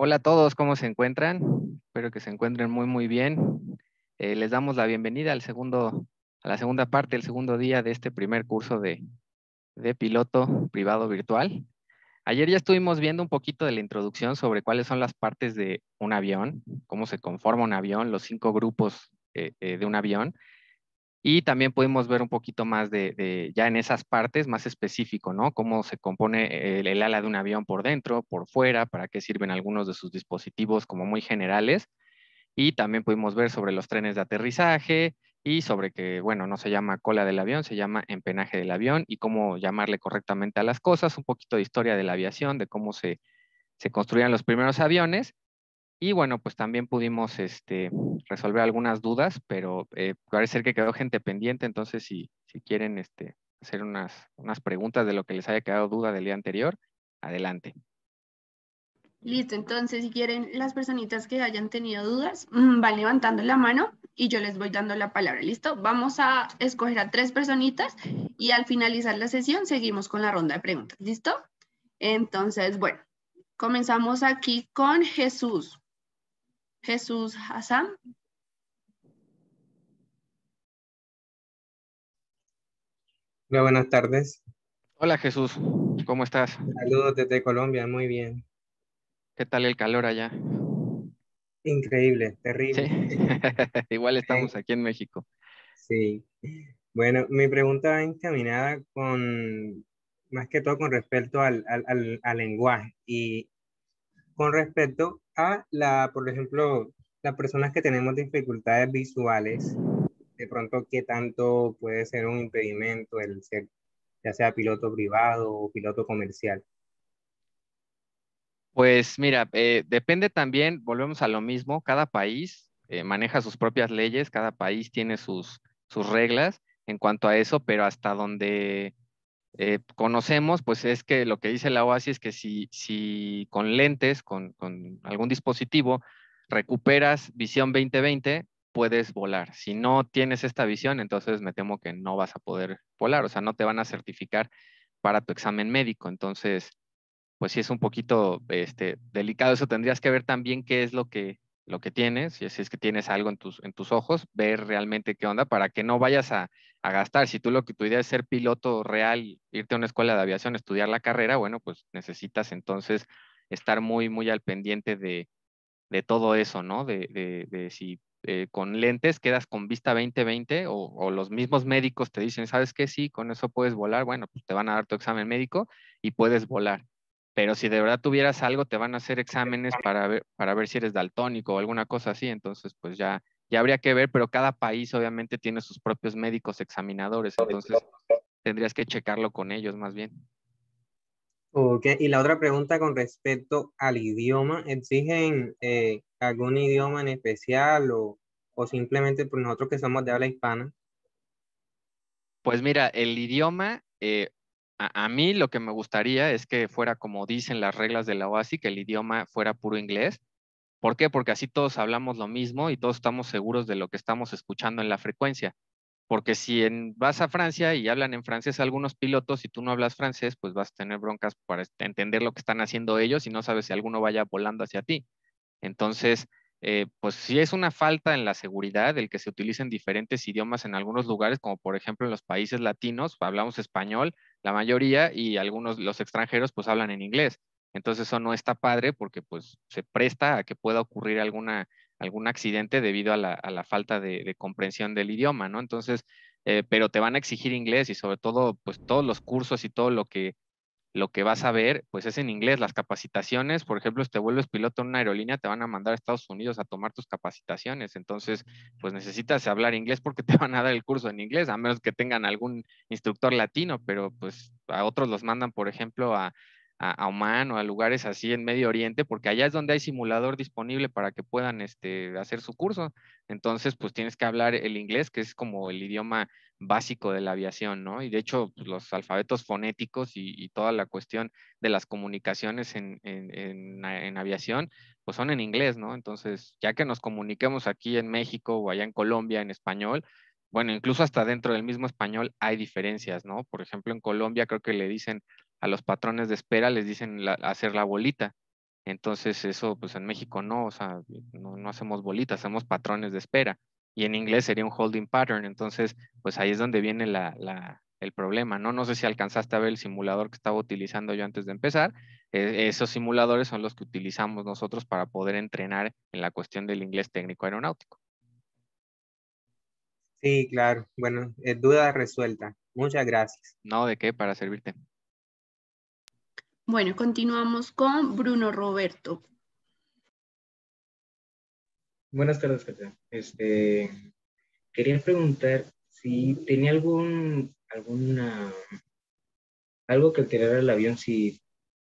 Hola a todos, ¿cómo se encuentran? Espero que se encuentren muy, muy bien. Eh, les damos la bienvenida al segundo, a la segunda parte, el segundo día de este primer curso de, piloto privado virtual. Ayer ya estuvimos viendo un poquito de la introducción sobre cuáles son las partes de un avión, cómo se conforma un avión, los cinco grupos eh, eh, de un avión. Y también pudimos ver un poquito más de, ya en esas partes más específico, ¿no? Cómo se compone el, ala de un avión por dentro, por fuera, para qué sirven algunos de sus dispositivos como muy generales. Y también pudimos ver sobre los trenes de aterrizaje y sobre que, bueno, no se llama cola del avión, se llama empenaje del avión y cómo llamarle correctamente a las cosas, un poquito de historia de la aviación, de cómo se, se construían los primeros aviones y bueno, pues también pudimos este, resolver algunas dudas, pero eh, parece ser que quedó gente pendiente, entonces si, si quieren este, hacer unas, unas preguntas de lo que les haya quedado duda del día anterior, adelante. Listo, entonces si quieren las personitas que hayan tenido dudas, mm, van levantando la mano y yo les voy dando la palabra. Listo, vamos a escoger a tres personitas y al finalizar la sesión seguimos con la ronda de preguntas. ¿Listo? Entonces, bueno, comenzamos aquí con Jesús. Jesús Hassan. Hola, buenas tardes. Hola Jesús, ¿cómo estás? Saludos desde Colombia, muy bien. ¿Qué tal el calor allá? Increíble, terrible. Igual estamos aquí en México. Sí. Bueno, mi pregunta va encaminada con, más que todo con respecto al lenguaje y con respecto a la, por ejemplo, las personas que tenemos dificultades visuales, de pronto qué tanto puede ser un impedimento el ser ya sea piloto privado o piloto comercial. Pues mira, eh, depende también, volvemos a lo mismo, cada país eh, maneja sus propias leyes, cada país tiene sus, sus reglas en cuanto a eso, pero hasta donde eh, conocemos, pues es que lo que dice la OASI es que si, si con lentes, con, algún dispositivo, recuperas visión 2020, puedes volar. Si no tienes esta visión, entonces me temo que no vas a poder volar, o sea, no te van a certificar para tu examen médico. Entonces, pues sí es un poquito este, delicado eso. Tendrías que ver también qué es lo que, lo que tienes, si es que tienes algo en tus, en tus ojos, ver realmente qué onda para que no vayas a, gastar. Si tú lo que tu idea es ser piloto real, irte a una escuela de aviación, estudiar la carrera, bueno, pues necesitas entonces estar muy, muy al pendiente de, de todo eso, ¿no? De, de, si eh, con lentes quedas con vista 20-20 o, o los mismos médicos te dicen, ¿sabes qué? Sí, con eso puedes volar. Bueno, pues te van a dar tu examen médico y puedes volar pero si de verdad tuvieras algo, te van a hacer exámenes para ver, para ver si eres daltónico o alguna cosa así, entonces pues ya, ya habría que ver, pero cada país obviamente tiene sus propios médicos examinadores, entonces tendrías que checarlo con ellos más bien. Ok, y la otra pregunta con respecto al idioma, ¿exigen eh, algún idioma en especial o, o simplemente por pues, nosotros que somos de habla hispana? Pues mira, el idioma eh, a, mí lo que me gustaría es que fuera como dicen las reglas de la OASI, que el idioma fuera puro inglés. ¿Por qué? Porque así todos hablamos lo mismo y todos estamos seguros de lo que estamos escuchando en la frecuencia. Porque si vas a Francia y hablan en francés algunos pilotos y tú no hablas francés, pues vas a tener broncas para entender lo que están haciendo ellos y no sabes si alguno vaya volando hacia ti. Entonces, eh, pues si es una falta en la seguridad el que se utilicen diferentes idiomas en algunos lugares, como por ejemplo en los países latinos, hablamos español la mayoría y algunos, los extranjeros, pues hablan en inglés. Entonces eso no está padre porque pues se presta a que pueda ocurrir alguna, algún accidente debido a la, falta de, comprensión del idioma, ¿no? Entonces, eh, pero te van a exigir inglés y sobre todo pues todos los cursos y todo lo que lo que vas a ver, pues es en inglés. Las capacitaciones, por ejemplo, si te vuelves piloto en una aerolínea, te van a mandar a Estados Unidos a tomar tus capacitaciones. Entonces, pues necesitas hablar inglés porque te van a dar el curso en inglés, a menos que tengan algún instructor latino, pero pues a otros los mandan, por ejemplo, a, a, Oman o a lugares así en Medio Oriente, porque allá es donde hay simulador disponible para que puedan este, hacer su curso. Entonces, pues tienes que hablar el inglés, que es como el idioma básico de la aviación, ¿no? Y de hecho, pues, los alfabetos fonéticos y, toda la cuestión de las comunicaciones en, en, en, aviación, pues son en inglés, ¿no? Entonces, ya que nos comuniquemos aquí en México o allá en Colombia en español, bueno, incluso hasta dentro del mismo español hay diferencias, ¿no? Por ejemplo, en Colombia creo que le dicen a los patrones de espera, les dicen hacer la bolita. Entonces, eso, pues en México no, o sea, no, no hacemos bolitas, hacemos patrones de espera y en inglés sería un holding pattern. Entonces, pues ahí es donde viene el problema, ¿no? No sé si alcanzaste a ver el simulador que estaba utilizando yo antes de empezar. E, esos simuladores son los que utilizamos nosotros para poder entrenar en la cuestión del inglés técnico aeronáutico. Sí, claro. Bueno, eh, duda resuelta. Muchas gracias. No, ¿de qué? Para servirte. Bueno, continuamos con Bruno Roberto. Buenas tardes, Catarina. Este, quería preguntar si tenía algún, alguna, algo que alterara el avión, si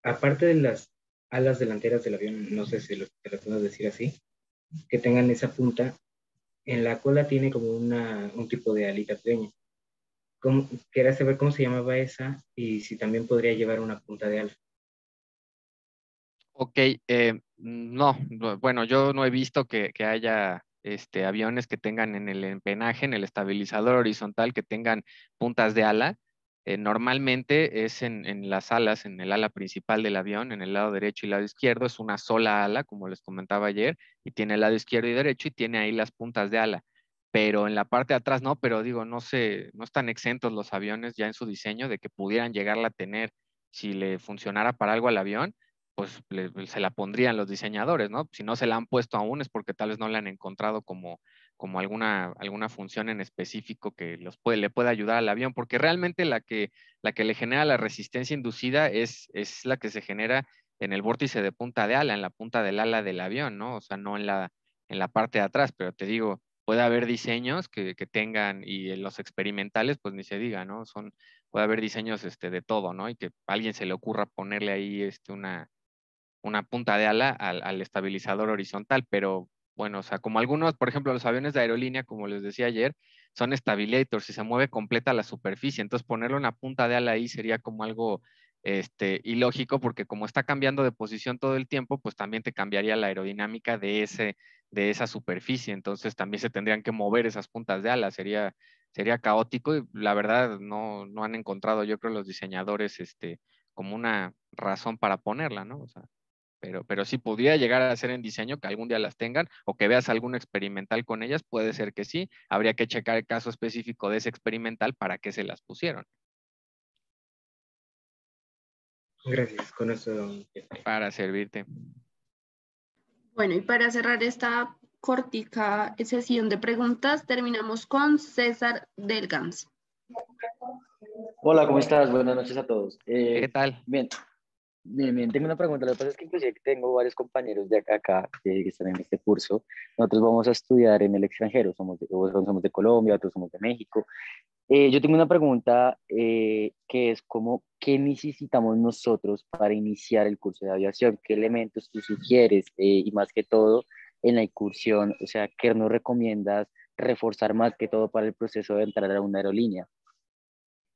aparte de las alas delanteras del avión, no sé si lo, puedo decir así, que tengan esa punta, en la cola tiene como una, un tipo de alita pequeña. quería saber cómo se llamaba esa y si también podría llevar una punta de alfa Ok, eh, no, bueno, yo no he visto que, haya este, aviones que tengan en el empenaje, en el estabilizador horizontal, que tengan puntas de ala. Eh, normalmente es en, las alas, en el ala principal del avión, en el lado derecho y lado izquierdo, es una sola ala, como les comentaba ayer, y tiene el lado izquierdo y derecho y tiene ahí las puntas de ala. Pero en la parte de atrás no, pero digo, no, se, no están exentos los aviones ya en su diseño de que pudieran llegar a tener si le funcionara para algo al avión pues se la pondrían los diseñadores, ¿no? Si no se la han puesto aún es porque tal vez no la han encontrado como, como alguna, alguna función en específico que los puede, le pueda ayudar al avión, porque realmente la que, la que le genera la resistencia inducida es, es la que se genera en el vórtice de punta de ala, en la punta del ala del avión, ¿no? O sea, no en la, en la parte de atrás, pero te digo, puede haber diseños que, tengan y eh, los experimentales, pues ni se diga, ¿no? Son, puede haber diseños este, de todo, ¿no? Y que a alguien se le ocurra ponerle ahí este, una, una punta de ala al, estabilizador horizontal, pero bueno, o sea, como algunos, por ejemplo, los aviones de aerolínea, como les decía ayer, son stabilators, si se mueve completa la superficie, entonces ponerlo una punta de ala ahí sería como algo este, ilógico porque como está cambiando de posición todo el tiempo, pues también te cambiaría la aerodinámica de, ese, de esa superficie, entonces también se tendrían que mover esas puntas de ala, sería, sería caótico y la verdad no, no han encontrado, yo creo, los diseñadores este, como una razón para ponerla, ¿no? O sea, pero, pero sí podría llegar a ser en diseño que algún día las tengan o que veas algún experimental con ellas, puede ser que sí. Habría que checar el caso específico de ese experimental para qué se las pusieron. Gracias, con eso. Para servirte. Bueno, y para cerrar esta cortica sesión de preguntas, terminamos con César Delgans. Hola, ¿cómo estás? Buenas noches a todos. Eh, ¿Qué tal? Bien, tengo una pregunta. Lo que pasa es que inclusive tengo varios compañeros de acá, acá que están en este curso. Nosotros vamos a estudiar en el extranjero. Somos de, somos de Colombia, otros somos de México. Eh, yo tengo una pregunta eh, que es como, ¿qué necesitamos nosotros para iniciar el curso de aviación? ¿Qué elementos tú sugieres? Eh, y más que todo, en la incursión, o sea, ¿qué nos recomiendas reforzar más que todo para el proceso de entrar a una aerolínea?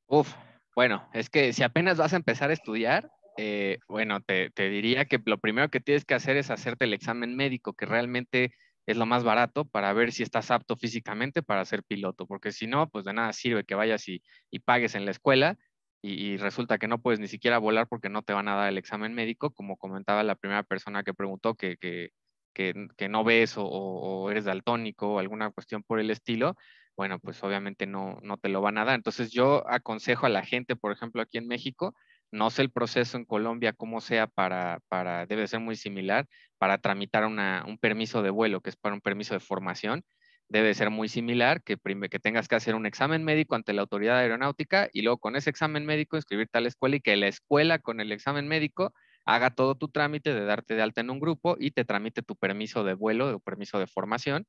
Uf, bueno, es que si apenas vas a empezar a estudiar, eh, bueno, te, diría que lo primero que tienes que hacer es hacerte el examen médico, que realmente es lo más barato para ver si estás apto físicamente para ser piloto, porque si no, pues de nada sirve que vayas y, pagues en la escuela y, resulta que no puedes ni siquiera volar porque no te van a dar el examen médico, como comentaba la primera persona que preguntó que, no ves o, eres daltónico o alguna cuestión por el estilo, bueno, pues obviamente no te lo van a dar. Entonces yo aconsejo a la gente, por ejemplo, aquí en México, no sé el proceso en Colombia cómo sea para, debe ser muy similar, para tramitar un permiso de vuelo, que es para un permiso de formación, debe ser muy similar, que, que tengas que hacer un examen médico ante la autoridad aeronáutica y luego con ese examen médico inscribirte a la escuela y que la escuela con el examen médico haga todo tu trámite de darte de alta en un grupo y te tramite tu permiso de vuelo o permiso de formación.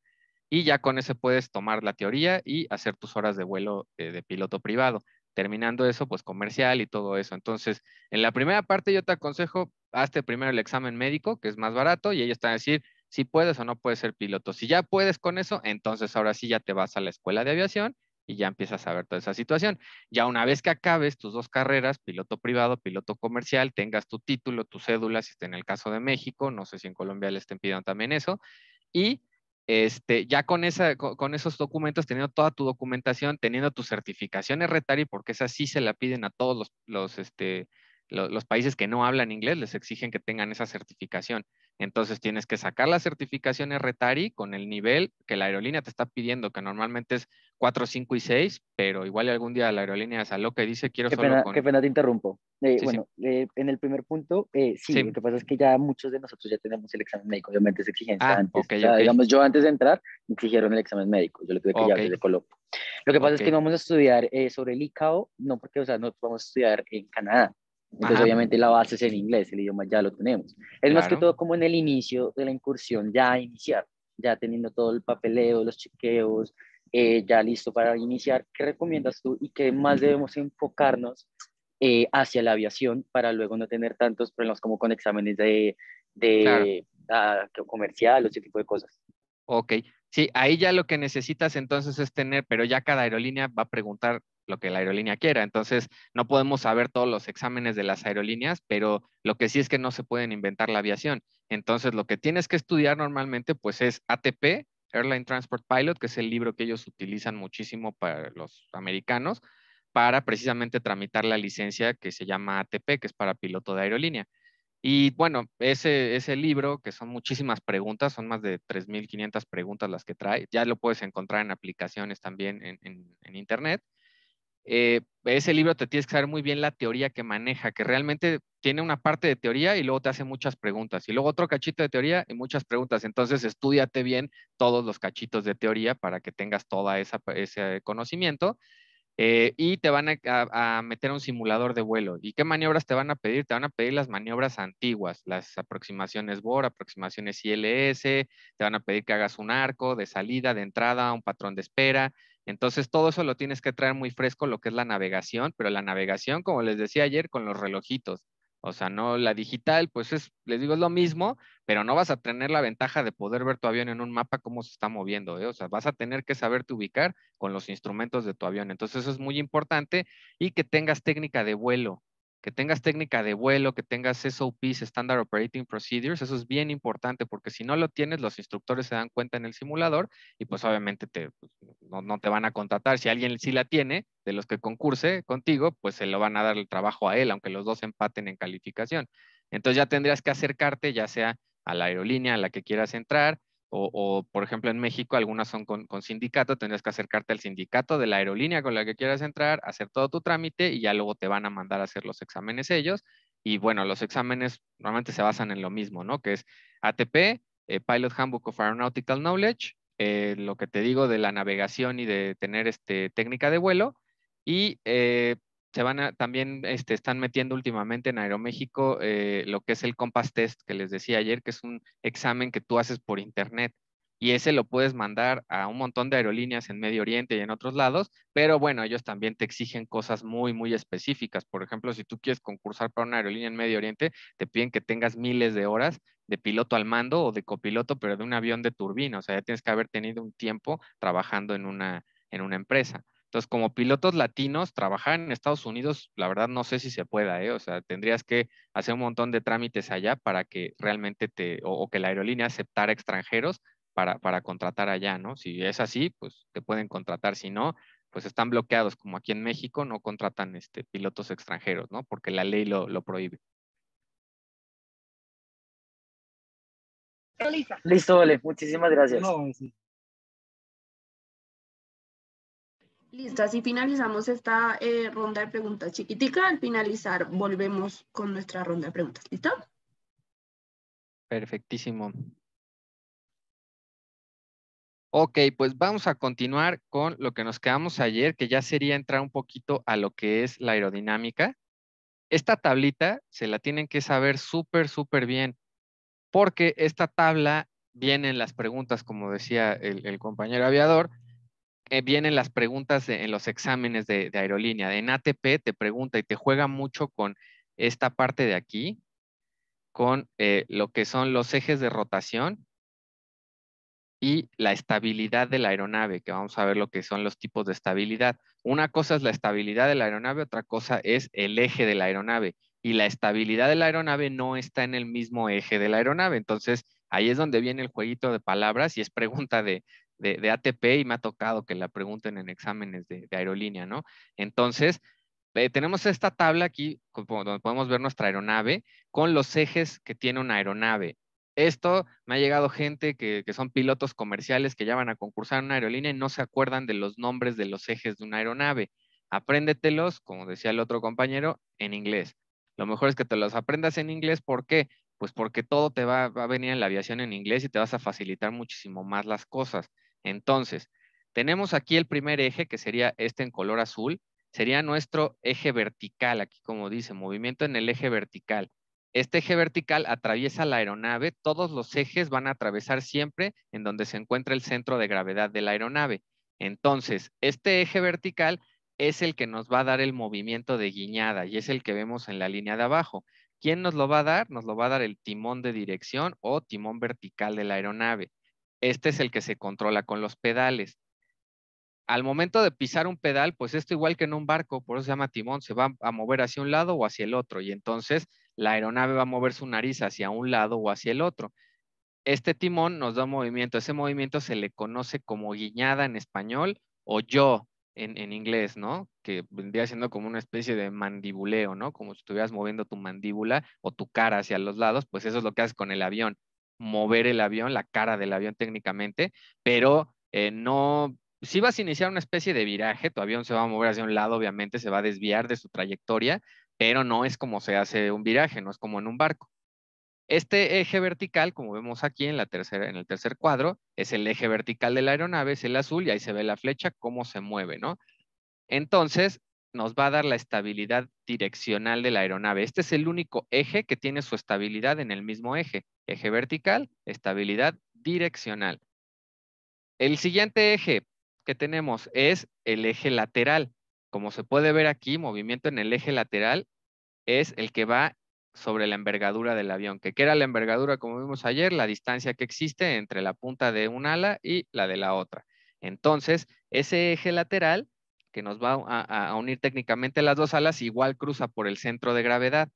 Y ya con ese puedes tomar la teoría y hacer tus horas de vuelo eh, de piloto privado terminando eso, pues comercial y todo eso. Entonces, en la primera parte yo te aconsejo, hazte primero el examen médico, que es más barato, y ellos te van a decir si puedes o no puedes ser piloto. Si ya puedes con eso, entonces ahora sí ya te vas a la escuela de aviación y ya empiezas a ver toda esa situación. Ya una vez que acabes tus dos carreras, piloto privado, piloto comercial, tengas tu título, tu cédula, si está en el caso de México, no sé si en Colombia le estén pidiendo también eso, y este, ya con, esos documentos, teniendo toda tu documentación, teniendo tus certificaciones Retari, porque esa sí se la piden a todos este, los países que no hablan inglés, les exigen que tengan esa certificación. Entonces tienes que sacar las certificaciones Retari con el nivel que la aerolínea te está pidiendo, que normalmente es 4, 5 y 6, pero igual algún día la aerolínea sea, lo que dice quiero qué Qué pena te interrumpo. Eh, bueno, eh, en el primer punto, eh, sí, lo que pasa es que ya muchos de nosotros ya tenemos el examen médico, obviamente es exigencia ah, antes. o sea, Digamos, yo antes de entrar me exigieron el examen médico, yo lo tuve que llevar desde Colombia. Lo que pasa es que vamos a estudiar sobre el ICAO, no porque, o sea, no vamos a estudiar en Canadá, entonces, obviamente, la base es en inglés, el idioma ya lo tenemos. Es más que todo como en el inicio de la incursión, ya iniciar, ya teniendo todo el papeleo, los chequeos, eh, ya listo para iniciar. ¿Qué recomiendas tú y qué más debemos enfocarnos eh, hacia la aviación para luego no tener tantos problemas como con exámenes de, de ah, comercial o ese tipo de cosas? Ok, sí, ahí ya lo que necesitas entonces es tener, pero ya cada aerolínea va a preguntar lo que la aerolínea quiera. Entonces, no podemos saber todos los exámenes de las aerolíneas, pero lo que sí es que no se pueden inventar la aviación. Entonces, lo que tienes que estudiar normalmente, pues es ATP, Airline Transport Pilot, que es el libro que ellos utilizan muchísimo para los americanos, para precisamente tramitar la licencia que se llama ATP, que es para piloto de aerolínea. Y bueno, ese, ese libro, que son muchísimas preguntas, son más de 3.500 preguntas las que trae, ya lo puedes encontrar en aplicaciones también en, en, en Internet. Eh, ese libro te tienes que saber muy bien la teoría que maneja, que realmente tiene una parte de teoría y luego te hace muchas preguntas, y luego otro cachito de teoría y muchas preguntas. Entonces, estudiate bien todos los cachitos de teoría para que tengas todo ese conocimiento. Eh, y te van a, meter a, meter un simulador de vuelo. ¿Y qué maniobras te van a pedir? Te van a pedir las maniobras antiguas, las aproximaciones BOR, aproximaciones ILS, te van a pedir que hagas un arco de salida, de entrada, un patrón de espera, entonces, todo eso lo tienes que traer muy fresco, lo que es la navegación, pero la navegación, como les decía ayer, con los relojitos. O sea, no la digital, pues es, les digo, es lo mismo, pero no vas a tener la ventaja de poder ver tu avión en un mapa cómo se está moviendo. ¿eh? O sea, vas a tener que saberte ubicar con los instrumentos de tu avión. Entonces, eso es muy importante y que tengas técnica de vuelo que tengas técnica de vuelo, que tengas SOPs, Standard Operating Procedures, eso es bien importante porque si no lo tienes, los instructores se dan cuenta en el simulador y pues obviamente pues, no, no, te van a contratar. Si alguien sí la tiene, de los que concurse contigo, pues se lo van a dar el trabajo a él, aunque los dos empaten en calificación. Entonces ya tendrías que acercarte ya sea a la aerolínea a la que quieras entrar, o, por ejemplo en México algunas son con, sindicato, tendrías que acercarte al sindicato de la aerolínea con la que quieras entrar, hacer todo tu trámite y ya luego te van a mandar a hacer los exámenes ellos. Y bueno, los exámenes normalmente se basan en lo mismo, ¿no? Que es ATP, eh, Pilot Handbook of Aeronautical Knowledge, eh, lo que te digo de la navegación y de tener este, técnica de vuelo y eh, también este, están metiendo últimamente en Aeroméxico eh, lo que es el Compass Test que les decía ayer, que es un examen que tú haces por internet. Y ese lo puedes mandar a un montón de aerolíneas en Medio Oriente y en otros lados, pero bueno, ellos también te exigen cosas muy, muy específicas. Por ejemplo, si tú quieres concursar para una aerolínea en Medio Oriente, te piden que tengas miles de horas de piloto al mando o de copiloto, pero de un avión de turbina. O sea, ya tienes que haber tenido un tiempo trabajando en una, en una empresa. Entonces, como pilotos latinos, trabajar en Estados Unidos, la verdad no sé si se pueda, ¿eh? o sea, tendrías que hacer un montón de trámites allá para que realmente te, o, que la aerolínea aceptara extranjeros para, para, contratar allá, ¿no? Si es así, pues te pueden contratar, si no, pues están bloqueados, como aquí en México no contratan este, pilotos extranjeros, ¿no? Porque la ley lo, lo prohíbe. Listo, vale, muchísimas gracias. Listo, así finalizamos esta eh, ronda de preguntas chiquitica. Al finalizar, volvemos con nuestra ronda de preguntas. ¿Listo? Perfectísimo. Ok, pues vamos a continuar con lo que nos quedamos ayer, que ya sería entrar un poquito a lo que es la aerodinámica. Esta tablita se la tienen que saber súper, súper bien, porque esta tabla viene en las preguntas, como decía el compañero aviador, eh, vienen las preguntas en los exámenes de, aerolínea. En ATP te pregunta y te juega mucho con esta parte de aquí, con eh, lo que son los ejes de rotación y la estabilidad de la aeronave, que vamos a ver lo que son los tipos de estabilidad. Una cosa es la estabilidad de la aeronave, otra cosa es el eje de la aeronave. Y la estabilidad de la aeronave no está en el mismo eje de la aeronave. Entonces, ahí es donde viene el jueguito de palabras y es pregunta de, de, ATP y me ha tocado que la pregunten en exámenes de, aerolínea, ¿no? Entonces, eh, tenemos esta tabla aquí donde podemos ver nuestra aeronave con los ejes que tiene una aeronave. Esto me ha llegado gente que, son pilotos comerciales que ya van a concursar en una aerolínea y no se acuerdan de los nombres de los ejes de una aeronave. Apréndetelos, como decía el otro compañero, en inglés. Lo mejor es que te los aprendas en inglés. ¿Por qué? Pues porque todo te va a venir en la aviación en inglés y te vas a facilitar muchísimo más las cosas. Entonces, tenemos aquí el primer eje, que sería este en color azul, sería nuestro eje vertical, aquí como dice, movimiento en el eje vertical. Este eje vertical atraviesa la aeronave, todos los ejes van a atravesar siempre en donde se encuentra el centro de gravedad de la aeronave. Entonces, este eje vertical es el que nos va a dar el movimiento de guiñada y es el que vemos en la línea de abajo. ¿Quién nos lo va a dar? Nos lo va a dar el timón de dirección o timón vertical de la aeronave. Este es el que se controla con los pedales. Al momento de pisar un pedal, pues esto igual que en un barco, por eso se llama timón, se va a mover hacia un lado o hacia el otro y entonces la aeronave va a mover su nariz hacia un lado o hacia el otro. Este timón nos da movimiento, ese movimiento se le conoce como guiñada en español o yo en, en inglés, ¿no? Que vendría siendo como una especie de mandibuleo, ¿no? Como si estuvieras moviendo tu mandíbula o tu cara hacia los lados, pues eso es lo que haces con el avión mover el avión, la cara del avión técnicamente, pero eh, no, si vas a iniciar una especie de viraje, tu avión se va a mover hacia un lado, obviamente se va a desviar de su trayectoria, pero no es como se hace un viraje, no es como en un barco. Este eje vertical, como vemos aquí en, la tercera, en el tercer cuadro, es el eje vertical de la aeronave, es el azul y ahí se ve la flecha, cómo se mueve, ¿no? Entonces, nos va a dar la estabilidad direccional de la aeronave. Este es el único eje que tiene su estabilidad en el mismo eje. Eje vertical, estabilidad direccional. El siguiente eje que tenemos es el eje lateral. Como se puede ver aquí, movimiento en el eje lateral es el que va sobre la envergadura del avión, que era la envergadura, como vimos ayer, la distancia que existe entre la punta de un ala y la de la otra. Entonces, ese eje lateral que nos va a, unir técnicamente las dos alas, igual cruza por el centro de gravedad.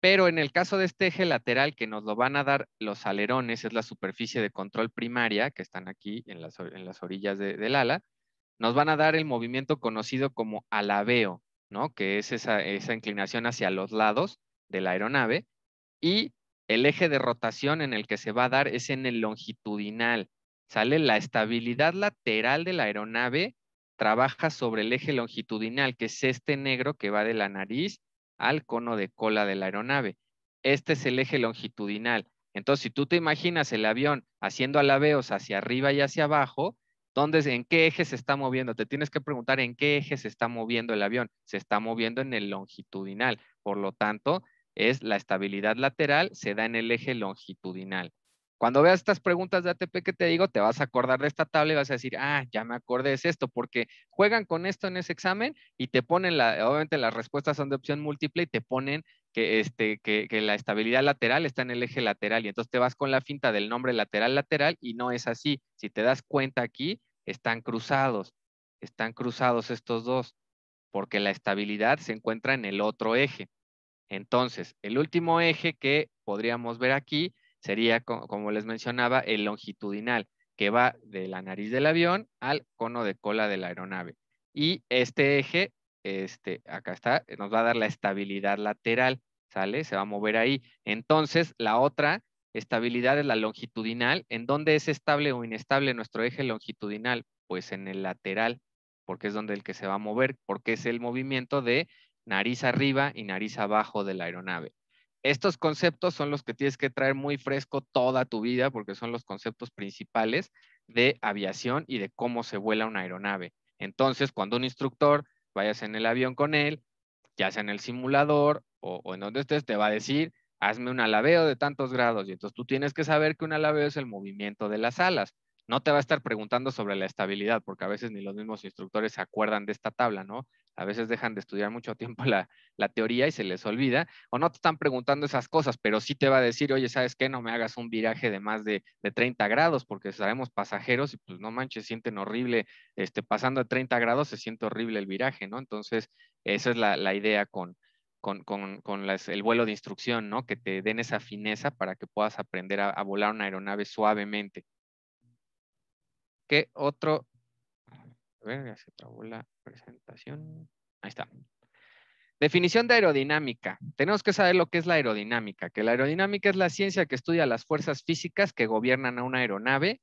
Pero en el caso de este eje lateral que nos lo van a dar los alerones, es la superficie de control primaria, que están aquí en las, orillas del ala, nos van a dar el movimiento conocido como alabeo, ¿no? que es esa inclinación hacia los lados de la aeronave, y el eje de rotación en el que se va a dar es en el longitudinal. Sale la estabilidad lateral de la aeronave trabaja sobre el eje longitudinal, que es este negro que va de la nariz al cono de cola de la aeronave. Este es el eje longitudinal. Entonces, si tú te imaginas el avión haciendo alabeos hacia arriba y hacia abajo, ¿en qué eje se está moviendo? Te tienes que preguntar en qué eje se está moviendo el avión. Se está moviendo en el longitudinal. Por lo tanto, es la estabilidad lateral, se da en el eje longitudinal. Cuando veas estas preguntas de ATP que te digo, te vas a acordar de esta tabla y vas a decir, ah, ya me acordé, de esto, porque juegan con esto en ese examen y te ponen, la, obviamente las respuestas son de opción múltiple y te ponen que, este, que la estabilidad lateral está en el eje lateral y entonces te vas con la finta del nombre lateral-lateral y no es así. Si te das cuenta aquí, están cruzados, están cruzados estos dos, porque la estabilidad se encuentra en el otro eje. Entonces, el último eje que podríamos ver aquí sería, como les mencionaba, el longitudinal, que va de la nariz del avión al cono de cola de la aeronave. Y este eje, este, acá está, nos va a dar la estabilidad lateral, ¿sale? Se va a mover ahí. Entonces, la otra estabilidad es la longitudinal. ¿En dónde es estable o inestable nuestro eje longitudinal? Pues en el lateral, porque es donde el que se va a mover, porque es el movimiento de nariz arriba y nariz abajo de la aeronave estos conceptos son los que tienes que traer muy fresco toda tu vida porque son los conceptos principales de aviación y de cómo se vuela una aeronave. Entonces, cuando un instructor vayas en el avión con él, ya sea en el simulador o, o en donde estés, te va a decir, hazme un alabeo de tantos grados. Y entonces tú tienes que saber que un alabeo es el movimiento de las alas. No te va a estar preguntando sobre la estabilidad, porque a veces ni los mismos instructores se acuerdan de esta tabla, ¿no? A veces dejan de estudiar mucho tiempo la, teoría y se les olvida, o no te están preguntando esas cosas, pero sí te va a decir, oye, ¿sabes qué? No me hagas un viraje de más de, 30 grados, porque sabemos pasajeros y pues no manches, sienten horrible, este, pasando a 30 grados se siente horrible el viraje, ¿no? Entonces, esa es la, idea con, con, el vuelo de instrucción, ¿no? Que te den esa fineza para que puedas aprender a, a volar una aeronave suavemente. ¿Qué otro a ver, se trabó la presentación. Ahí está. Definición de aerodinámica. Tenemos que saber lo que es la aerodinámica, que la aerodinámica es la ciencia que estudia las fuerzas físicas que gobiernan a una aeronave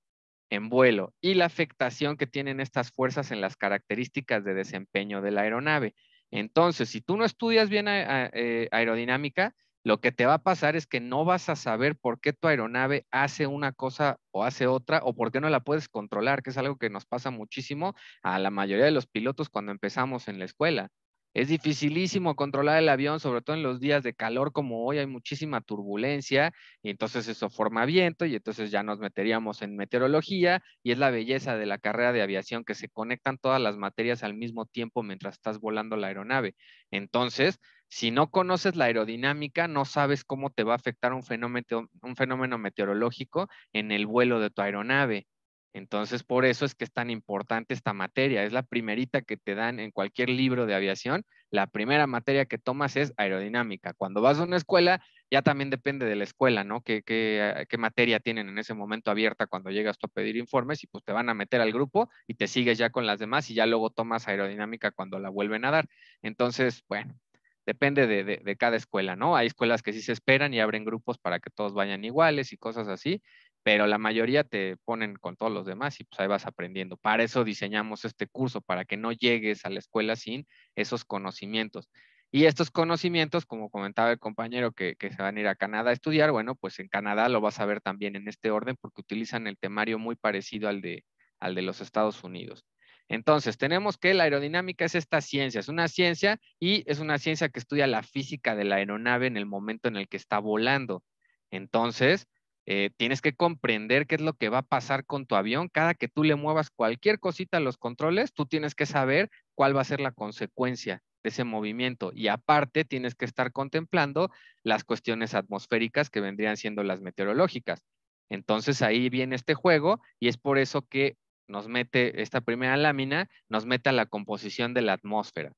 en vuelo y la afectación que tienen estas fuerzas en las características de desempeño de la aeronave. Entonces, si tú no estudias bien eh, aerodinámica, lo que te va a pasar es que no vas a saber por qué tu aeronave hace una cosa o hace otra o por qué no la puedes controlar, que es algo que nos pasa muchísimo a la mayoría de los pilotos cuando empezamos en la escuela. Es dificilísimo controlar el avión, sobre todo en los días de calor como hoy, hay muchísima turbulencia y entonces eso forma viento y entonces ya nos meteríamos en meteorología y es la belleza de la carrera de aviación que se conectan todas las materias al mismo tiempo mientras estás volando la aeronave. Entonces, si no conoces la aerodinámica, no sabes cómo te va a afectar un fenómeno, un fenómeno meteorológico en el vuelo de tu aeronave. Entonces, por eso es que es tan importante esta materia. Es la primerita que te dan en cualquier libro de aviación. La primera materia que tomas es aerodinámica. Cuando vas a una escuela, ya también depende de la escuela, ¿no? Ah, ¿Qué, materia tienen en ese momento abierta cuando llegas tú a pedir informes y pues te van a meter al grupo y te sigues ya con las demás y ya luego tomas aerodinámica cuando la vuelven a dar. Entonces, bueno, depende de, de, de, cada escuela, ¿no? Hay escuelas que sí se esperan y abren grupos para que todos vayan iguales y cosas así, pero la mayoría te ponen con todos los demás y pues ahí vas aprendiendo. Para eso diseñamos este curso, para que no llegues a la escuela sin esos conocimientos. Y estos conocimientos, como comentaba el compañero que, se van a ir a Canadá a estudiar, bueno, pues en Canadá lo vas a ver también en este orden porque utilizan el temario muy parecido al al de los Estados Unidos. Entonces, tenemos que la aerodinámica es esta ciencia, es una ciencia y es una ciencia que estudia la física de la aeronave en el momento en el que está volando. Entonces, eh, tienes que comprender qué es lo que va a pasar con tu avión. Cada que tú le muevas cualquier cosita a los controles, tú tienes que saber cuál va a ser la consecuencia de ese movimiento. Y aparte, tienes que estar contemplando las cuestiones atmosféricas que vendrían siendo las meteorológicas. Entonces ahí viene este juego y es por eso que nos mete esta primera lámina, nos mete a la composición de la atmósfera.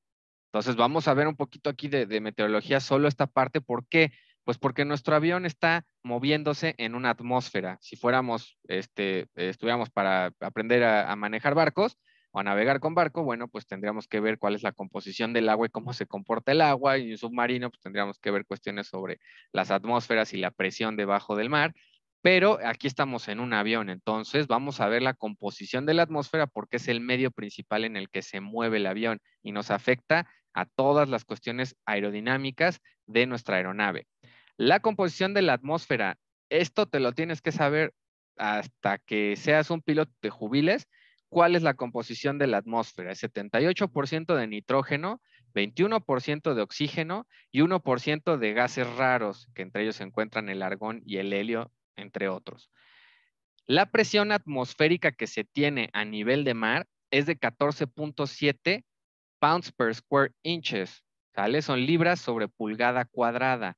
Entonces vamos a ver un poquito aquí de, meteorología, solo esta parte. ¿Por qué? Pues porque nuestro avión está moviéndose en una atmósfera. Si fuéramos, este, estuviéramos para aprender a, manejar barcos, o a navegar con barco, bueno, pues tendríamos que ver cuál es la composición del agua y cómo se comporta el agua. Y un submarino, pues tendríamos que ver cuestiones sobre las atmósferas y la presión debajo del mar. Pero aquí estamos en un avión, entonces vamos a ver la composición de la atmósfera porque es el medio principal en el que se mueve el avión y nos afecta a todas las cuestiones aerodinámicas de nuestra aeronave. La composición de la atmósfera. Esto te lo tienes que saber hasta que seas un piloto de jubiles. ¿Cuál es la composición de la atmósfera? Es 78% de nitrógeno, 21% de oxígeno y 1% de gases raros, que entre ellos se encuentran el argón y el helio, entre otros. La presión atmosférica que se tiene a nivel de mar es de 14.7 pounds per square inches, Son libras sobre pulgada cuadrada.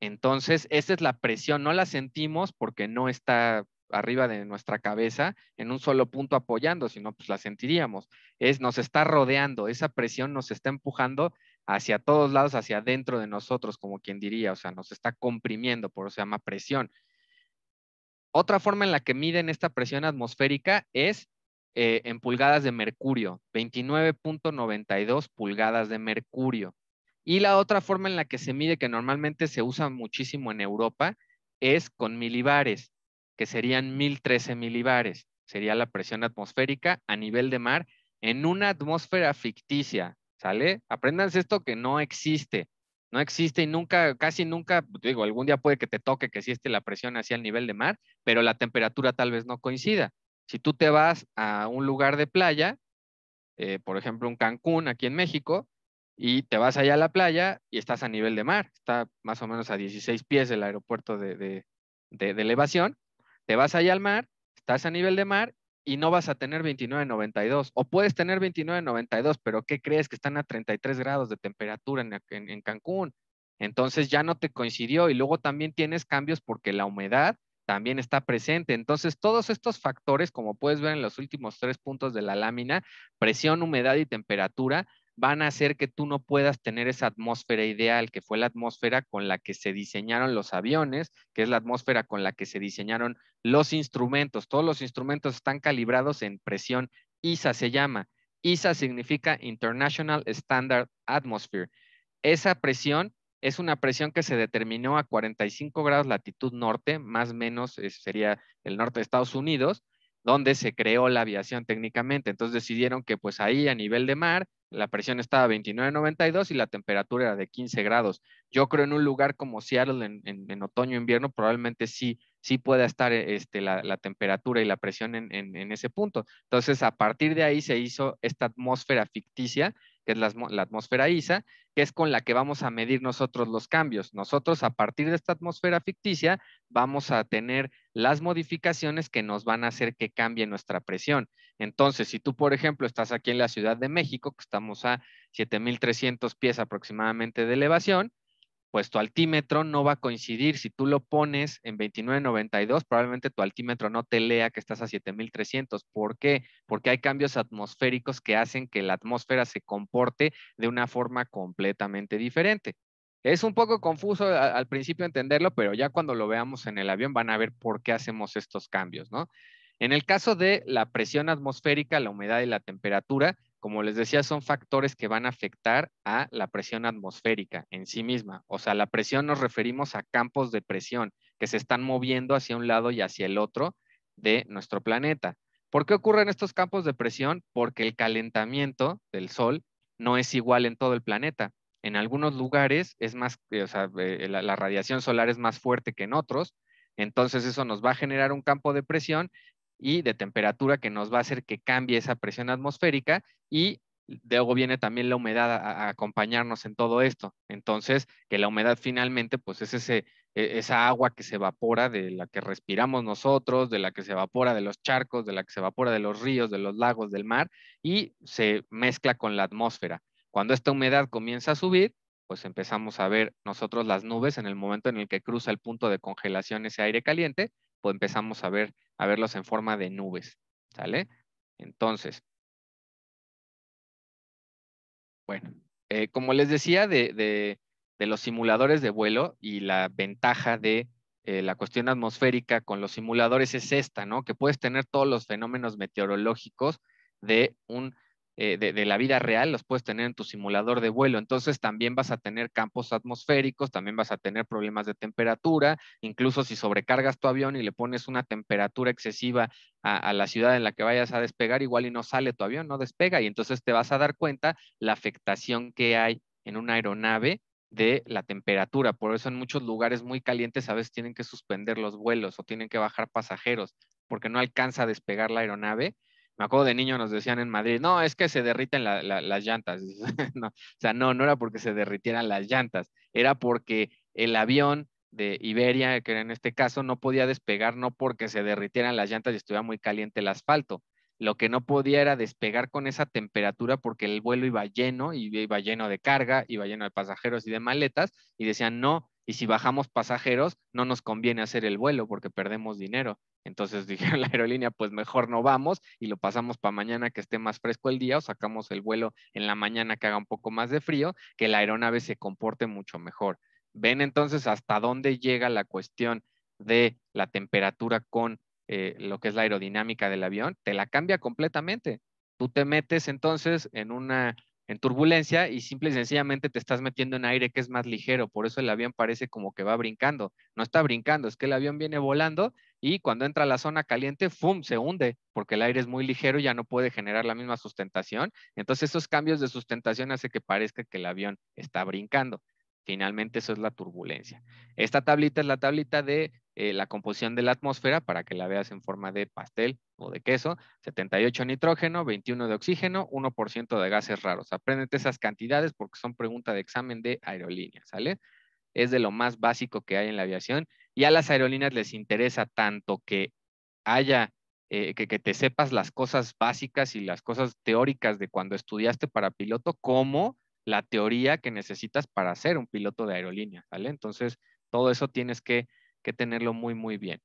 Entonces, esa es la presión, no la sentimos porque no está arriba de nuestra cabeza en un solo punto apoyando, sino pues la sentiríamos. Es nos está rodeando, esa presión nos está empujando hacia todos lados, hacia dentro de nosotros, como quien diría, o sea, nos está comprimiendo, por eso se llama presión. Otra forma en la que miden esta presión atmosférica es eh, en pulgadas de mercurio, 29.92 pulgadas de mercurio. Y la otra forma en la que se mide, que normalmente se usa muchísimo en Europa, es con milibares, que serían 1013 milibares. Sería la presión atmosférica a nivel de mar en una atmósfera ficticia, ¿sale? Apréndanse esto que no existe. No existe y nunca, casi nunca, pues, digo, algún día puede que te toque que sí la presión hacia el nivel de mar, pero la temperatura tal vez no coincida. Si tú te vas a un lugar de playa, eh, por ejemplo, un Cancún aquí en México, y te vas allá a la playa y estás a nivel de mar, está más o menos a 16 pies del aeropuerto de, elevación, te vas allá al mar, estás a nivel de mar y no vas a tener 29.92 o puedes tener 29.92, pero ¿qué crees que están a 33 grados de temperatura en, en Cancún? Entonces ya no te coincidió y luego también tienes cambios porque la humedad también está presente. Entonces, todos estos factores, como puedes ver en los últimos tres puntos de la lámina, presión, humedad y temperatura, van a hacer que tú no puedas tener esa atmósfera ideal, que fue la atmósfera con la que se diseñaron los aviones, que es la atmósfera con la que se diseñaron los instrumentos. Todos los instrumentos están calibrados en presión. ISA se llama. ISA significa International Standard Atmosphere. Esa presión es una presión que se determinó a 45 grados latitud norte, más o menos eh, sería el norte de Estados Unidos, donde se creó la aviación técnicamente. Entonces decidieron que pues ahí a nivel de mar la presión estaba a 29.92 y la temperatura era de 15 grados. Yo creo en un lugar como Seattle en, otoño invierno probablemente sí, sí pueda estar eh, este, la, temperatura y la presión en, ese punto. Entonces, a partir de ahí se hizo esta atmósfera ficticia que es la, la, atmósfera ISA, que es con la que vamos a medir nosotros los cambios. Nosotros a partir de esta atmósfera ficticia vamos a tener las modificaciones que nos van a hacer que cambie nuestra presión. Entonces, si tú, por ejemplo, estás aquí en la Ciudad de México, que estamos a 7.300 pies aproximadamente de elevación, pues tu altímetro no va a coincidir. Si tú lo pones en 29.92, probablemente tu altímetro no te lea que estás a 7.300. ¿Por qué? Porque hay cambios atmosféricos que hacen que la atmósfera se comporte de una forma completamente diferente. Es un poco confuso al principio entenderlo, pero ya cuando lo veamos en el avión van a ver por qué hacemos estos cambios, ¿no? En el caso de la presión atmosférica, la humedad y la temperatura, como les decía, son factores que van a afectar a la presión atmosférica en sí misma. O sea, la presión nos referimos a campos de presión que se están moviendo hacia un lado y hacia el otro de nuestro planeta. ¿Por qué ocurren estos campos de presión? Porque el calentamiento del Sol no es igual en todo el planeta. En algunos lugares es más, eh, o sea, eh, la, la radiación solar es más fuerte que en otros, entonces eso nos va a generar un campo de presión y de temperatura que nos va a hacer que cambie esa presión atmosférica y luego viene también la humedad a, acompañarnos en todo esto. Entonces, que la humedad finalmente, pues es e, esa agua que se evapora de la que respiramos nosotros, de la que se evapora de los charcos, de la que se evapora de los ríos, de los lagos, del mar, y se mezcla con la atmósfera. Cuando esta humedad comienza a subir, pues empezamos a ver nosotros las nubes en el momento en el que cruza el punto de congelación ese aire caliente empezamos a, ver, a verlos en forma de nubes, ¿sale? Entonces, bueno, eh, como les decía de, los simuladores de vuelo y la ventaja de eh, la cuestión atmosférica con los simuladores es esta, ¿no? Que puedes tener todos los fenómenos meteorológicos de un eh, de, la vida real, los puedes tener en tu simulador de vuelo. Entonces también vas a tener campos atmosféricos, también vas a tener problemas de temperatura, incluso si sobrecargas tu avión y le pones una temperatura excesiva a, a la ciudad en la que vayas a despegar, igual y no sale tu avión, no despega, y entonces te vas a dar cuenta la afectación que hay en una aeronave de la temperatura. Por eso en muchos lugares muy calientes a veces tienen que suspender los vuelos o tienen que bajar pasajeros porque no alcanza a despegar la aeronave me acuerdo de niño nos decían en Madrid, no, es que se derriten las llantas. o sea, no, no era porque se derritieran las llantas, era porque el avión de Iberia, que en este caso no podía despegar, no porque se derritieran las llantas y estuviera muy caliente el asfalto. Lo que no podía era despegar con esa temperatura porque el vuelo iba lleno, iba lleno de carga, iba lleno de pasajeros y de maletas, y decían, no, y si bajamos pasajeros, no nos conviene hacer el vuelo porque perdemos dinero. Entonces dijeron la aerolínea, pues mejor no vamos y lo pasamos para mañana que esté más fresco el día o sacamos el vuelo en la mañana que haga un poco más de frío, que la aeronave se comporte mucho mejor. Ven entonces hasta dónde llega la cuestión de la temperatura con eh, lo que es la aerodinámica del avión, te la cambia completamente. Tú te metes entonces en una en turbulencia y simple y sencillamente te estás metiendo en aire que es más ligero, por eso el avión parece como que va brincando. No está brincando, es que el avión viene volando y cuando entra a la zona caliente, ¡fum!, se hunde porque el aire es muy ligero y ya no puede generar la misma sustentación. Entonces esos cambios de sustentación hace que parezca que el avión está brincando. Finalmente eso es la turbulencia. Esta tablita es la tablita de eh, la composición de la atmósfera para que la veas en forma de pastel o de queso. 78 nitrógeno, 21 de oxígeno, 1% de gases raros. Apréndete esas cantidades porque son pregunta de examen de aerolíneas, ¿sale? Es de lo más básico que hay en la aviación y a las aerolíneas les interesa tanto que haya, eh, que, te sepas las cosas básicas y las cosas teóricas de cuando estudiaste para piloto, como la teoría que necesitas para ser un piloto de aerolínea, ¿vale? Entonces, todo eso tienes que, que tenerlo muy, muy bien.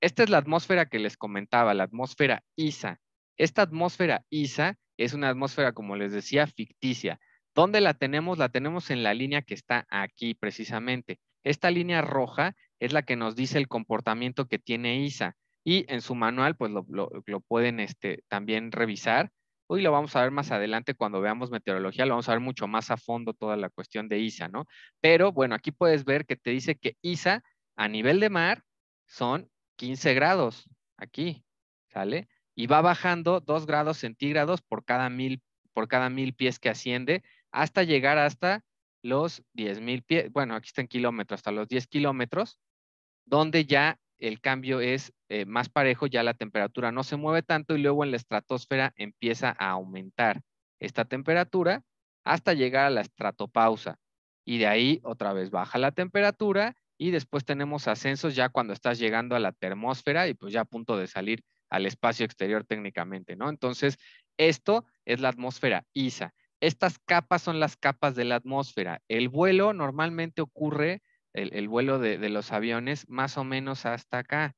Esta es la atmósfera que les comentaba, la atmósfera ISA. Esta atmósfera ISA es una atmósfera, como les decía, ficticia. ¿Dónde la tenemos? La tenemos en la línea que está aquí precisamente. Esta línea roja es la que nos dice el comportamiento que tiene ISA. Y en su manual, pues lo, pueden este, también revisar. Hoy lo vamos a ver más adelante cuando veamos meteorología, lo vamos a ver mucho más a fondo toda la cuestión de ISA, ¿no? Pero bueno, aquí puedes ver que te dice que ISA a nivel de mar son 15 grados, aquí, ¿sale? Y va bajando 2 grados centígrados por cada mil, por cada mil pies que asciende hasta llegar hasta los 10 mil pies, bueno, aquí está en kilómetros, hasta los 10 kilómetros, donde ya el cambio es eh, más parejo, ya la temperatura no se mueve tanto y luego en la estratosfera empieza a aumentar esta temperatura hasta llegar a la estratopausa. Y de ahí otra vez baja la temperatura y después tenemos ascensos ya cuando estás llegando a la termósfera y pues ya a punto de salir al espacio exterior técnicamente, ¿no? Entonces, esto es la atmósfera ISA. Estas capas son las capas de la atmósfera. El vuelo normalmente ocurre el, vuelo de, los aviones más o menos hasta acá,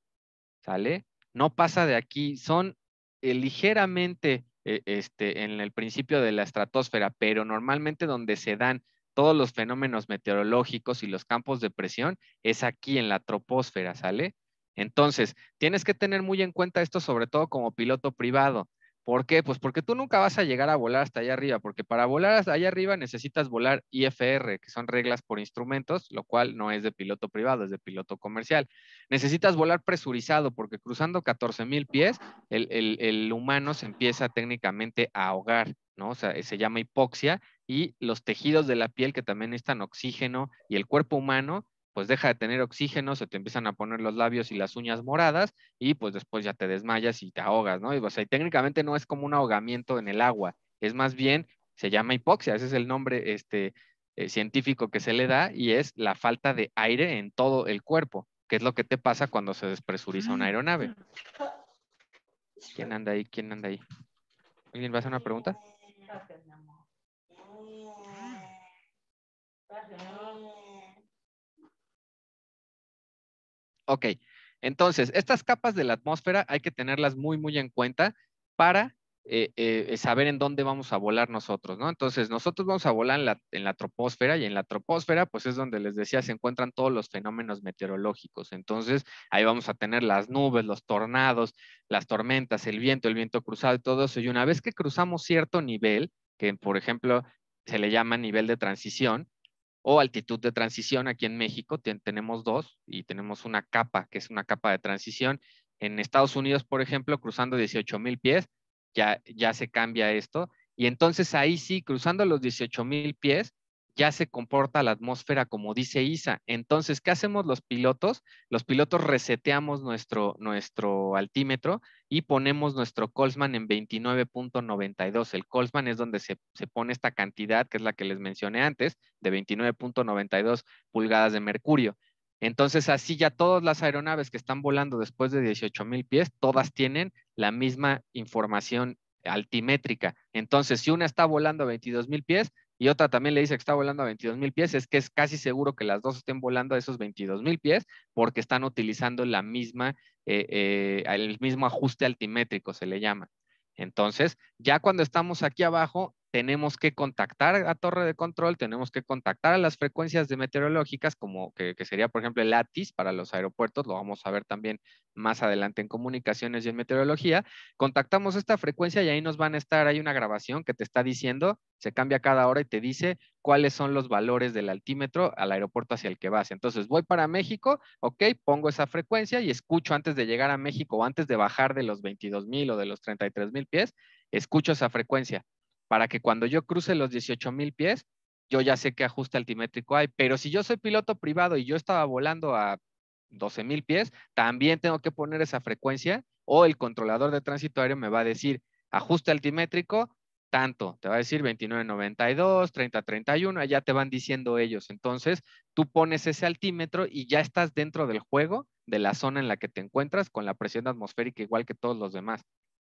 ¿sale? No pasa de aquí, son eh, ligeramente eh, este, en el principio de la estratosfera, pero normalmente donde se dan todos los fenómenos meteorológicos y los campos de presión es aquí en la troposfera, ¿sale? Entonces, tienes que tener muy en cuenta esto, sobre todo como piloto privado. ¿Por qué? Pues porque tú nunca vas a llegar a volar hasta allá arriba, porque para volar hasta allá arriba necesitas volar IFR, que son reglas por instrumentos, lo cual no es de piloto privado, es de piloto comercial. Necesitas volar presurizado, porque cruzando 14.000 pies, el, humano se empieza técnicamente a ahogar, ¿no? O sea, se llama hipoxia y los tejidos de la piel que también necesitan oxígeno y el cuerpo humano pues deja de tener oxígeno, se te empiezan a poner los labios y las uñas moradas y pues después ya te desmayas y te ahogas, ¿no? Y, o sea, técnicamente no es como un ahogamiento en el agua, es más bien, se llama hipoxia, ese es el nombre este, eh, científico que se le da y es la falta de aire en todo el cuerpo, que es lo que te pasa cuando se despresuriza una ah, aeronave. ¿Quién anda ahí? ¿Quién anda ahí? ¿Alguien va a hacer una pregunta? Ok, entonces, estas capas de la atmósfera hay que tenerlas muy, muy en cuenta para eh, eh, saber en dónde vamos a volar nosotros, ¿no? Entonces, nosotros vamos a volar en la, en la troposfera y en la troposfera, pues es donde les decía, se encuentran todos los fenómenos meteorológicos. Entonces, ahí vamos a tener las nubes, los tornados, las tormentas, el viento, el viento cruzado y todo eso. Y una vez que cruzamos cierto nivel, que por ejemplo se le llama nivel de transición, o altitud de transición. Aquí en México tenemos dos y tenemos una capa, que es una capa de transición. En Estados Unidos, por ejemplo, cruzando 18 mil pies, ya, ya se cambia esto. Y entonces ahí sí, cruzando los 18 mil pies, ya se comporta la atmósfera como dice ISA. Entonces, ¿qué hacemos los pilotos? Los pilotos reseteamos nuestro, nuestro altímetro y ponemos nuestro Colsman en 29.92. El Colsman es donde se, se, pone esta cantidad, que es la que les mencioné antes, de 29.92 pulgadas de mercurio. Entonces, así ya todas las aeronaves que están volando después de 18.000 pies, todas tienen la misma información altimétrica. Entonces, si una está volando a 22.000 pies, y otra también le dice que está volando a 22 mil pies, es que es casi seguro que las dos estén volando a esos 22 mil pies porque están utilizando la misma, eh, eh, el mismo ajuste altimétrico, se le llama. Entonces, ya cuando estamos aquí abajo, tenemos que contactar a torre de control, tenemos que contactar a las frecuencias de meteorológicas, como que, sería, por ejemplo, el ATIS para los aeropuertos, lo vamos a ver también más adelante en comunicaciones y en meteorología. Contactamos esta frecuencia y ahí nos van a estar, hay una grabación que te está diciendo, se cambia cada hora y te dice cuáles son los valores del altímetro al aeropuerto hacia el que vas. Entonces, voy para México, ok, pongo esa frecuencia y escucho antes de llegar a México o antes de bajar de los 22.000 o de los 33.000 mil pies, escucho esa frecuencia para que cuando yo cruce los 18.000 mil pies, yo ya sé qué ajuste altimétrico hay. Pero si yo soy piloto privado y yo estaba volando a 12.000 mil pies, también tengo que poner esa frecuencia o el controlador de tránsito aéreo me va a decir ajuste altimétrico, tanto, te va a decir 29.92, 30.31, allá te van diciendo ellos. Entonces, tú pones ese altímetro y ya estás dentro del juego de la zona en la que te encuentras con la presión atmosférica igual que todos los demás.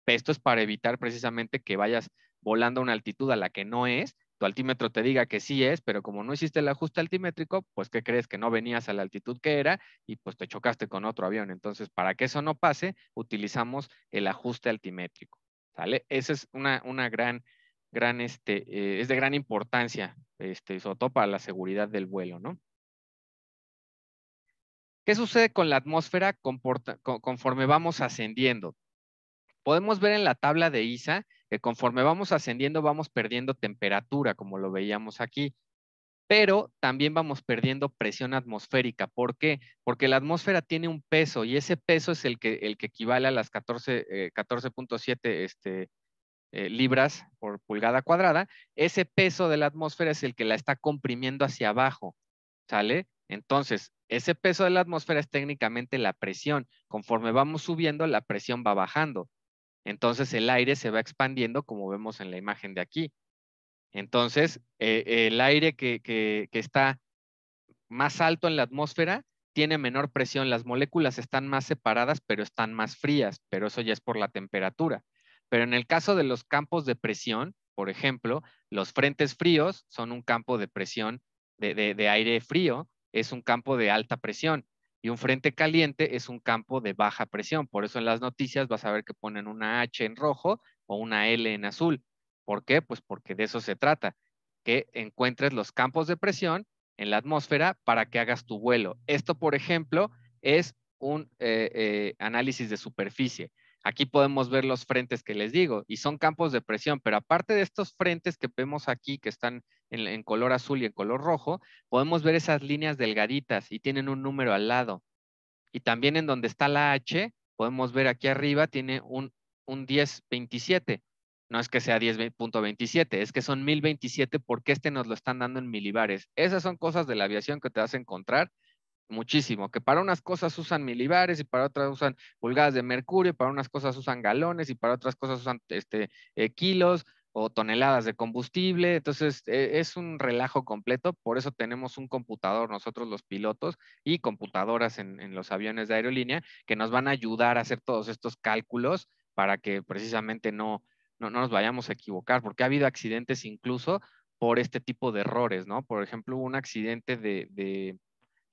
Esto es para evitar precisamente que vayas volando a una altitud a la que no es, tu altímetro te diga que sí es, pero como no hiciste el ajuste altimétrico, pues ¿qué crees? Que no venías a la altitud que era y pues te chocaste con otro avión. Entonces, para que eso no pase, utilizamos el ajuste altimétrico. ¿Sale? Esa es una, gran, gran, este, eh, es de gran importancia, este, sobre todo para la seguridad del vuelo, ¿no? ¿Qué sucede con la atmósfera conforme vamos ascendiendo? Podemos ver en la tabla de ISA que conforme vamos ascendiendo vamos perdiendo temperatura, como lo veíamos aquí, pero también vamos perdiendo presión atmosférica. ¿Por qué? Porque la atmósfera tiene un peso y ese peso es el que, el que equivale a las 14.7 eh, este, eh, libras por pulgada cuadrada. Ese peso de la atmósfera es el que la está comprimiendo hacia abajo, ¿sale? Entonces, ese peso de la atmósfera es técnicamente la presión. Conforme vamos subiendo, la presión va bajando. Entonces el aire se va expandiendo como vemos en la imagen de aquí. Entonces eh, el aire que, está más alto en la atmósfera tiene menor presión, las moléculas están más separadas pero están más frías, pero eso ya es por la temperatura. Pero en el caso de los campos de presión, por ejemplo, los frentes fríos son un campo de presión de aire frío, es un campo de alta presión. Y un frente caliente es un campo de baja presión. Por eso en las noticias vas a ver que ponen una H en rojo o una L en azul. ¿Por qué? Pues porque de eso se trata, que encuentres los campos de presión en la atmósfera para que hagas tu vuelo. Esto, por ejemplo, es un eh, eh, análisis de superficie. Aquí podemos ver los frentes que les digo y son campos de presión, pero aparte de estos frentes que vemos aquí que están en, color azul y en color rojo, podemos ver esas líneas delgaditas y tienen un número al lado. Y también en donde está la H, podemos ver aquí arriba, tiene un, un 1027. No es que sea 10.27, es que son 1027 porque este nos lo están dando en milibares. Esas son cosas de la aviación que te vas a encontrar muchísimo, que para unas cosas usan milibares y para otras usan pulgadas de mercurio, para unas cosas usan galones y para otras cosas usan este, eh, kilos o toneladas de combustible. Entonces, e, es un relajo completo, por eso tenemos un computador nosotros los pilotos y computadoras en, los aviones de aerolínea que nos van a ayudar a hacer todos estos cálculos para que precisamente no, no, nos vayamos a equivocar, porque ha habido accidentes incluso por este tipo de errores, ¿no? Por ejemplo, hubo un accidente de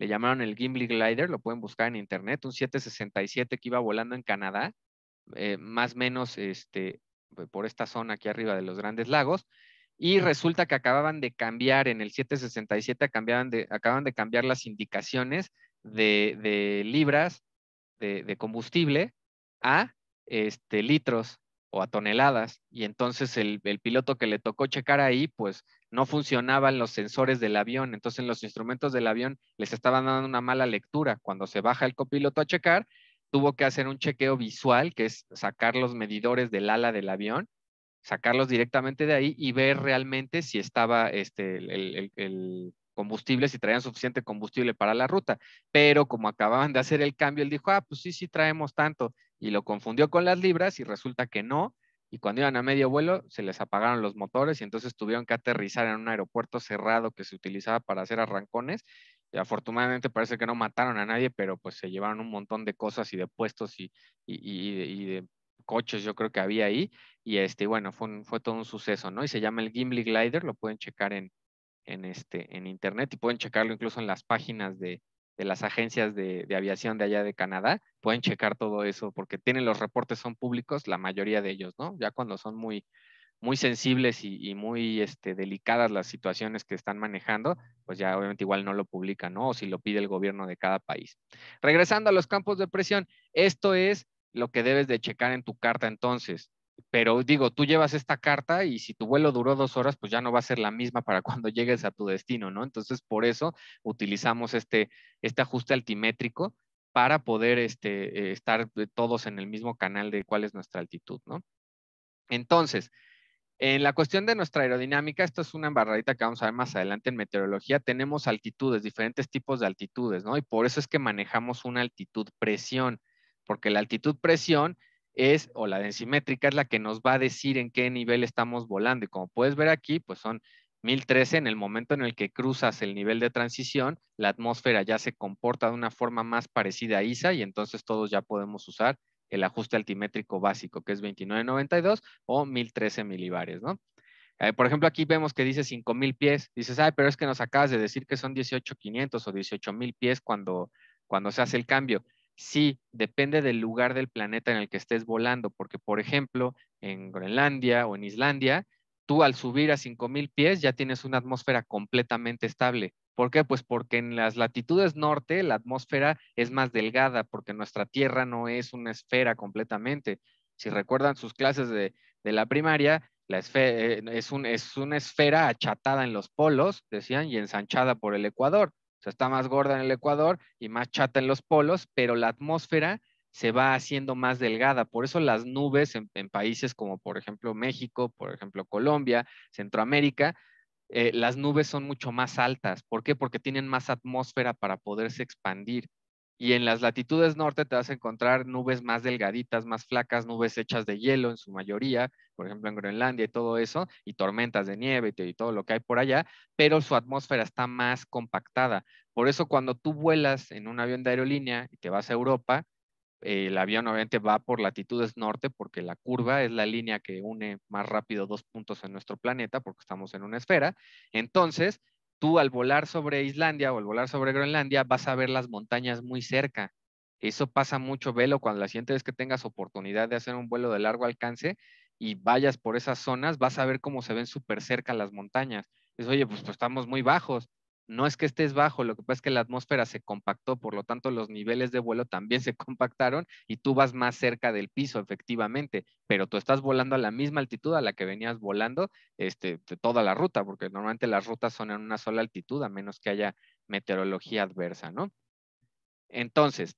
le llamaron el Gimli Glider, lo pueden buscar en internet, un 767 que iba volando en Canadá, eh, más o menos este, pues, por esta zona aquí arriba de los Grandes Lagos, y resulta que acababan de cambiar en el 767, acaban de cambiar las indicaciones de, libras de, combustible a este, litros o a toneladas, y entonces el piloto que le tocó checar ahí, pues no funcionaban los sensores del avión, entonces los instrumentos del avión les estaban dando una mala lectura. Cuando se baja el copiloto a checar, tuvo que hacer un chequeo visual, que es sacar los medidores del ala del avión, sacarlos directamente de ahí y ver realmente si estaba este, el, el combustible, si traían suficiente combustible para la ruta. Pero como acababan de hacer el cambio, él dijo, ah, pues sí, sí traemos tanto. Y lo confundió con las libras y resulta que no y cuando iban a medio vuelo se les apagaron los motores y entonces tuvieron que aterrizar en un aeropuerto cerrado que se utilizaba para hacer arrancones. Y afortunadamente parece que no mataron a nadie, pero pues se llevaron un montón de cosas y de puestos y, y, de coches yo creo que había ahí. Y este, bueno, fue, fue todo un suceso, ¿no? Y se llama el Gimli Glider, lo pueden checar en, en, este, en internet y pueden checarlo incluso en las páginas de, las agencias de, aviación de allá de Canadá, pueden checar todo eso, porque tienen los reportes, son públicos, la mayoría de ellos, ¿no? Ya cuando son muy, muy sensibles y, muy este, delicadas las situaciones que están manejando, pues ya obviamente igual no lo publican, ¿no? O si lo pide el gobierno de cada país. Regresando a los campos de presión, esto es lo que debes de checar en tu carta entonces pero digo, tú llevas esta carta y si tu vuelo duró dos horas, pues ya no va a ser la misma para cuando llegues a tu destino, ¿no? Entonces, por eso utilizamos este, este ajuste altimétrico para poder este, eh, estar eh, todos en el mismo canal de cuál es nuestra altitud, ¿no? Entonces, en la cuestión de nuestra aerodinámica, esto es una embarradita que vamos a ver más adelante en meteorología, tenemos altitudes, diferentes tipos de altitudes, ¿no? Y por eso es que manejamos una altitud presión, porque la altitud presión es, o la densimétrica es la que nos va a decir en qué nivel estamos volando. Y como puedes ver aquí, pues son 1013 en el momento en el que cruzas el nivel de transición, la atmósfera ya se comporta de una forma más parecida a ISA y entonces todos ya podemos usar el ajuste altimétrico básico, que es 29.92 o 1013 milibares, ¿no? Eh, por ejemplo, aquí vemos que dice 5.000 pies. Dices, ay, pero es que nos acabas de decir que son 18.500 o 18.000 pies cuando, cuando se hace el cambio. Sí, depende del lugar del planeta en el que estés volando, porque por ejemplo, en Groenlandia o en Islandia, tú al subir a 5000 pies ya tienes una atmósfera completamente estable. ¿Por qué? Pues porque en las latitudes norte la atmósfera es más delgada, porque nuestra Tierra no es una esfera completamente. Si recuerdan sus clases de, la primaria, la eh, es una esfera achatada en los polos, decían, y ensanchada por el ecuador. O sea, está más gorda en el Ecuador y más chata en los polos, pero la atmósfera se va haciendo más delgada. Por eso las nubes en, países como por ejemplo México, por ejemplo Colombia, Centroamérica, eh, las nubes son mucho más altas. ¿Por qué? Porque tienen más atmósfera para poderse expandir. Y en las latitudes norte te vas a encontrar nubes más delgaditas, más flacas, nubes hechas de hielo en su mayoría, por ejemplo en Groenlandia y todo eso, y tormentas de nieve y todo lo que hay por allá, pero su atmósfera está más compactada. Por eso cuando tú vuelas en un avión de aerolínea y te vas a Europa, el avión obviamente va por latitudes norte porque la curva es la línea que une más rápido dos puntos en nuestro planeta porque estamos en una esfera. Entonces, tú al volar sobre Islandia o al volar sobre Groenlandia vas a ver las montañas muy cerca. Eso pasa mucho, velo, cuando la siguiente vez que tengas oportunidad de hacer un vuelo de largo alcance y vayas por esas zonas, vas a ver cómo se ven súper cerca las montañas. Es, oye, pues, pues estamos muy bajos no es que estés bajo, lo que pasa es que la atmósfera se compactó, por lo tanto los niveles de vuelo también se compactaron y tú vas más cerca del piso, efectivamente, pero tú estás volando a la misma altitud a la que venías volando este, toda la ruta, porque normalmente las rutas son en una sola altitud, a menos que haya meteorología adversa, ¿no? Entonces,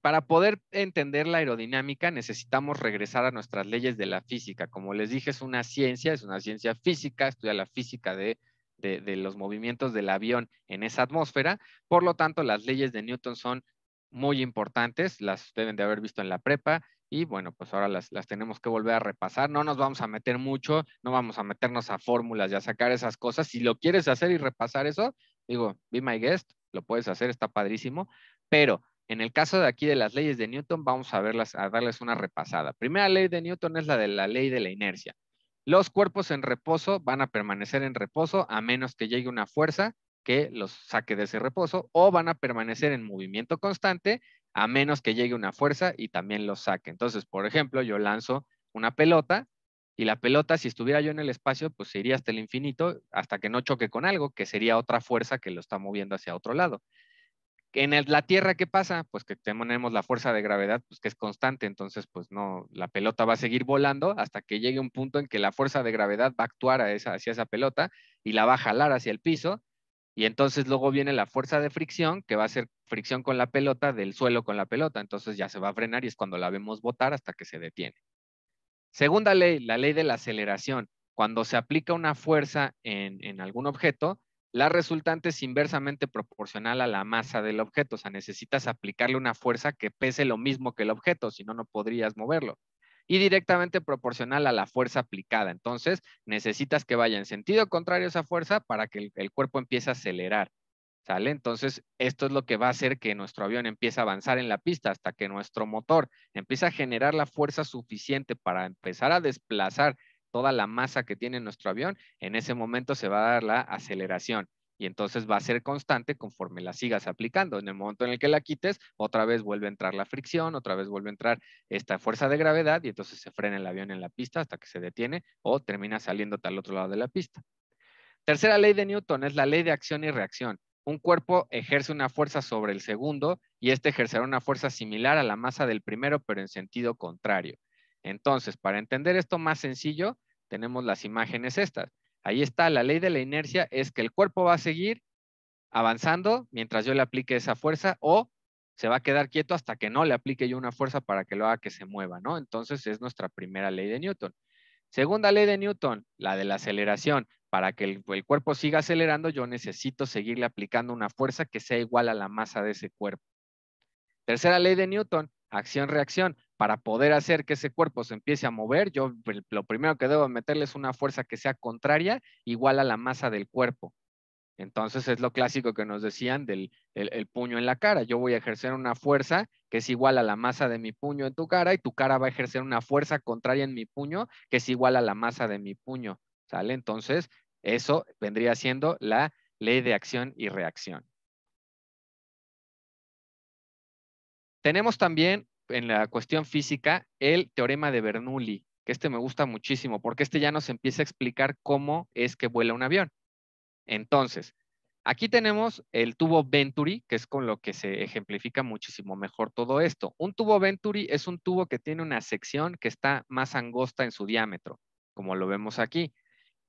para poder entender la aerodinámica necesitamos regresar a nuestras leyes de la física. Como les dije, es una ciencia, es una ciencia física, estudia la física de de, los movimientos del avión en esa atmósfera. Por lo tanto, las leyes de Newton son muy importantes, las deben de haber visto en la prepa, y bueno, pues ahora las, las, tenemos que volver a repasar. No nos vamos a meter mucho, no vamos a meternos a fórmulas y a sacar esas cosas. Si lo quieres hacer y repasar eso, digo, be my guest, lo puedes hacer, está padrísimo. Pero en el caso de aquí de las leyes de Newton, vamos a verlas, a darles una repasada. Primera ley de Newton es la de la ley de la inercia. Los cuerpos en reposo van a permanecer en reposo a menos que llegue una fuerza que los saque de ese reposo o van a permanecer en movimiento constante a menos que llegue una fuerza y también los saque. Entonces, por ejemplo, yo lanzo una pelota y la pelota, si estuviera yo en el espacio, pues iría hasta el infinito hasta que no choque con algo, que sería otra fuerza que lo está moviendo hacia otro lado. En la Tierra, ¿qué pasa? Pues que tenemos la fuerza de gravedad, pues que es constante, entonces pues no, la pelota va a seguir volando hasta que llegue un punto en que la fuerza de gravedad va a actuar hacia esa pelota y la va a jalar hacia el piso y entonces luego viene la fuerza de fricción, que va a ser fricción con la pelota, del suelo con la pelota, entonces ya se va a frenar y es cuando la vemos botar hasta que se detiene. Segunda ley, la ley de la aceleración. Cuando se aplica una fuerza en algún objeto, la resultante es inversamente proporcional a la masa del objeto, o sea, necesitas aplicarle una fuerza que pese lo mismo que el objeto, si no, no podrías moverlo. Y directamente proporcional a la fuerza aplicada. Entonces, necesitas que vaya en sentido contrario a esa fuerza para que el, cuerpo empiece a acelerar. ¿Sale? Entonces, esto es lo que va a hacer que nuestro avión empiece a avanzar en la pista hasta que nuestro motor empiece a generar la fuerza suficiente para empezar a desplazar toda la masa que tiene nuestro avión, en ese momento se va a dar la aceleración y entonces va a ser constante conforme la sigas aplicando. En el momento en el que la quites, otra vez vuelve a entrar la fricción, otra vez vuelve a entrar esta fuerza de gravedad y entonces se frena el avión en la pista hasta que se detiene o termina saliendo al otro lado de la pista. Tercera ley de Newton es la ley de acción y reacción. Un cuerpo ejerce una fuerza sobre el segundo y este ejercerá una fuerza similar a la masa del primero, pero en sentido contrario. Entonces, para entender esto más sencillo, tenemos las imágenes estas. Ahí está, la ley de la inercia es que el cuerpo va a seguir avanzando mientras yo le aplique esa fuerza o se va a quedar quieto hasta que no le aplique yo una fuerza para que lo haga que se mueva, ¿no? Entonces es nuestra primera ley de Newton. Segunda ley de Newton, la de la aceleración. Para que el, el cuerpo siga acelerando, yo necesito seguirle aplicando una fuerza que sea igual a la masa de ese cuerpo. Tercera ley de Newton, acción-reacción para poder hacer que ese cuerpo se empiece a mover, yo lo primero que debo meterle es una fuerza que sea contraria igual a la masa del cuerpo. Entonces es lo clásico que nos decían del puño en la cara. Yo voy a ejercer una fuerza que es igual a la masa de mi puño en tu cara y tu cara va a ejercer una fuerza contraria en mi puño que es igual a la masa de mi puño. ¿Sale? Entonces eso vendría siendo la ley de acción y reacción. Tenemos también en la cuestión física el teorema de Bernoulli, que este me gusta muchísimo, porque este ya nos empieza a explicar cómo es que vuela un avión. Entonces, aquí tenemos el tubo Venturi, que es con lo que se ejemplifica muchísimo mejor todo esto. Un tubo Venturi es un tubo que tiene una sección que está más angosta en su diámetro, como lo vemos aquí,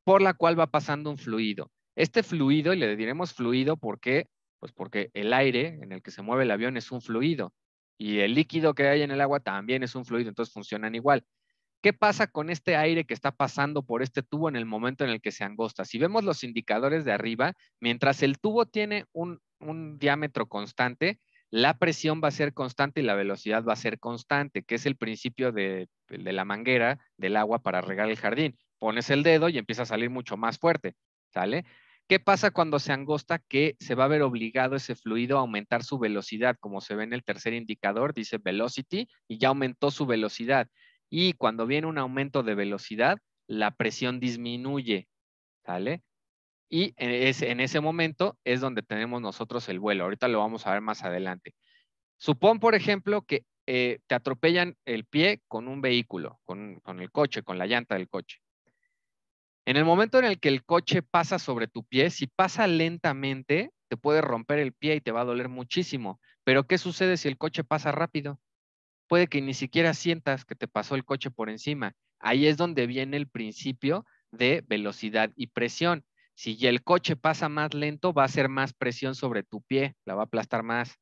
por la cual va pasando un fluido. Este fluido, y le diremos fluido porque, pues porque el aire en el que se mueve el avión es un fluido y el líquido que hay en el agua también es un fluido, entonces funcionan igual. ¿Qué pasa con este aire que está pasando por este tubo en el momento en el que se angosta? Si vemos los indicadores de arriba, mientras el tubo tiene un, diámetro constante, la presión va a ser constante y la velocidad va a ser constante, que es el principio de, de la manguera del agua para regar el jardín. Pones el dedo y empieza a salir mucho más fuerte, ¿sale? ¿Qué pasa cuando se angosta? Que se va a ver obligado ese fluido a aumentar su velocidad, como se ve en el tercer indicador, dice velocity, y ya aumentó su velocidad. Y cuando viene un aumento de velocidad, la presión disminuye, Y en ese, en ese momento es donde tenemos nosotros el vuelo. Ahorita lo vamos a ver más adelante. Supón, por ejemplo, que eh, te atropellan el pie con un vehículo, con el coche, con la llanta del coche. En el momento en el que el coche pasa sobre tu pie, si pasa lentamente, te puede romper el pie y te va a doler muchísimo. Pero ¿qué sucede si el coche pasa rápido? Puede que ni siquiera sientas que te pasó el coche por encima. Ahí es donde viene el principio de velocidad y presión. Si el coche pasa más lento, va a ser más presión sobre tu pie, la va a aplastar más.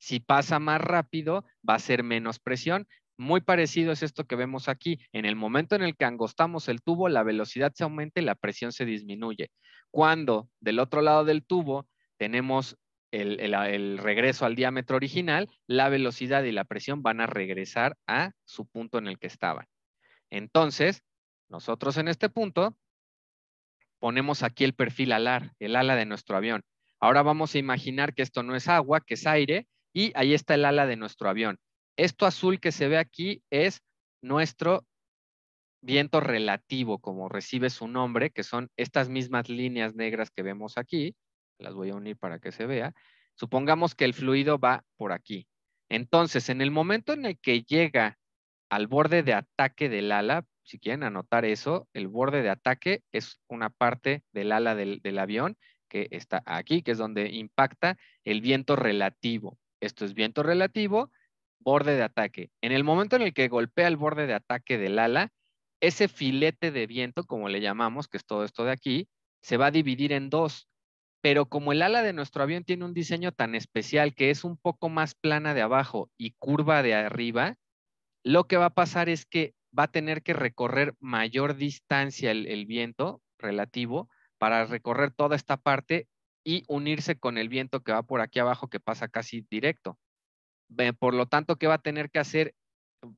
Si pasa más rápido, va a ser menos presión muy parecido es esto que vemos aquí. En el momento en el que angostamos el tubo, la velocidad se aumenta y la presión se disminuye. Cuando del otro lado del tubo tenemos el, el, regreso al diámetro original, la velocidad y la presión van a regresar a su punto en el que estaban. Entonces, nosotros en este punto ponemos aquí el perfil alar, el ala de nuestro avión. Ahora vamos a imaginar que esto no es agua, que es aire, y ahí está el ala de nuestro avión. Esto azul que se ve aquí es nuestro viento relativo, como recibe su nombre, que son estas mismas líneas negras que vemos aquí. Las voy a unir para que se vea. Supongamos que el fluido va por aquí. Entonces, en el momento en el que llega al borde de ataque del ala, si quieren anotar eso, el borde de ataque es una parte del ala del, avión que está aquí, que es donde impacta el viento relativo. Esto es viento relativo borde de ataque. En el momento en el que golpea el borde de ataque del ala, ese filete de viento, como le llamamos, que es todo esto de aquí, se va a dividir en dos. Pero como el ala de nuestro avión tiene un diseño tan especial que es un poco más plana de abajo y curva de arriba, lo que va a pasar es que va a tener que recorrer mayor distancia el, viento relativo para recorrer toda esta parte y unirse con el viento que va por aquí abajo que pasa casi directo. Eh, por lo tanto, ¿qué va a tener que hacer?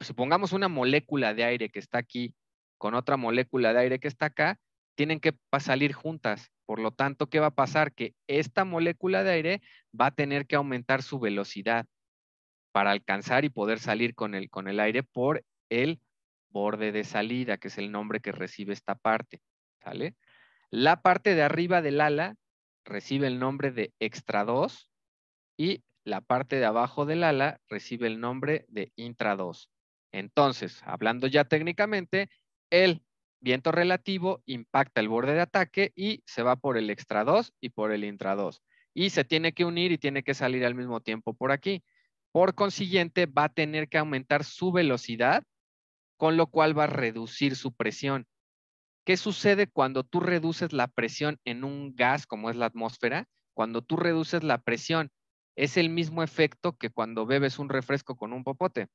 Supongamos una molécula de aire que está aquí con otra molécula de aire que está acá, tienen que salir juntas. Por lo tanto, ¿qué va a pasar? Que esta molécula de aire va a tener que aumentar su velocidad para alcanzar y poder salir con el, con el aire por el borde de salida, que es el nombre que recibe esta parte. ¿sale? La parte de arriba del ala recibe el nombre de extra 2 y la parte de abajo del ala recibe el nombre de intra 2. Entonces, hablando ya técnicamente, el viento relativo impacta el borde de ataque y se va por el extra 2 y por el intra 2. Y se tiene que unir y tiene que salir al mismo tiempo por aquí. Por consiguiente, va a tener que aumentar su velocidad, con lo cual va a reducir su presión. ¿Qué sucede cuando tú reduces la presión en un gas como es la atmósfera? Cuando tú reduces la presión, es el mismo efecto que cuando bebes un refresco con un popote.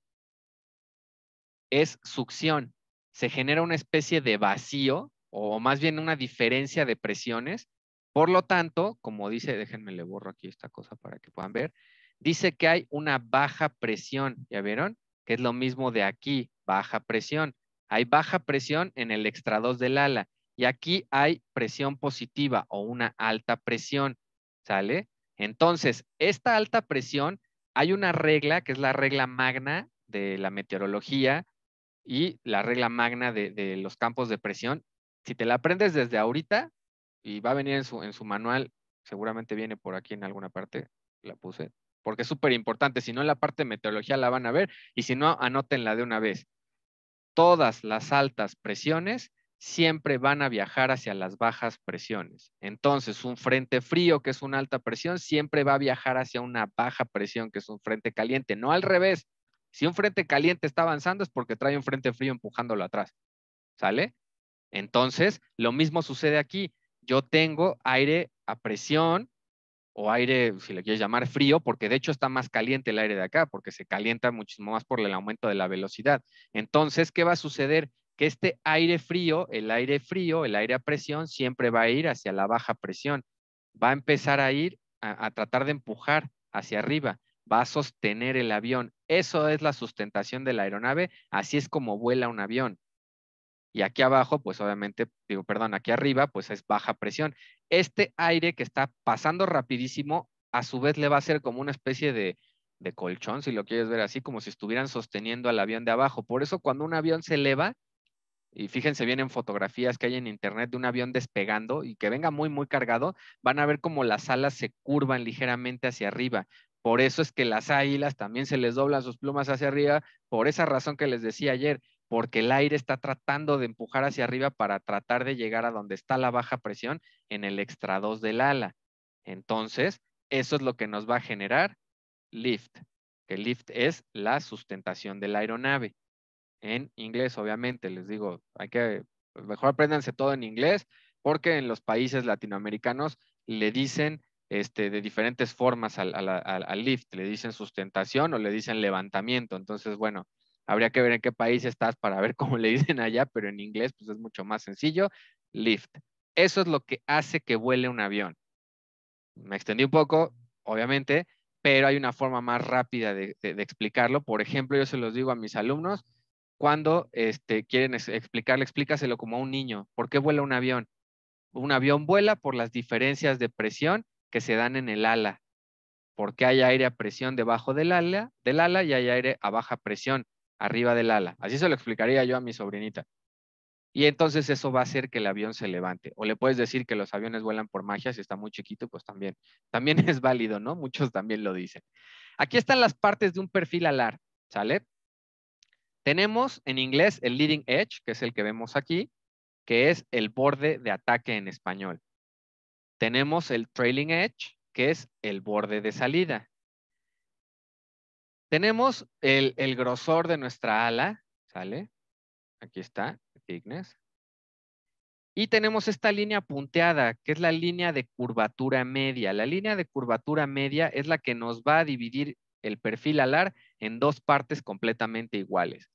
Es succión. Se genera una especie de vacío o más bien una diferencia de presiones. Por lo tanto, como dice, déjenme le borro aquí esta cosa para que puedan ver, dice que hay una baja presión, ¿ya vieron? Que es lo mismo de aquí, baja presión. Hay baja presión en el extra del ala y aquí hay presión positiva o una alta presión, ¿sale? Entonces, esta alta presión, hay una regla que es la regla magna de la meteorología y la regla magna de, los campos de presión. Si te la aprendes desde ahorita, y va a venir en su, en su manual, seguramente viene por aquí en alguna parte, la puse, porque es súper importante. Si no, en la parte de meteorología la van a ver y si no, anótenla de una vez. Todas las altas presiones siempre van a viajar hacia las bajas presiones. Entonces, un frente frío, que es una alta presión, siempre va a viajar hacia una baja presión, que es un frente caliente, no al revés. Si un frente caliente está avanzando es porque trae un frente frío empujándolo atrás. ¿Sale? Entonces, lo mismo sucede aquí. Yo tengo aire a presión o aire, si le quieres llamar frío, porque de hecho está más caliente el aire de acá, porque se calienta muchísimo más por el aumento de la velocidad. Entonces, ¿qué va a suceder? que este aire frío, el aire frío, el aire a presión, siempre va a ir hacia la baja presión. Va a empezar a ir a, tratar de empujar hacia arriba, va a sostener el avión. Eso es la sustentación de la aeronave, así es como vuela un avión. Y aquí abajo, pues obviamente, digo, perdón, aquí arriba, pues es baja presión. Este aire que está pasando rapidísimo, a su vez le va a ser como una especie de colchón, si lo quieres ver así, como si estuvieran sosteniendo al avión de abajo. Por eso cuando un avión se eleva, y fíjense bien en fotografías que hay en internet de un avión despegando y que venga muy, muy cargado, van a ver como las alas se curvan ligeramente hacia arriba. Por eso es que las águilas también se les doblan sus plumas hacia arriba, por esa razón que les decía ayer, porque el aire está tratando de empujar hacia arriba para tratar de llegar a donde está la baja presión en el extra 2 del ala. Entonces, eso es lo que nos va a generar lift, que lift es la sustentación de la aeronave en inglés, obviamente. Les digo, hay que, pues, mejor apréndanse todo en inglés, porque en los países latinoamericanos le dicen este, de diferentes formas al, lift, le dicen sustentación o le dicen levantamiento. Entonces, bueno, habría que ver en qué país estás para ver cómo le dicen allá, pero en inglés pues es mucho más sencillo, lift. Eso es lo que hace que vuele un avión. Me extendí un poco, obviamente, pero hay una forma más rápida de explicarlo. Por ejemplo, yo se los digo a mis alumnos, cuando este, quieren explicarle, explícaselo como a un niño. ¿Por qué vuela un avión? Un avión vuela por las diferencias de presión que se dan en el ala, porque hay aire a presión debajo del ala, del ala y hay aire a baja presión arriba del ala. Así se lo explicaría yo a mi sobrinita. Y entonces eso va a hacer que el avión se levante. O le puedes decir que los aviones vuelan por magia, si está muy chiquito, pues también. También es válido, ¿no? Muchos también lo dicen. Aquí están las partes de un perfil alar, ¿sale? Tenemos en inglés el leading edge, que es el que vemos aquí, que es el borde de ataque en español. Tenemos el trailing edge, que es el borde de salida. Tenemos el, grosor de nuestra ala, ¿sale? Aquí está, thickness. Y tenemos esta línea punteada, que es la línea de curvatura media. La línea de curvatura media es la que nos va a dividir el perfil alar en dos partes completamente iguales.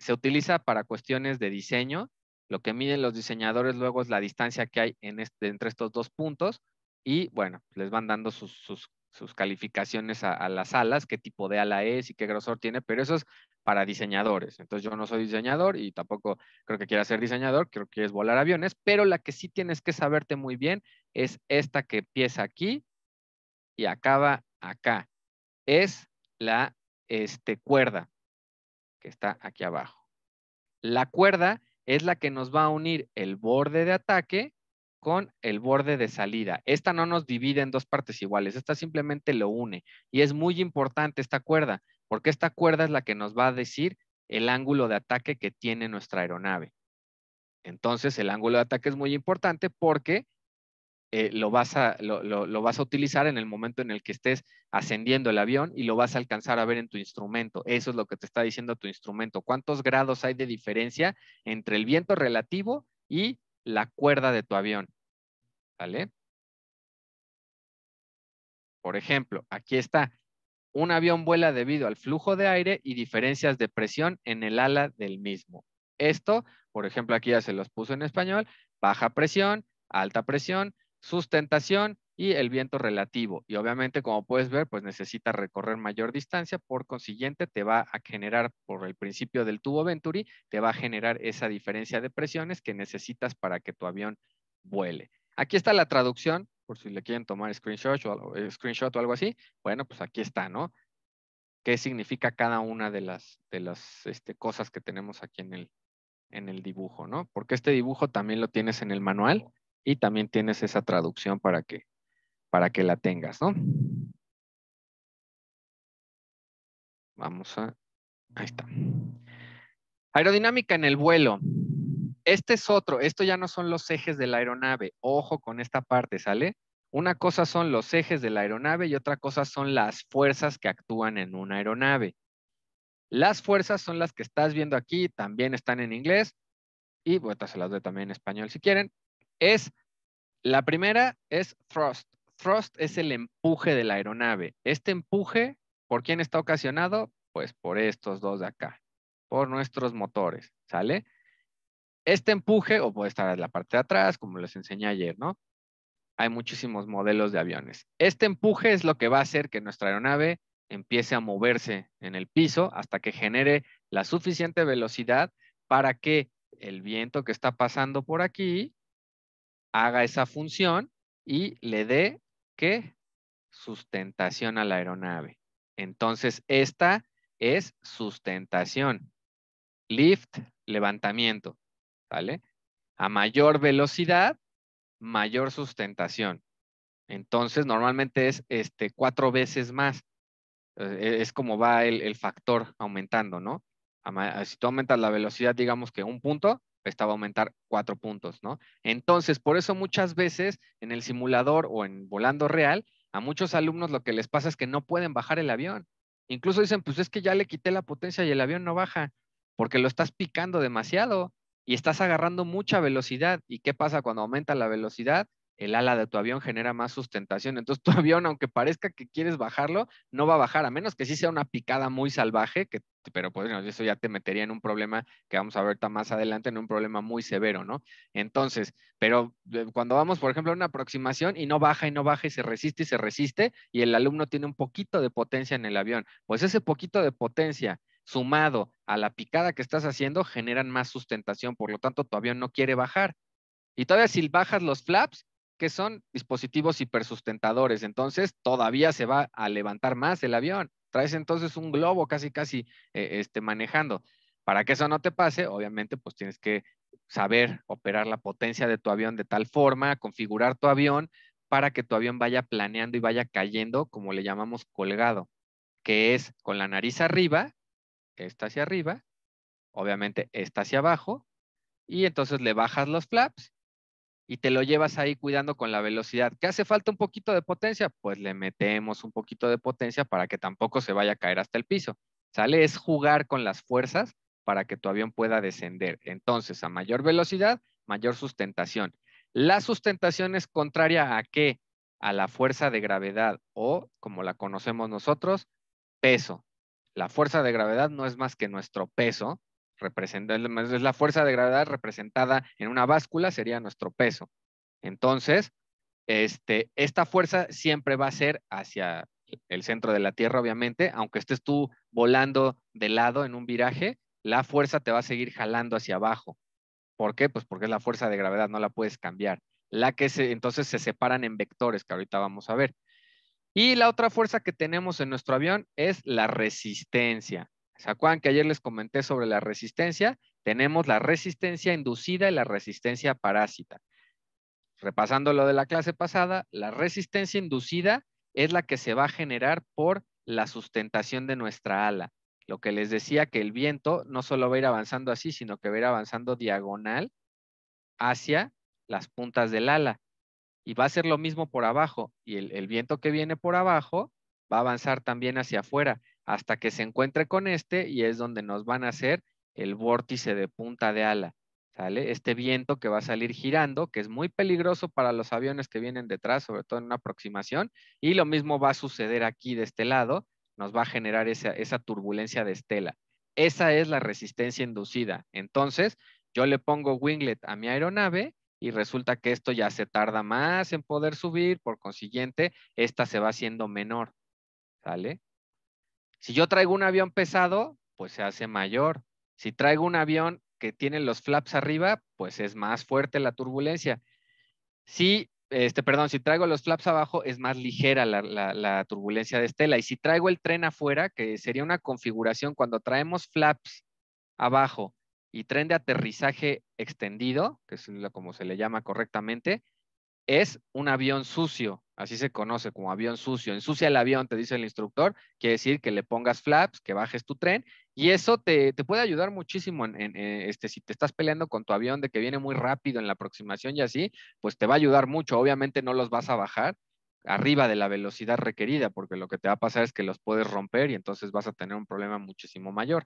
Se utiliza para cuestiones de diseño. Lo que miden los diseñadores luego es la distancia que hay este, entre estos dos puntos y, bueno, les van dando sus, calificaciones a, las alas, qué tipo de ala es y qué grosor tiene, pero eso es para diseñadores. Entonces yo no soy diseñador y tampoco creo que quiera ser diseñador, creo que quieres volar aviones, pero la que sí tienes que saberte muy bien es esta que empieza aquí y acaba acá. Es la este, cuerda que está aquí abajo. La cuerda es la que nos va a unir el borde de ataque con el borde de salida. Esta no nos divide en dos partes iguales, esta simplemente lo une. Y es muy importante esta cuerda, porque esta cuerda es la que nos va a decir el ángulo de ataque que tiene nuestra aeronave. Entonces, el ángulo de ataque es muy importante porque eh, lo, vas a, lo, vas a utilizar en el momento en el que estés ascendiendo el avión y lo vas a alcanzar a ver en tu instrumento. Eso es lo que te está diciendo tu instrumento. ¿Cuántos grados hay de diferencia entre el viento relativo y la cuerda de tu avión? ¿Vale? Por ejemplo, aquí está. Un avión vuela debido al flujo de aire y diferencias de presión en el ala del mismo. Esto, por ejemplo, aquí ya se los puso en español, baja presión, alta presión, sustentación y el viento relativo. Y obviamente, como puedes ver, pues necesita recorrer mayor distancia, por consiguiente te va a generar, por el principio del tubo Venturi, te va a generar esa diferencia de presiones que necesitas para que tu avión vuele. Aquí está la traducción, por si le quieren tomar screenshot o algo, eh, screenshot o algo así. Bueno, pues aquí está, ¿no? ¿Qué significa cada una de las, de las este, cosas que tenemos aquí en el, en el dibujo, ¿no? Porque este dibujo también lo tienes en el manual y también tienes esa traducción para que, para que la tengas, ¿no? Vamos a... Ahí está. Aerodinámica en el vuelo. Este es otro, esto ya no son los ejes de la aeronave. Ojo con esta parte, ¿sale? Una cosa son los ejes de la aeronave y otra cosa son las fuerzas que actúan en una aeronave. Las fuerzas son las que estás viendo aquí, también están en inglés y bueno, se las doy también en español si quieren, es, la primera es thrust. Thrust es el empuje de la aeronave. Este empuje, ¿por quién está ocasionado? Pues por estos dos de acá, por nuestros motores, ¿sale? Este empuje, o puede estar en la parte de atrás, como les enseñé ayer, ¿no? Hay muchísimos modelos de aviones. Este empuje es lo que va a hacer que nuestra aeronave empiece a moverse en el piso hasta que genere la suficiente velocidad para que el viento que está pasando por aquí haga esa función y le dé, ¿qué? Sustentación a la aeronave. Entonces, esta es sustentación. Lift, levantamiento, ¿vale? A mayor velocidad, mayor sustentación. Entonces, normalmente es este, cuatro veces más. Eh, es como va el, el factor aumentando, ¿no? Si tú aumentas la velocidad, digamos que un punto, estaba a aumentar cuatro puntos, ¿no? Entonces, por eso muchas veces en el simulador o en volando real, a muchos alumnos lo que les pasa es que no pueden bajar el avión. Incluso dicen, pues es que ya le quité la potencia y el avión no baja, porque lo estás picando demasiado y estás agarrando mucha velocidad. ¿Y qué pasa cuando aumenta la velocidad? el ala de tu avión genera más sustentación. Entonces tu avión, aunque parezca que quieres bajarlo, no va a bajar, a menos que sí sea una picada muy salvaje, que, pero pues eso ya te metería en un problema que vamos a ver más adelante, en un problema muy severo, ¿no? Entonces, pero eh, cuando vamos, por ejemplo, a una aproximación y no baja y no baja y se resiste y se resiste y el alumno tiene un poquito de potencia en el avión, pues ese poquito de potencia sumado a la picada que estás haciendo generan más sustentación, por lo tanto tu avión no quiere bajar. Y todavía si bajas los flaps, que son dispositivos hipersustentadores. Entonces, todavía se va a levantar más el avión. Traes entonces un globo casi, casi eh, este, manejando. Para que eso no te pase, obviamente, pues tienes que saber operar la potencia de tu avión de tal forma, configurar tu avión para que tu avión vaya planeando y vaya cayendo, como le llamamos colgado, que es con la nariz arriba, está hacia arriba, obviamente esta hacia abajo, y entonces le bajas los flaps y te lo llevas ahí cuidando con la velocidad. ¿Qué hace falta un poquito de potencia? Pues le metemos un poquito de potencia para que tampoco se vaya a caer hasta el piso. ¿Sale? Es jugar con las fuerzas para que tu avión pueda descender. Entonces, a mayor velocidad, mayor sustentación. La sustentación es contraria a qué? A la fuerza de gravedad o, como la conocemos nosotros, peso. La fuerza de gravedad no es más que nuestro peso representa, la fuerza de gravedad representada en una báscula, sería nuestro peso. Entonces, este, esta fuerza siempre va a ser hacia el centro de la Tierra, obviamente, aunque estés tú volando de lado en un viraje, la fuerza te va a seguir jalando hacia abajo. ¿Por qué? Pues porque es la fuerza de gravedad, no la puedes cambiar. La que se, entonces se separan en vectores, que ahorita vamos a ver. Y la otra fuerza que tenemos en nuestro avión es la resistencia acuerdan que ayer les comenté sobre la resistencia? Tenemos la resistencia inducida y la resistencia parásita. Repasando lo de la clase pasada, la resistencia inducida es la que se va a generar por la sustentación de nuestra ala. Lo que les decía que el viento no solo va a ir avanzando así, sino que va a ir avanzando diagonal hacia las puntas del ala. Y va a ser lo mismo por abajo. Y el, el viento que viene por abajo va a avanzar también hacia afuera hasta que se encuentre con este y es donde nos van a hacer el vórtice de punta de ala. ¿Sale? Este viento que va a salir girando, que es muy peligroso para los aviones que vienen detrás, sobre todo en una aproximación, y lo mismo va a suceder aquí de este lado, nos va a generar esa, esa turbulencia de estela. Esa es la resistencia inducida. Entonces, yo le pongo winglet a mi aeronave y resulta que esto ya se tarda más en poder subir, por consiguiente, esta se va haciendo menor, ¿sale? Si yo traigo un avión pesado, pues se hace mayor. Si traigo un avión que tiene los flaps arriba, pues es más fuerte la turbulencia. Si, este, perdón, si traigo los flaps abajo, es más ligera la, la turbulencia de estela. Y si traigo el tren afuera, que sería una configuración cuando traemos flaps abajo y tren de aterrizaje extendido, que es como se le llama correctamente, es un avión sucio, así se conoce como avión sucio. Ensucia el avión, te dice el instructor, quiere decir que le pongas flaps, que bajes tu tren, y eso te, puede ayudar muchísimo eh, este, si te estás peleando con tu avión de que viene muy rápido en la aproximación y así, pues te va a ayudar mucho. Obviamente no los vas a bajar arriba de la velocidad requerida, porque lo que te va a pasar es que los puedes romper y entonces vas a tener un problema muchísimo mayor.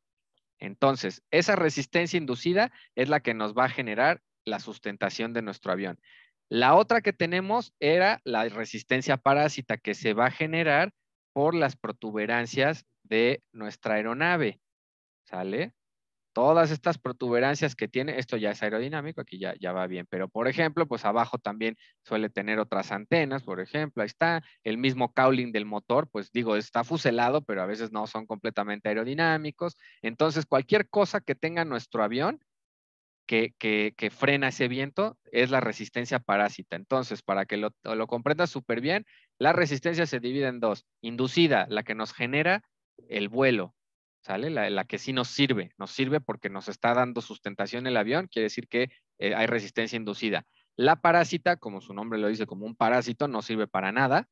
Entonces, esa resistencia inducida es la que nos va a generar la sustentación de nuestro avión. La otra que tenemos era la resistencia parásita que se va a generar por las protuberancias de nuestra aeronave. ¿Sale? Todas estas protuberancias que tiene, esto ya es aerodinámico, aquí ya, ya va bien, pero por ejemplo, pues abajo también suele tener otras antenas, por ejemplo, ahí está el mismo cowling del motor, pues digo, está fuselado, pero a veces no son completamente aerodinámicos. Entonces, cualquier cosa que tenga nuestro avión que, frena ese viento es la resistencia parásita. Entonces, para que lo, lo comprendas súper bien, la resistencia se divide en dos. Inducida, la que nos genera el vuelo, ¿sale? La, que sí nos sirve, nos sirve porque nos está dando sustentación el avión, quiere decir que eh, hay resistencia inducida. La parásita, como su nombre lo dice, como un parásito, no sirve para nada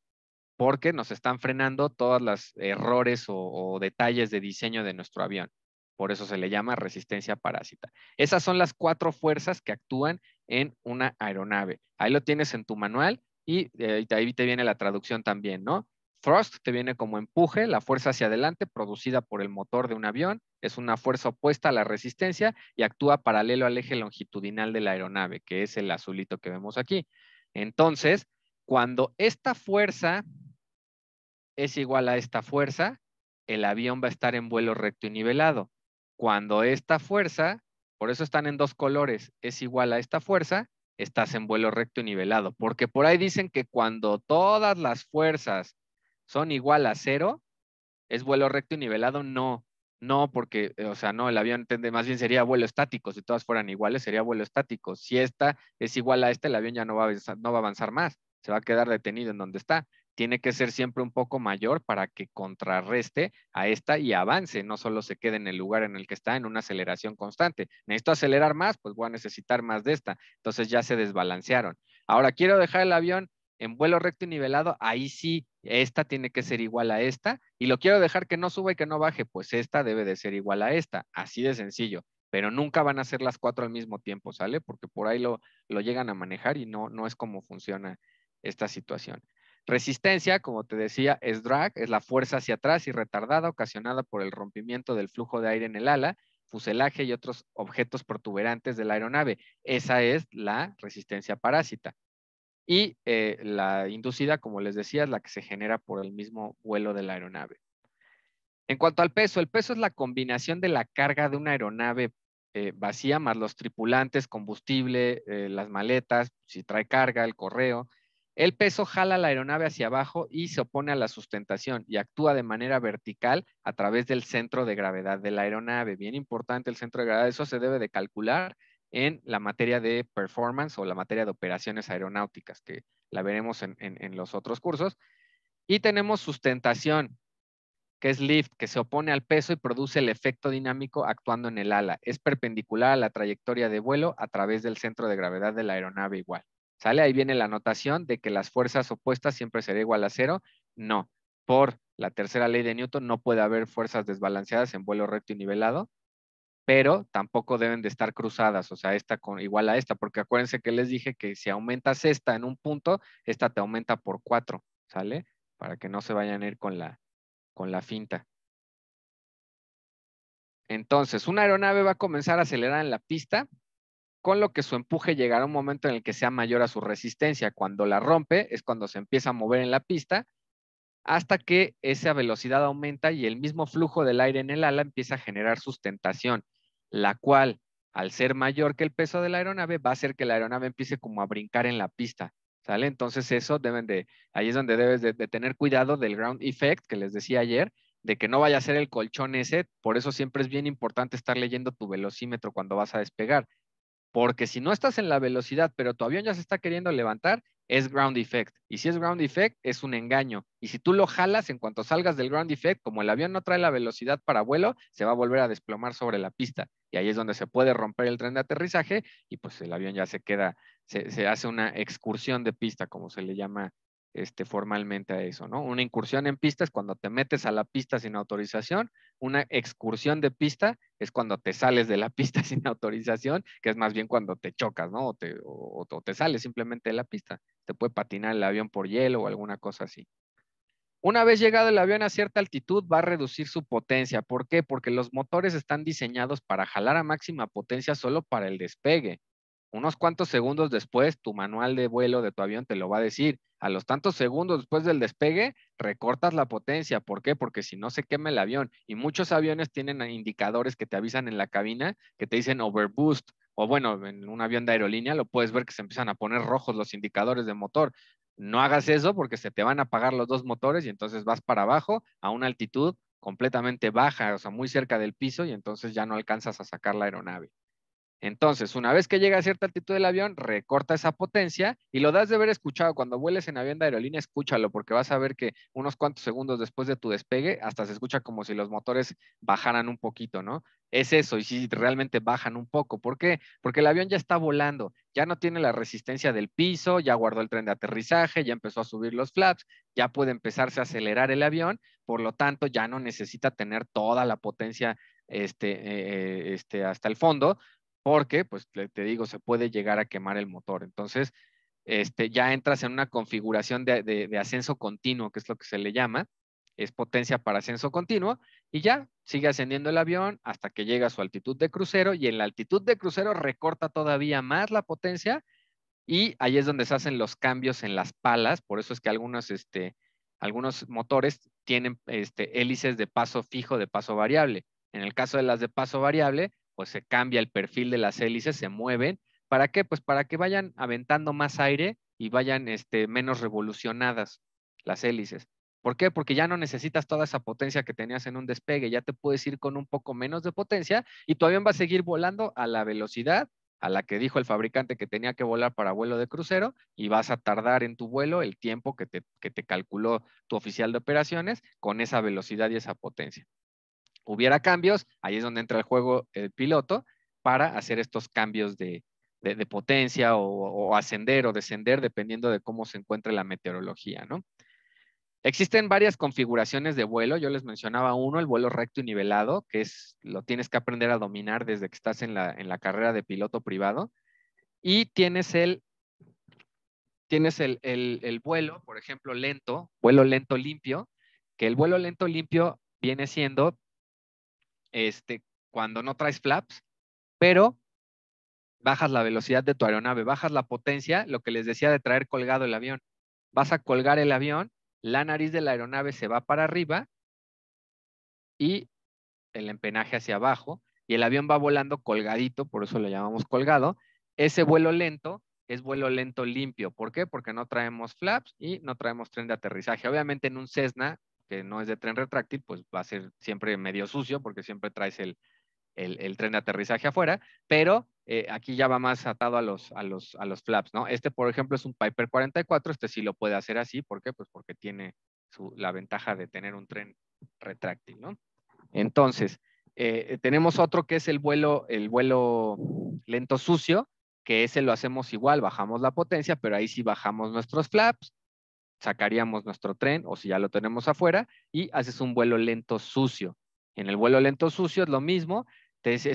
porque nos están frenando todos los errores o detalles de diseño de nuestro avión. Por eso se le llama resistencia parásita. Esas son las cuatro fuerzas que actúan en una aeronave. Ahí lo tienes en tu manual eh, y ahí te viene la traducción también, ¿no? Thrust te viene como empuje, la fuerza hacia adelante producida por el motor de un avión, es una fuerza opuesta a la resistencia y actúa paralelo al eje longitudinal de la aeronave, que es el azulito que vemos aquí. Entonces, cuando esta fuerza es igual a esta fuerza, el avión va a estar en vuelo recto y nivelado. Cuando esta fuerza, por eso están en dos colores, es igual a esta fuerza, estás en vuelo recto y nivelado. Porque por ahí dicen que cuando todas las fuerzas son igual a cero, es vuelo recto y nivelado. No, no, porque, eh, o sea, no, el avión más bien sería vuelo estático. Si todas fueran iguales, sería vuelo estático. Si esta es igual a esta, el avión ya no va a no va a avanzar más. Se va a quedar detenido en donde está tiene que ser siempre un poco mayor para que contrarreste a esta y avance, no solo se quede en el lugar en el que está en una aceleración constante. Necesito acelerar más, pues voy a necesitar más de esta. Entonces ya se desbalancearon. Ahora quiero dejar el avión en vuelo recto y nivelado, ahí sí, esta tiene que ser igual a esta y lo quiero dejar que no suba y que no baje, pues esta debe de ser igual a esta, así de sencillo pero nunca van a ser las cuatro al mismo tiempo, ¿sale? Porque por ahí lo, llegan a manejar y no, no es como funciona esta situación. Resistencia, como te decía, es drag, es la fuerza hacia atrás y retardada ocasionada por el rompimiento del flujo de aire en el ala, fuselaje y otros objetos protuberantes de la aeronave. Esa es la resistencia parásita. Y eh, la inducida, como les decía, es la que se genera por el mismo vuelo de la aeronave. En cuanto al peso, el peso es la combinación de la carga de una aeronave eh, vacía más los tripulantes, combustible, eh, las maletas, si trae carga, el correo, el peso jala la aeronave hacia abajo y se opone a la sustentación y actúa de manera vertical a través del centro de gravedad de la aeronave. Bien importante el centro de gravedad, eso se debe de calcular en la materia de performance o la materia de operaciones aeronáuticas, que la veremos en, en los otros cursos. Y tenemos sustentación, que es lift, que se opone al peso y produce el efecto dinámico actuando en el ala. Es perpendicular a la trayectoria de vuelo a través del centro de gravedad de la aeronave igual. ¿Sale? Ahí viene la anotación de que las fuerzas opuestas siempre será igual a cero. No, por la tercera ley de Newton no puede haber fuerzas desbalanceadas en vuelo recto y nivelado, pero tampoco deben de estar cruzadas, o sea, esta con, igual a esta, porque acuérdense que les dije que si aumentas esta en un punto, esta te aumenta por cuatro, ¿sale? Para que no se vayan a ir con la, con la finta. Entonces, una aeronave va a comenzar a acelerar en la pista con lo que su empuje llegará a un momento en el que sea mayor a su resistencia. Cuando la rompe es cuando se empieza a mover en la pista hasta que esa velocidad aumenta y el mismo flujo del aire en el ala empieza a generar sustentación, la cual, al ser mayor que el peso de la aeronave, va a hacer que la aeronave empiece como a brincar en la pista. ¿Sale? Entonces eso deben de, ahí es donde debes de tener cuidado del ground effect que les decía ayer, de que no vaya a ser el colchón ese, por eso siempre es bien importante estar leyendo tu velocímetro cuando vas a despegar, porque si no estás en la velocidad, pero tu avión ya se está queriendo levantar, es ground effect. Y si es ground effect, es un engaño. Y si tú lo jalas, en cuanto salgas del ground effect, como el avión no trae la velocidad para vuelo, se va a volver a desplomar sobre la pista. Y ahí es donde se puede romper el tren de aterrizaje y pues el avión ya se queda, se, hace una excursión de pista, como se le llama este, formalmente a eso, ¿no? Una incursión en pista es cuando te metes a la pista sin autorización una excursión de pista es cuando te sales de la pista sin autorización, que es más bien cuando te chocas, ¿no? O te, te sales simplemente de la pista. Te puede patinar el avión por hielo o alguna cosa así. Una vez llegado el avión a cierta altitud, va a reducir su potencia. ¿Por qué? Porque los motores están diseñados para jalar a máxima potencia solo para el despegue. Unos cuantos segundos después, tu manual de vuelo de tu avión te lo va a decir a los tantos segundos después del despegue, recortas la potencia. ¿Por qué? Porque si no se quema el avión. Y muchos aviones tienen indicadores que te avisan en la cabina que te dicen overboost. O bueno, en un avión de aerolínea lo puedes ver que se empiezan a poner rojos los indicadores de motor. No hagas eso porque se te van a apagar los dos motores y entonces vas para abajo a una altitud completamente baja, o sea, muy cerca del piso y entonces ya no alcanzas a sacar la aeronave. Entonces, una vez que llega a cierta altitud del avión, recorta esa potencia y lo das de haber escuchado. Cuando vueles en avión de aerolínea, escúchalo, porque vas a ver que unos cuantos segundos después de tu despegue, hasta se escucha como si los motores bajaran un poquito, ¿no? Es eso, y si realmente bajan un poco. ¿Por qué? Porque el avión ya está volando, ya no tiene la resistencia del piso, ya guardó el tren de aterrizaje, ya empezó a subir los flaps, ya puede empezarse a acelerar el avión, por lo tanto, ya no necesita tener toda la potencia este, eh, eh, este hasta el fondo porque, pues te digo, se puede llegar a quemar el motor. Entonces, este, ya entras en una configuración de, ascenso continuo, que es lo que se le llama, es potencia para ascenso continuo, y ya sigue ascendiendo el avión hasta que llega a su altitud de crucero, y en la altitud de crucero recorta todavía más la potencia, y ahí es donde se hacen los cambios en las palas, por eso es que algunos, este, algunos motores tienen este, hélices de paso fijo, de paso variable. En el caso de las de paso variable, pues se cambia el perfil de las hélices, se mueven. ¿Para qué? Pues para que vayan aventando más aire y vayan este, menos revolucionadas las hélices. ¿Por qué? Porque ya no necesitas toda esa potencia que tenías en un despegue, ya te puedes ir con un poco menos de potencia y todavía vas va a seguir volando a la velocidad a la que dijo el fabricante que tenía que volar para vuelo de crucero y vas a tardar en tu vuelo el tiempo que que te calculó tu oficial de operaciones con esa velocidad y esa potencia hubiera cambios, ahí es donde entra el juego el piloto para hacer estos cambios de, potencia o, ascender o descender dependiendo de cómo se encuentre la meteorología, ¿no? Existen varias configuraciones de vuelo. Yo les mencionaba uno, el vuelo recto y nivelado, que es lo tienes que aprender a dominar desde que estás en la, carrera de piloto privado. Y tienes el tienes el, vuelo, por ejemplo, lento, vuelo lento limpio, que el vuelo lento limpio viene siendo este, cuando no traes flaps, pero bajas la velocidad de tu aeronave, bajas la potencia, lo que les decía de traer colgado el avión. Vas a colgar el avión, la nariz de la aeronave se va para arriba y el empenaje hacia abajo, y el avión va volando colgadito, por eso lo llamamos colgado. Ese vuelo lento es vuelo lento limpio. ¿Por qué? Porque no traemos flaps y no traemos tren de aterrizaje. Obviamente en un Cessna que no es de tren retráctil, pues va a ser siempre medio sucio porque siempre traes el, tren de aterrizaje afuera, pero eh, aquí ya va más atado a los, los, a los flaps, ¿no? Este, por ejemplo, es un Piper 44, este sí lo puede hacer así, ¿por qué? Pues porque tiene la ventaja de tener un tren retráctil, ¿no? Entonces, eh, tenemos otro que es el vuelo, el vuelo lento sucio, que ese lo hacemos igual, bajamos la potencia, pero ahí sí bajamos nuestros flaps, sacaríamos nuestro tren o si ya lo tenemos afuera y haces un vuelo lento sucio. En el vuelo lento sucio es lo mismo,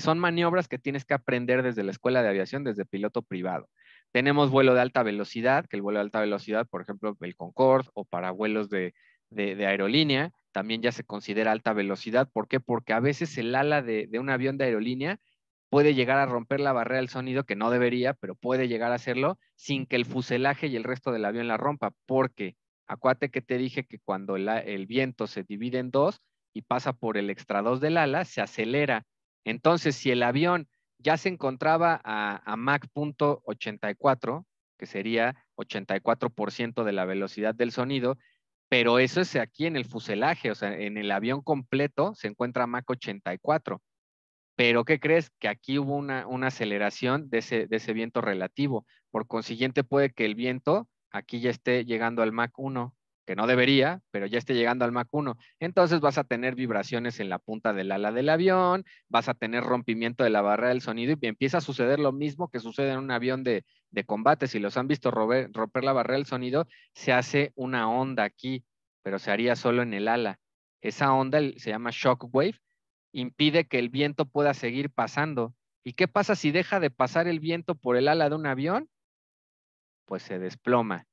son maniobras que tienes que aprender desde la escuela de aviación, desde piloto privado. Tenemos vuelo de alta velocidad, que el vuelo de alta velocidad, por ejemplo, el Concorde o para vuelos de, aerolínea, también ya se considera alta velocidad. ¿Por qué? Porque a veces el ala de un avión de aerolínea puede llegar a romper la barrera del sonido, que no debería, pero puede llegar a hacerlo sin que el fuselaje y el resto del avión la rompa, porque acuate que te dije que cuando el viento se divide en dos y pasa por el extra dos del ala, se acelera. Entonces, si el avión ya se encontraba a, a que sería 84% de la velocidad del sonido, pero eso es aquí en el fuselaje, o sea, en el avión completo se encuentra Mach 84. Pero ¿qué crees? Que aquí hubo una, aceleración de ese, viento relativo. Por consiguiente, puede que el viento aquí ya esté llegando al Mach 1, que no debería, pero ya esté llegando al Mach 1. Entonces vas a tener vibraciones en la punta del ala del avión, vas a tener rompimiento de la barrera del sonido y empieza a suceder lo mismo que sucede en un avión de, combate. Si los han visto romper, romper la barrera del sonido, se hace una onda aquí, pero se haría solo en el ala. Esa onda se llama shockwave impide que el viento pueda seguir pasando. ¿Y qué pasa si deja de pasar el viento por el ala de un avión? Pues se desploma.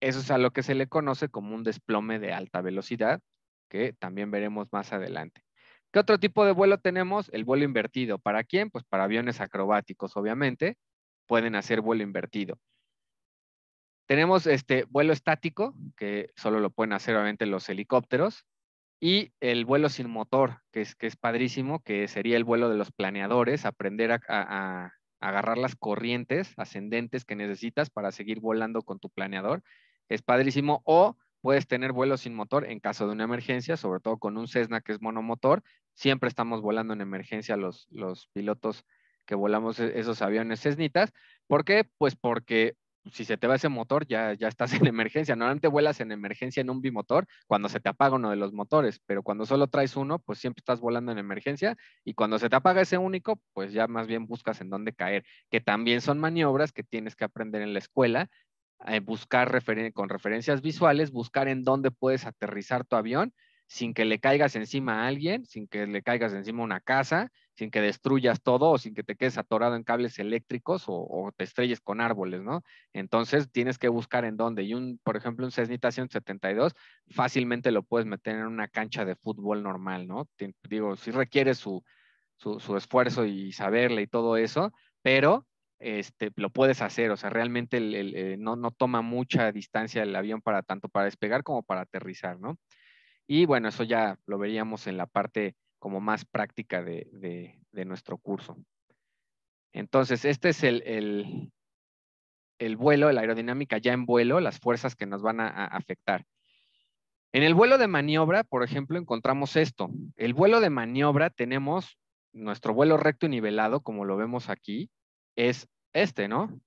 Eso es a lo que se le conoce como un desplome de alta velocidad, que también veremos más adelante. ¿Qué otro tipo de vuelo tenemos? El vuelo invertido. ¿Para quién? Pues para aviones acrobáticos, obviamente. Pueden hacer vuelo invertido. Tenemos este vuelo estático, que solo lo pueden hacer obviamente los helicópteros y el vuelo sin motor, que es, que es padrísimo, que sería el vuelo de los planeadores, aprender a, agarrar las corrientes ascendentes que necesitas para seguir volando con tu planeador. Es padrísimo. O puedes tener vuelo sin motor en caso de una emergencia, sobre todo con un Cessna que es monomotor. Siempre estamos volando en emergencia los, los pilotos que volamos e-, esos aviones Cessnitas. ¿Por qué? Pues porque si se te va ese motor, ya, ya estás en emergencia. Normalmente vuelas en emergencia en un bimotor cuando se te apaga uno de los motores, pero cuando solo traes uno, pues siempre estás volando en emergencia y cuando se te apaga ese único, pues ya más bien buscas en dónde caer, que también son maniobras que tienes que aprender en la escuela, eh, buscar con referencias visuales, buscar en dónde puedes aterrizar tu avión sin que le caigas encima a alguien, sin que le caigas encima a una casa, sin que destruyas todo o sin que te quedes atorado en cables eléctricos o, te estrelles con árboles, ¿no? Entonces tienes que buscar en dónde. Y un, por ejemplo, un Cessnita 172 fácilmente lo puedes meter en una cancha de fútbol normal, ¿no? digo, sí requiere su, su, esfuerzo y saberle y todo eso, pero este, lo puedes hacer, o sea, realmente eh, no, toma mucha distancia el avión para tanto para despegar como para aterrizar, ¿no? Y bueno, eso ya lo veríamos en la parte como más práctica de, nuestro curso. Entonces, este es el, vuelo, la aerodinámica ya en vuelo, las fuerzas que nos van a, a afectar. En el vuelo de maniobra, por ejemplo, encontramos esto. El vuelo de maniobra tenemos nuestro vuelo recto y nivelado, como lo vemos aquí, es este, ¿no?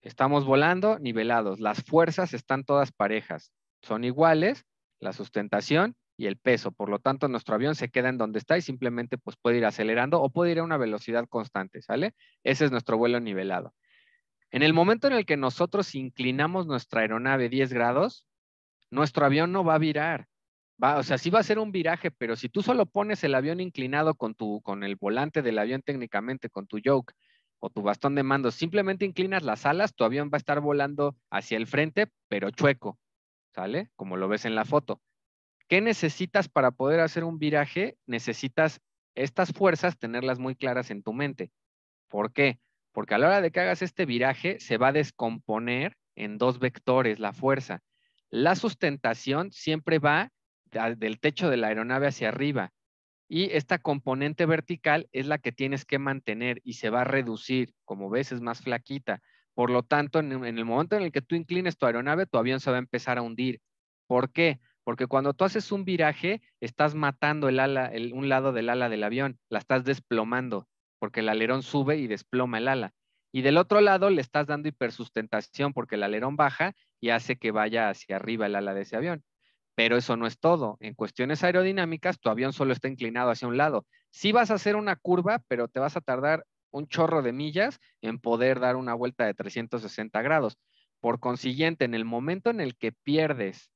Estamos volando nivelados, las fuerzas están todas parejas, son iguales, la sustentación y el peso. Por lo tanto, nuestro avión se queda en donde está y simplemente pues, puede ir acelerando o puede ir a una velocidad constante, ¿sale? Ese es nuestro vuelo nivelado. En el momento en el que nosotros inclinamos nuestra aeronave 10 grados, nuestro avión no va a virar. Va, o sea, sí va a ser un viraje, pero si tú solo pones el avión inclinado con, tu, con el volante del avión técnicamente, con tu yoke o tu bastón de mando, simplemente inclinas las alas, tu avión va a estar volando hacia el frente, pero chueco, ¿sale? Como lo ves en la foto. ¿Qué necesitas para poder hacer un viraje? Necesitas estas fuerzas tenerlas muy claras en tu mente. ¿Por qué? Porque a la hora de que hagas este viraje, se va a descomponer en dos vectores la fuerza. La sustentación siempre va del techo de la aeronave hacia arriba y esta componente vertical es la que tienes que mantener y se va a reducir, como ves es más flaquita. Por lo tanto, en el momento en el que tú inclines tu aeronave, tu avión se va a empezar a hundir. ¿Por qué? porque cuando tú haces un viraje, estás matando el ala, un lado del ala del avión, la estás desplomando, porque el alerón sube y desploma el ala. Y del otro lado le estás dando hipersustentación porque el alerón baja y hace que vaya hacia arriba el ala de ese avión. Pero eso no es todo. En cuestiones aerodinámicas, tu avión solo está inclinado hacia un lado. Sí vas a hacer una curva, pero te vas a tardar un chorro de millas en poder dar una vuelta de 360 grados. Por consiguiente, en el momento en el que pierdes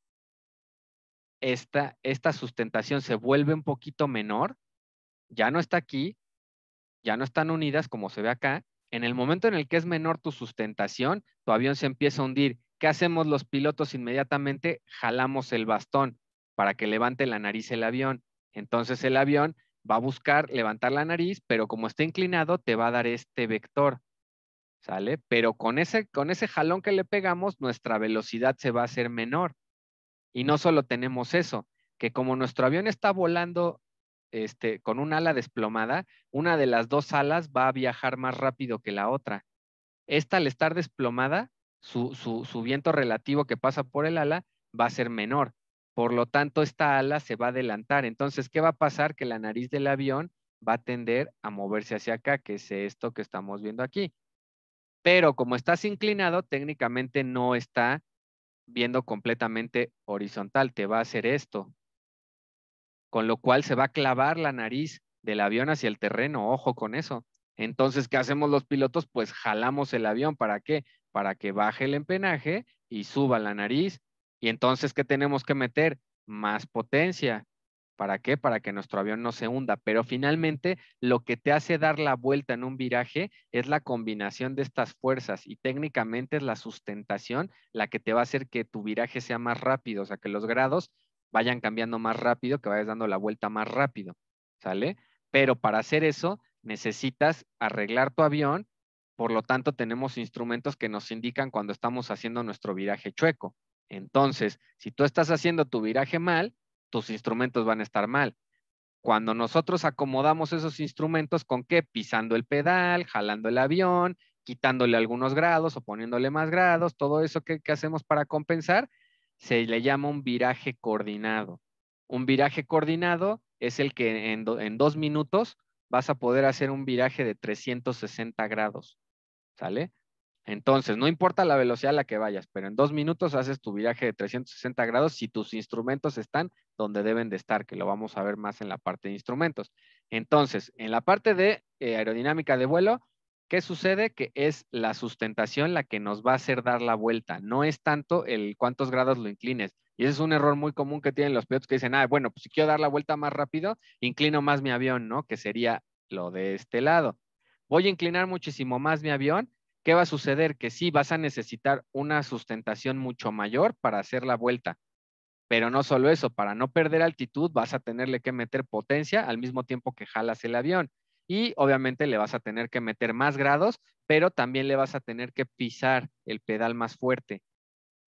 esta, sustentación se vuelve un poquito menor, ya no está aquí, ya no están unidas como se ve acá. En el momento en el que es menor tu sustentación, tu avión se empieza a hundir. ¿Qué hacemos los pilotos inmediatamente? Jalamos el bastón para que levante la nariz el avión. Entonces el avión va a buscar levantar la nariz, pero como está inclinado, te va a dar este vector. ¿Sale? Pero con ese, con ese jalón que le pegamos, nuestra velocidad se va a hacer menor. Y no solo tenemos eso, que como nuestro avión está volando este, con un ala desplomada, una de las dos alas va a viajar más rápido que la otra. Esta al estar desplomada, su, su viento relativo que pasa por el ala va a ser menor. Por lo tanto, esta ala se va a adelantar. Entonces, ¿qué va a pasar? Que la nariz del avión va a tender a moverse hacia acá, que es esto que estamos viendo aquí. Pero como estás inclinado, técnicamente no está viendo completamente horizontal, te va a hacer esto. Con lo cual se va a clavar la nariz del avión hacia el terreno, ojo con eso. Entonces, ¿qué hacemos los pilotos? Pues jalamos el avión, ¿para qué? Para que baje el empenaje y suba la nariz. Y entonces, ¿qué tenemos que meter? Más potencia. ¿Para qué? Para que nuestro avión no se hunda. Pero finalmente lo que te hace dar la vuelta en un viraje es la combinación de estas fuerzas y técnicamente es la sustentación la que te va a hacer que tu viraje sea más rápido, o sea, que los grados vayan cambiando más rápido, que vayas dando la vuelta más rápido, ¿sale? Pero para hacer eso necesitas arreglar tu avión, por lo tanto tenemos instrumentos que nos indican cuando estamos haciendo nuestro viraje chueco. Entonces, si tú estás haciendo tu viraje mal, tus instrumentos van a estar mal. Cuando nosotros acomodamos esos instrumentos, ¿con qué? Pisando el pedal, jalando el avión, quitándole algunos grados o poniéndole más grados, todo eso que, hacemos para compensar, se le llama un viraje coordinado. Un viraje coordinado es el que en, en dos minutos vas a poder hacer un viraje de 360 grados. ¿Sale? Entonces, no importa la velocidad a la que vayas, pero en dos minutos haces tu viraje de 360 grados si tus instrumentos están donde deben de estar, que lo vamos a ver más en la parte de instrumentos. Entonces, en la parte de eh, aerodinámica de vuelo, ¿qué sucede? Que es la sustentación la que nos va a hacer dar la vuelta, no es tanto el cuántos grados lo inclines. Y ese es un error muy común que tienen los pilotos que dicen, ah, bueno, pues si quiero dar la vuelta más rápido, inclino más mi avión, ¿no? Que sería lo de este lado. Voy a inclinar muchísimo más mi avión ¿Qué va a suceder? Que sí vas a necesitar una sustentación mucho mayor para hacer la vuelta. Pero no solo eso, para no perder altitud vas a tenerle que meter potencia al mismo tiempo que jalas el avión. Y obviamente le vas a tener que meter más grados, pero también le vas a tener que pisar el pedal más fuerte.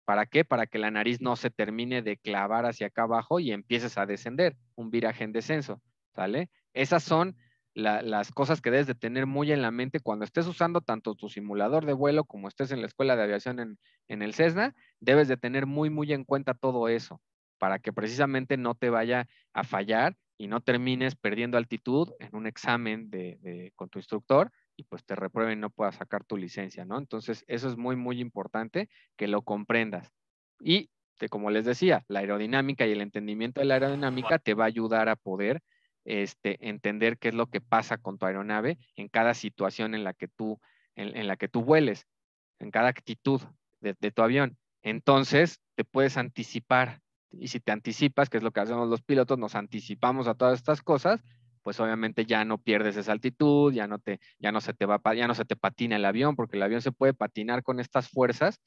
¿Para qué? Para que la nariz no se termine de clavar hacia acá abajo y empieces a descender, un viraje en descenso, ¿sale? Esas son las cosas que debes de tener muy en la mente cuando estés usando tanto tu simulador de vuelo como estés en la escuela de aviación en, en el Cessna, debes de tener muy, muy en cuenta todo eso para que precisamente no te vaya a fallar y no termines perdiendo altitud en un examen de, de, con tu instructor y pues te reprueben y no puedas sacar tu licencia, ¿no? Entonces, eso es muy, muy importante que lo comprendas. Y, como les decía, la aerodinámica y el entendimiento de la aerodinámica te va a ayudar a poder este, entender qué es lo que pasa con tu aeronave en cada situación en la que tú, en, la que tú vueles, en cada actitud de, tu avión. Entonces, te puedes anticipar. Y si te anticipas, que es lo que hacemos los pilotos, nos anticipamos a todas estas cosas, pues obviamente ya no pierdes esa altitud, ya no te, ya no se te va, ya no se te patina el avión, porque el avión se puede patinar con estas fuerzas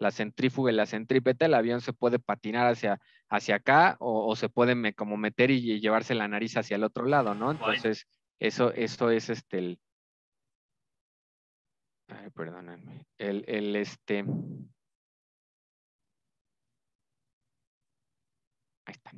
la centrífuga y la centrípeta, el avión se puede patinar hacia, hacia acá o, se puede como meter y, llevarse la nariz hacia el otro lado, ¿no? Entonces, eso, eso es este el. Ay, perdónenme. El, el este. Ahí está.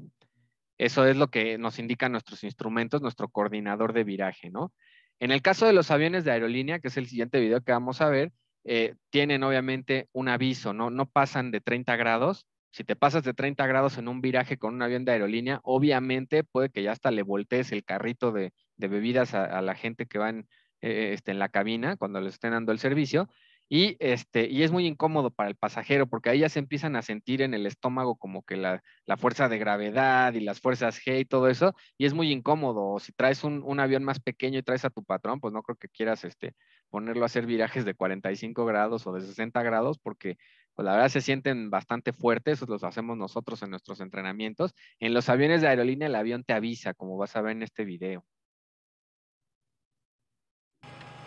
Eso es lo que nos indican nuestros instrumentos, nuestro coordinador de viraje, ¿no? En el caso de los aviones de aerolínea, que es el siguiente video que vamos a ver, eh, tienen obviamente un aviso, ¿no? pasan de 30 grados. Si te pasas de 30 grados en un viraje con un avión de aerolínea, obviamente puede que ya hasta le voltees el carrito de, bebidas a, la gente que va eh, este, en, la cabina cuando les estén dando el servicio. Y, este, y es muy incómodo para el pasajero porque ahí ya se empiezan a sentir en el estómago como que la, fuerza de gravedad y las fuerzas G y todo eso, y es muy incómodo. si traes un, un, avión más pequeño y traes a tu patrón, pues no creo que quieras este, ponerlo a hacer virajes de 45 grados o de 60 grados, porque pues, la verdad se sienten bastante fuertes, esos los hacemos nosotros en nuestros entrenamientos. En los aviones de aerolínea el avión te avisa, como vas a ver en este video.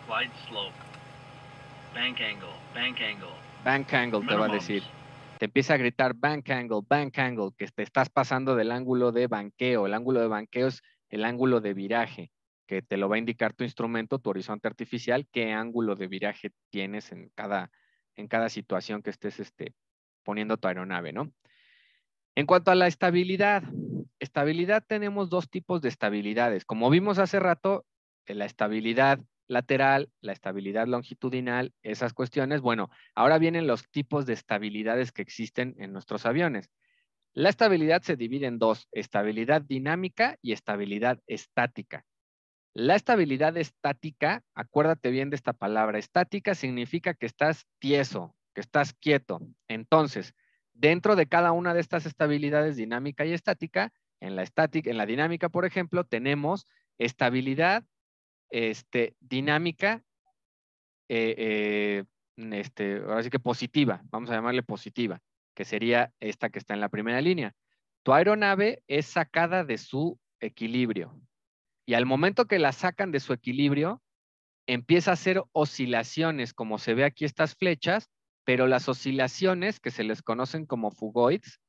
Wide slope, bank angle, bank angle. Bank angle te va a decir te empieza a gritar bank angle, bank angle, que te estás pasando del ángulo de banqueo. El ángulo de banqueo es el ángulo de viraje que te lo va a indicar tu instrumento, tu horizonte artificial, qué ángulo de viraje tienes en cada, situación que estés este, poniendo tu aeronave, En cuanto a la estabilidad, estabilidad tenemos dos tipos de estabilidades. Como vimos hace rato, eh, la estabilidad lateral, la estabilidad longitudinal, esas cuestiones. Bueno, ahora vienen los tipos de estabilidades que existen en nuestros aviones. La estabilidad se divide en dos, estabilidad dinámica y estabilidad estática. La estabilidad estática, acuérdate bien de esta palabra, estática significa que estás tieso, que estás quieto. Entonces, dentro de cada una de estas estabilidades dinámica y estática, en la, en la dinámica, por ejemplo, tenemos estabilidad este, dinámica, eh, eh, este, ahora sí que positiva, vamos a llamarle positiva, que sería esta que está en la primera línea. Tu aeronave es sacada de su equilibrio, y al momento que la sacan de su equilibrio, empieza a hacer oscilaciones, como se ve aquí estas flechas, pero las oscilaciones que se les conocen como fugoids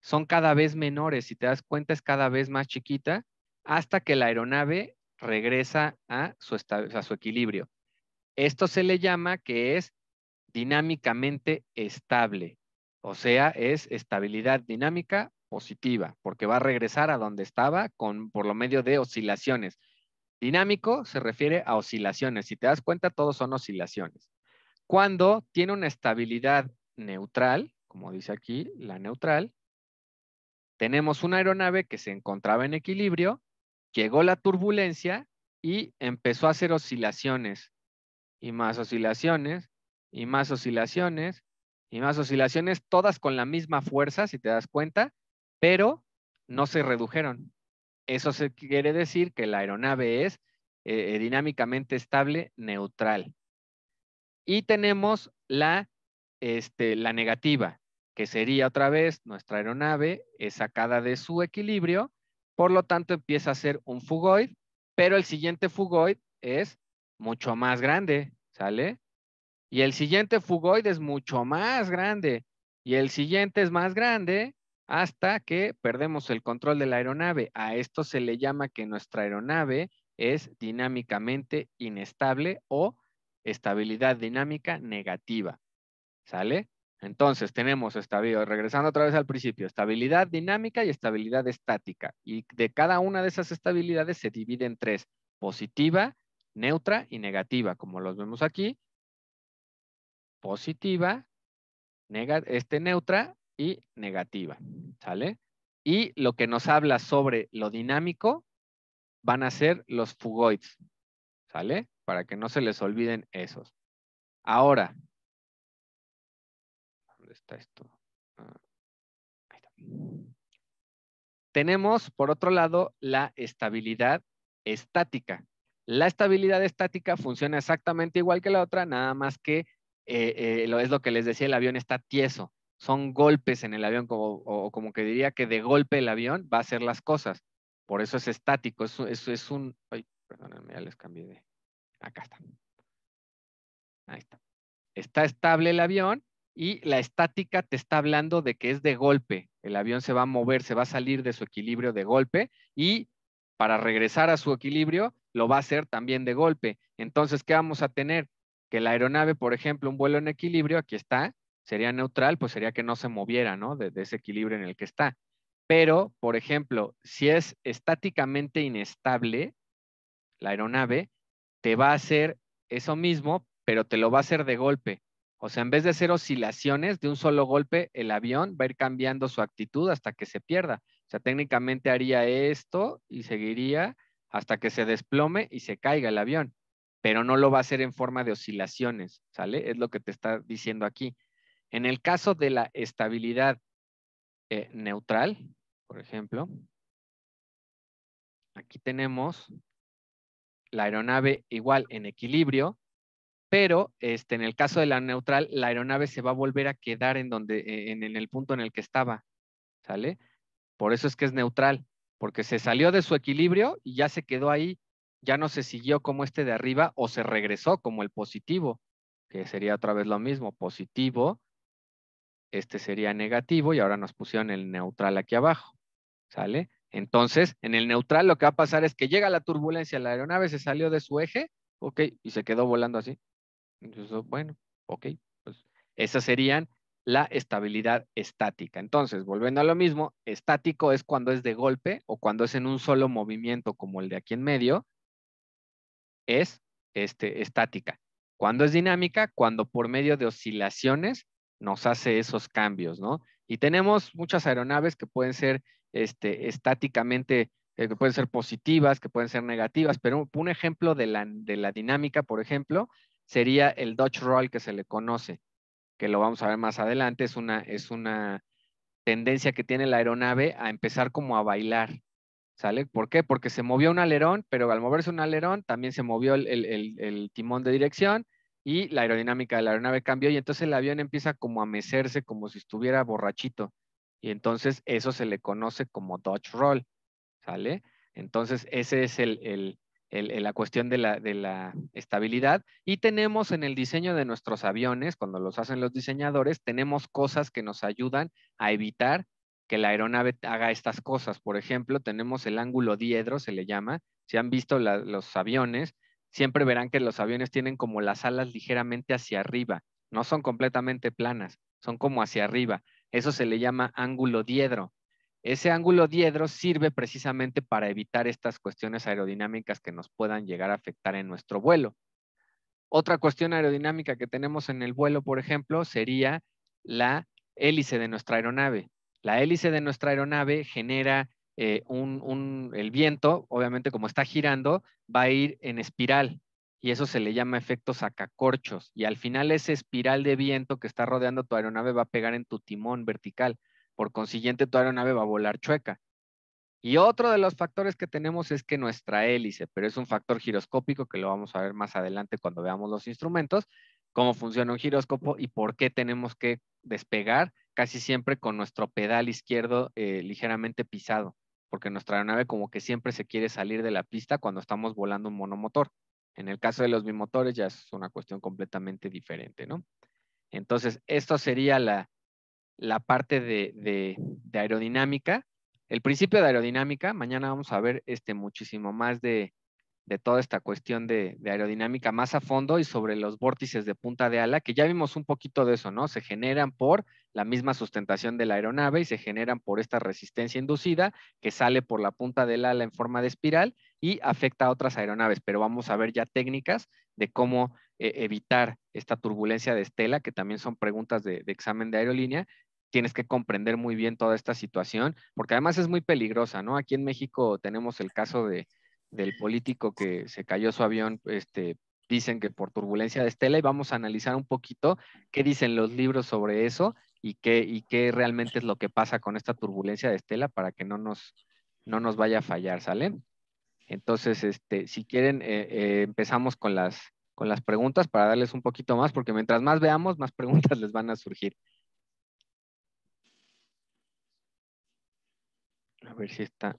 son cada vez menores, si te das cuenta es cada vez más chiquita, hasta que la aeronave regresa a su, a su equilibrio. Esto se le llama que es dinámicamente estable, o sea, es estabilidad dinámica positiva, porque va a regresar a donde estaba con por lo medio de oscilaciones. Dinámico se refiere a oscilaciones. Si te das cuenta, todos son oscilaciones. Cuando tiene una estabilidad neutral, como dice aquí, la neutral, tenemos una aeronave que se encontraba en equilibrio, llegó la turbulencia y empezó a hacer oscilaciones y más oscilaciones y más oscilaciones y más oscilaciones, todas con la misma fuerza, si te das cuenta, pero no se redujeron. Eso se quiere decir que la aeronave es eh, eh, dinámicamente estable, neutral. Y tenemos la, este, la negativa, que sería otra vez nuestra aeronave es sacada de su equilibrio, por lo tanto empieza a ser un fugoid, pero el siguiente fugoid es mucho más grande, ¿sale? Y el siguiente fugoid es mucho más grande, y el siguiente es más grande, hasta que perdemos el control de la aeronave. A esto se le llama que nuestra aeronave es dinámicamente inestable o estabilidad dinámica negativa. ¿Sale? Entonces tenemos estabilidad, regresando otra vez al principio, estabilidad dinámica y estabilidad estática. Y de cada una de esas estabilidades se divide en tres, positiva, neutra y negativa, como los vemos aquí. Positiva, este neutra y negativa, ¿sale? Y lo que nos habla sobre lo dinámico van a ser los fugoids, ¿sale? Para que no se les olviden esos. Ahora, ¿dónde está esto? Ah, ahí está. Tenemos, por otro lado, la estabilidad estática. La estabilidad estática funciona exactamente igual que la otra, nada más que eh, eh, lo, es lo que les decía, el avión está tieso son golpes en el avión, o como que diría que de golpe el avión va a hacer las cosas. Por eso es estático, eso es, es un... Ay, perdónenme, ya les cambié de... Acá está. Ahí está. Está estable el avión y la estática te está hablando de que es de golpe. El avión se va a mover, se va a salir de su equilibrio de golpe y para regresar a su equilibrio lo va a hacer también de golpe. Entonces, ¿qué vamos a tener? Que la aeronave, por ejemplo, un vuelo en equilibrio, aquí está, sería neutral, pues sería que no se moviera, ¿no? De, ese equilibrio en el que está. Pero, por ejemplo, si es estáticamente inestable, la aeronave te va a hacer eso mismo, pero te lo va a hacer de golpe. O sea, en vez de hacer oscilaciones de un solo golpe, el avión va a ir cambiando su actitud hasta que se pierda. O sea, técnicamente haría esto y seguiría hasta que se desplome y se caiga el avión, pero no lo va a hacer en forma de oscilaciones, ¿sale? Es lo que te está diciendo aquí. En el caso de la estabilidad eh, neutral, por ejemplo, aquí tenemos la aeronave igual en equilibrio, pero este, en el caso de la neutral, la aeronave se va a volver a quedar en, donde, e, en el punto en el que estaba, ¿sale? Por eso es que es neutral, porque se salió de su equilibrio y ya se quedó ahí, ya no se siguió como este de arriba o se regresó como el positivo, que sería otra vez lo mismo, positivo, este sería negativo y ahora nos pusieron el neutral aquí abajo, ¿sale? Entonces, en el neutral lo que va a pasar es que llega la turbulencia, la aeronave se salió de su eje, ok, y se quedó volando así. Entonces, bueno, ok, pues esas serían la estabilidad estática. Entonces, volviendo a lo mismo, estático es cuando es de golpe o cuando es en un solo movimiento como el de aquí en medio, es este, estática. Cuando es dinámica, cuando por medio de oscilaciones nos hace esos cambios, ¿no? Y tenemos muchas aeronaves que pueden ser este, estáticamente, eh, que pueden ser positivas, que pueden ser negativas, pero un ejemplo de la, dinámica, por ejemplo, sería el Dutch Roll que se le conoce, que lo vamos a ver más adelante, es una, es una tendencia que tiene la aeronave a empezar como a bailar, ¿sale? ¿Por qué? Porque se movió un alerón, pero al moverse un alerón también se movió el timón de dirección y la aerodinámica de la aeronave cambió y entonces el avión empieza como a mecerse como si estuviera borrachito y entonces eso se le conoce como Dodge Roll, ¿sale? Entonces esa es el, la cuestión de la, de la estabilidad y tenemos en el diseño de nuestros aviones, cuando los hacen los diseñadores, tenemos cosas que nos ayudan a evitar que la aeronave haga estas cosas. Por ejemplo, tenemos el ángulo diedro, se le llama. Si han visto los aviones, siempre verán que los aviones tienen como las alas ligeramente hacia arriba, no son completamente planas, son como hacia arriba. Eso se le llama ángulo diedro. Ese ángulo diedro sirve precisamente para evitar estas cuestiones aerodinámicas que nos puedan llegar a afectar en nuestro vuelo. Otra cuestión aerodinámica que tenemos en el vuelo, por ejemplo, sería la hélice de nuestra aeronave. La hélice de nuestra aeronave genera eh, el viento, obviamente como está girando, va a ir en espiral y eso se le llama efecto sacacorchos. Y al final ese espiral de viento que está rodeando tu aeronave va a pegar en tu timón vertical. Por consiguiente, tu aeronave va a volar chueca. Y otro de los factores que tenemos es que nuestra hélice, pero es un factor giroscópico que lo vamos a ver más adelante cuando veamos los instrumentos, cómo funciona un giroscopo y por qué tenemos que despegar casi siempre con nuestro pedal izquierdo eh, ligeramente pisado porque nuestra aeronave como que siempre se quiere salir de la pista cuando estamos volando un monomotor. En el caso de los bimotores ya es una cuestión completamente diferente, ¿no? Entonces, esto sería la, la parte de aerodinámica. El principio de aerodinámica, mañana vamos a ver este muchísimo más de, de toda esta cuestión de, aerodinámica más a fondo y sobre los vórtices de punta de ala, que ya vimos un poquito de eso, ¿no? Se generan por la misma sustentación de la aeronave y se generan por esta resistencia inducida que sale por la punta del ala en forma de espiral y afecta a otras aeronaves, pero vamos a ver ya técnicas de cómo eh, evitar esta turbulencia de estela, que también son preguntas de examen de aerolínea, tienes que comprender muy bien toda esta situación, porque además es muy peligrosa, ¿no? Aquí en México tenemos el caso de del político que se cayó su avión, este, dicen que por turbulencia de estela y vamos a analizar un poquito qué dicen los libros sobre eso y qué, y qué realmente es lo que pasa con esta turbulencia de estela para que no nos, nos vaya a fallar, ¿sale? Entonces, este, si quieren, eh, eh, empezamos con las, con las preguntas para darles un poquito más, porque mientras más veamos, más preguntas les van a surgir. A ver si está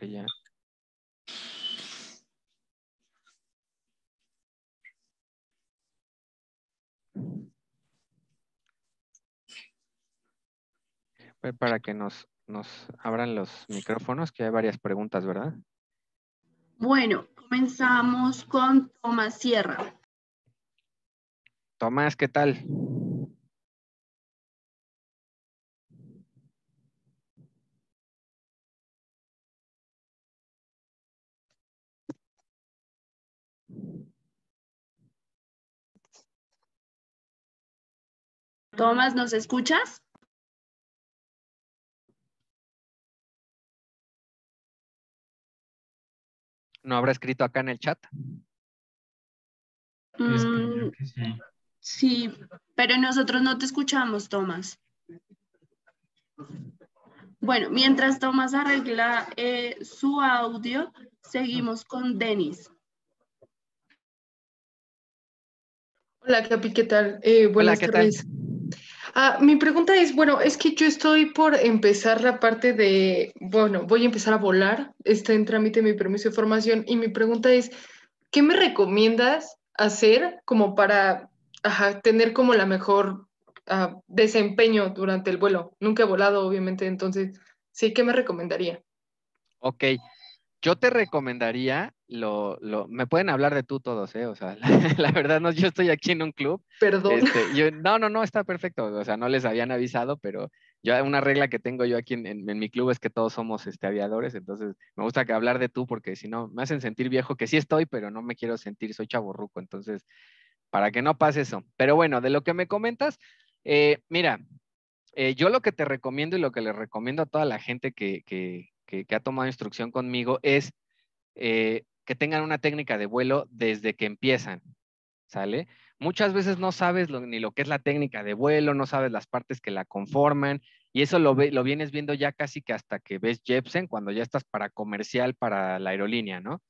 ya. Pues, para que nos, nos abran los micrófonos, que hay varias preguntas, ¿verdad? Bueno, comenzamos con Tomás Sierra. Tomás, ¿qué tal? Tomás, ¿nos escuchas? ¿No habrá escrito acá en el chat? Mm, sí, pero nosotros no te escuchamos, Tomás. Bueno, mientras Tomás arregla eh, su audio, seguimos con Denis. Hola, Capi, ¿qué tal? Eh, Hola, ¿qué Tal? Ah, mi pregunta es, bueno, es que yo estoy por empezar la parte de, bueno, voy a empezar a volar, está en trámite mi permiso de formación y mi pregunta es, ¿qué me recomiendas hacer como para tener como la mejor ah, desempeño durante el vuelo? Nunca he volado, obviamente, entonces, sí, ¿qué me recomendaría? Ok, yo te recomendaría, lo, lo, me pueden hablar de tú todos, ¿eh? O sea, la, verdad, no, yo estoy aquí en un club. Perdón. Este, no, no, no, está perfecto. O sea, no les habían avisado, pero yo una regla que tengo yo aquí en, mi club es que todos somos este, aviadores, entonces me gusta que hablar de tú porque si no, me hacen sentir viejo, que sí estoy, pero no me quiero sentir, soy chaborruco, entonces, para que no pase eso. Pero bueno, de lo que me comentas, eh, mira, eh, yo lo que te recomiendo y lo que le recomiendo a toda la gente que, que, que, ha tomado instrucción conmigo es eh, que tengan una técnica de vuelo desde que empiezan, ¿sale? Muchas veces no sabes ni lo que es la técnica de vuelo, no sabes las partes que la conforman, y eso lo, lo vienes viendo ya casi que hasta que ves Jepsen, cuando ya estás para comercial, para la aerolínea, ¿no?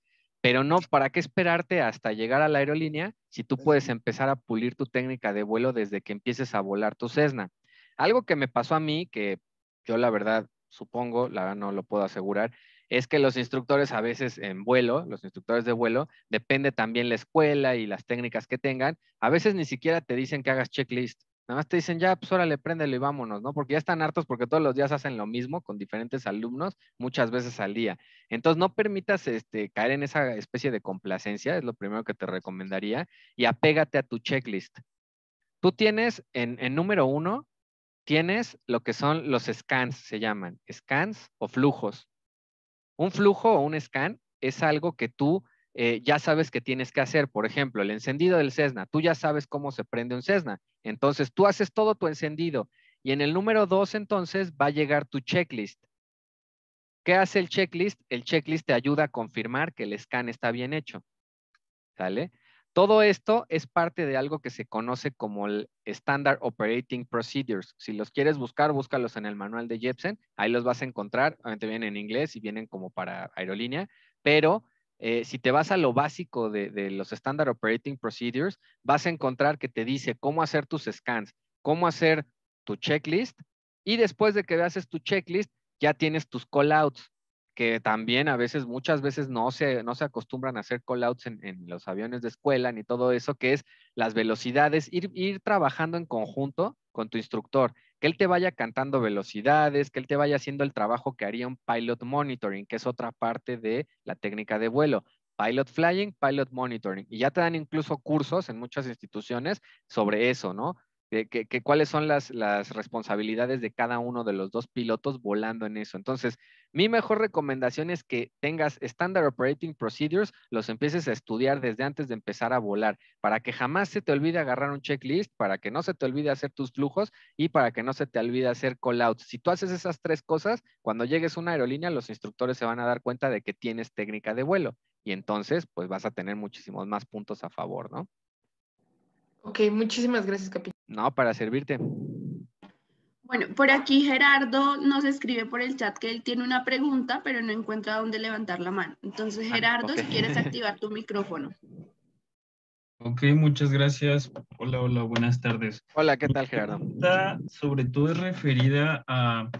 Pero no, ¿para qué esperarte hasta llegar a la aerolínea si tú puedes empezar a pulir tu técnica de vuelo desde que empieces a volar tu Cessna? Algo que me pasó a mí, que yo la verdad supongo, la verdad no lo puedo asegurar, es que los instructores a veces en vuelo, los instructores de vuelo, depende también la escuela y las técnicas que tengan, a veces ni siquiera te dicen que hagas checklist, nada más te dicen ya, pues órale, préndelo y vámonos, ¿no? Porque ya están hartos porque todos los días hacen lo mismo con diferentes alumnos, muchas veces al día. Entonces no permitas este, caer en esa especie de complacencia, es lo primero que te recomendaría, y apégate a tu checklist. Tú tienes en número uno, tienes lo que son los scans, se llaman scans o flujos. Un flujo o un scan es algo que tú eh, ya sabes que tienes que hacer. Por ejemplo, el encendido del Cessna. Tú ya sabes cómo se prende un Cessna. Entonces, tú haces todo tu encendido. Y en el número dos, entonces, va a llegar tu checklist. ¿Qué hace el checklist? El checklist te ayuda a confirmar que el scan está bien hecho. ¿Sale? Todo esto es parte de algo que se conoce como el Standard Operating Procedures. Si los quieres buscar, búscalos en el manual de Jepsen. Ahí los vas a encontrar. Obviamente vienen en inglés y vienen como para aerolínea. Pero eh, si te vas a lo básico de, los Standard Operating Procedures, vas a encontrar que te dice cómo hacer tus scans, cómo hacer tu checklist. Y después de que haces tu checklist, ya tienes tus callouts que también a veces, muchas veces no se, acostumbran a hacer callouts en, en los aviones de escuela ni todo eso, que es las velocidades, ir, ir trabajando en conjunto con tu instructor, que él te vaya cantando velocidades, que él te vaya haciendo el trabajo que haría un pilot monitoring, que es otra parte de la técnica de vuelo. Pilot Flying, Pilot Monitoring. Y ya te dan incluso cursos en muchas instituciones sobre eso, ¿no? cuáles son las, las responsabilidades de cada uno de los dos pilotos volando en eso. Entonces, mi mejor recomendación es que tengas Standard Operating Procedures, los empieces a estudiar desde antes de empezar a volar, para que jamás se te olvide agarrar un checklist, para que no se te olvide hacer tus flujos y para que no se te olvide hacer call-outs. Si tú haces esas tres cosas, cuando llegues a una aerolínea, los instructores se van a dar cuenta de que tienes técnica de vuelo y entonces, pues vas a tener muchísimos más puntos a favor, ¿no? Ok, muchísimas gracias, capitán. No, para servirte. Bueno, por aquí Gerardo nos escribe por el chat que él tiene una pregunta, pero no encuentra dónde levantar la mano. Entonces, ah, Gerardo, si quieres activar tu micrófono. Ok, muchas gracias. Hola, hola, buenas tardes. Hola, ¿qué tal, Gerardo? pregunta sobre todo es referida a...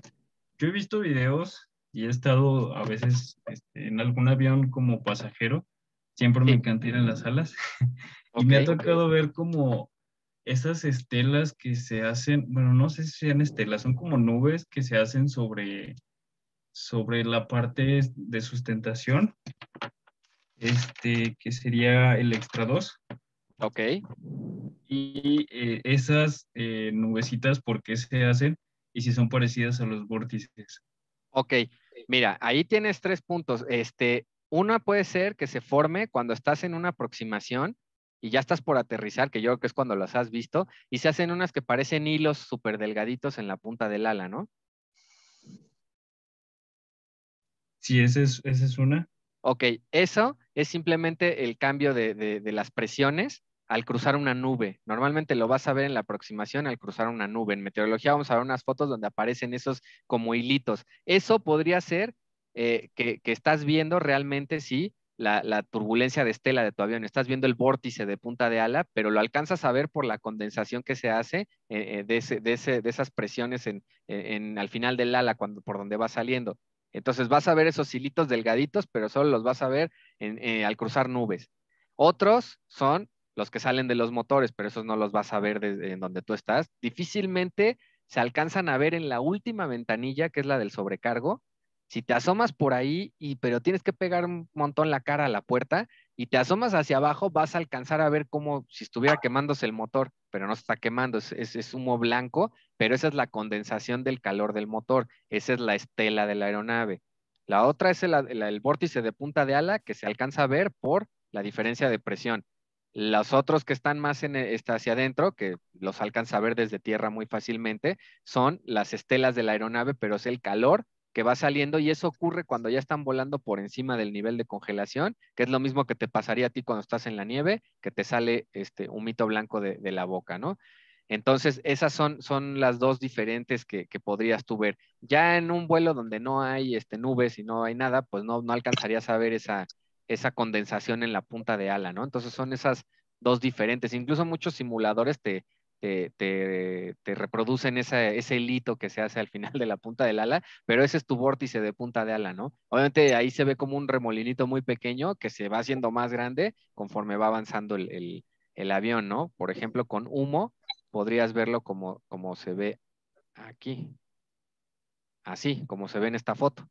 Yo he visto videos y he estado a veces este, en algún avión como pasajero. Siempre me encanta ir las salas. Y me ha tocado ver como esas estelas que se hacen, bueno, no sé si sean estelas, son como nubes que se hacen sobre, sobre la parte de sustentación, este, que sería el extra 2. Ok. Y eh, esas eh, nubecitas, ¿por qué se hacen? Y si son parecidas a los vórtices. Ok, mira, ahí tienes tres puntos. Este, una puede ser que se forme cuando estás en una aproximación y ya estás por aterrizar, que yo creo que es cuando las has visto, y se hacen unas que parecen hilos súper delgaditos en la punta del ala, ¿no? Sí, esa es, es una. Ok, eso es simplemente el cambio de, las presiones al cruzar una nube. Normalmente lo vas a ver en la aproximación al cruzar una nube. En meteorología vamos a ver unas fotos donde aparecen esos como hilitos. Eso podría ser eh, que, que estás viendo realmente sí la, turbulencia de estela de tu avión, estás viendo el vórtice de punta de ala, pero lo alcanzas a ver por la condensación que se hace eh, eh, de, esas presiones en, al final del ala cuando, por donde va saliendo. Entonces vas a ver esos hilitos delgaditos, pero solo los vas a ver eh, al cruzar nubes. Otros son los que salen de los motores, pero esos no los vas a ver en donde tú estás. Difícilmente se alcanzan a ver en la última ventanilla, que es la del sobrecargo, si te asomas por ahí, y, pero tienes que pegar un montón la cara a la puerta y te asomas hacia abajo, vas a alcanzar a ver como si estuviera quemándose el motor, pero no se está quemando, es, humo blanco, pero esa es la condensación del calor del motor, esa es la estela de la aeronave. La otra es el, vórtice de punta de ala que se alcanza a ver por la diferencia de presión. Los otros que están más eh, está hacia adentro, que los alcanza a ver desde tierra muy fácilmente, son las estelas de la aeronave, pero es el calor que va saliendo y eso ocurre cuando ya están volando por encima del nivel de congelación, que es lo mismo que te pasaría a ti cuando estás en la nieve, que te sale este humito blanco de, la boca, ¿no? Entonces, esas son, son las dos diferentes que, podrías tú ver. Ya en un vuelo donde no hay este, nubes y no hay nada, pues no, no alcanzarías a ver esa, esa condensación en la punta de ala, ¿no? Entonces son esas dos diferentes. Incluso muchos simuladores te, te, reproducen ese hito que se hace al final de la punta del ala, pero ese es tu vórtice de punta de ala, ¿no? Obviamente ahí se ve como un remolinito muy pequeño que se va haciendo más grande conforme va avanzando el, avión, ¿no? Por ejemplo, con humo podrías verlo como, como se ve aquí. Así, como se ve en esta foto.